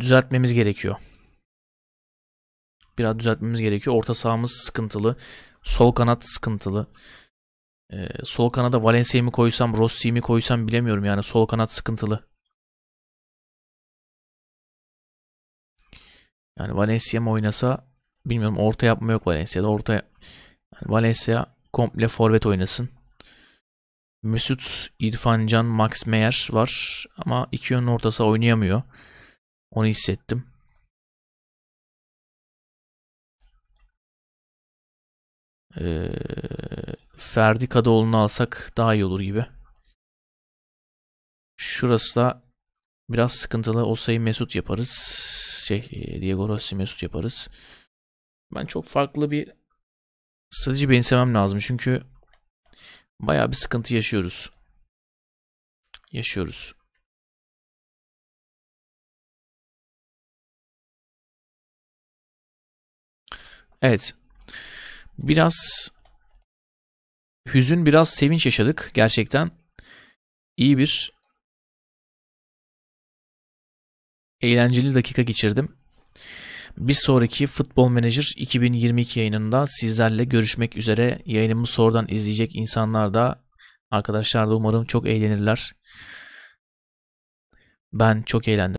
düzeltmemiz gerekiyor. Biraz düzeltmemiz gerekiyor. Orta sahamız sıkıntılı. Sol kanat sıkıntılı. Ee, sol kanada Valencia'yı mı koysam, Rossi'yi mi koysam bilemiyorum yani. Sol kanat sıkıntılı. Yani Valencia mı oynasa bilmiyorum orta yapma yok Valencia'da. Orta yani Valencia komple forvet oynasın. Mesut, İrfancan, Max Meyer var ama iki yönlü ortası oynayamıyor. Onu hissettim. Ee, Ferdi Kadıoğlu'nu alsak daha iyi olur gibi. Şurası da biraz sıkıntılı. O sayı Mesut yaparız. Şey, e, Diego Rossi Mesut yaparız. Ben çok farklı bir strateji benimsemem lazım. Çünkü Baya bir sıkıntı yaşıyoruz. Yaşıyoruz. Evet. Biraz hüzün, biraz sevinç yaşadık gerçekten. İyi bir eğlenceli dakika geçirdim. Bir sonraki Futbol Manager 2022 yayınında sizlerle görüşmek üzere. Yayınımı sonradan izleyecek insanlar da arkadaşlar da umarım çok eğlenirler. Ben çok eğlendim.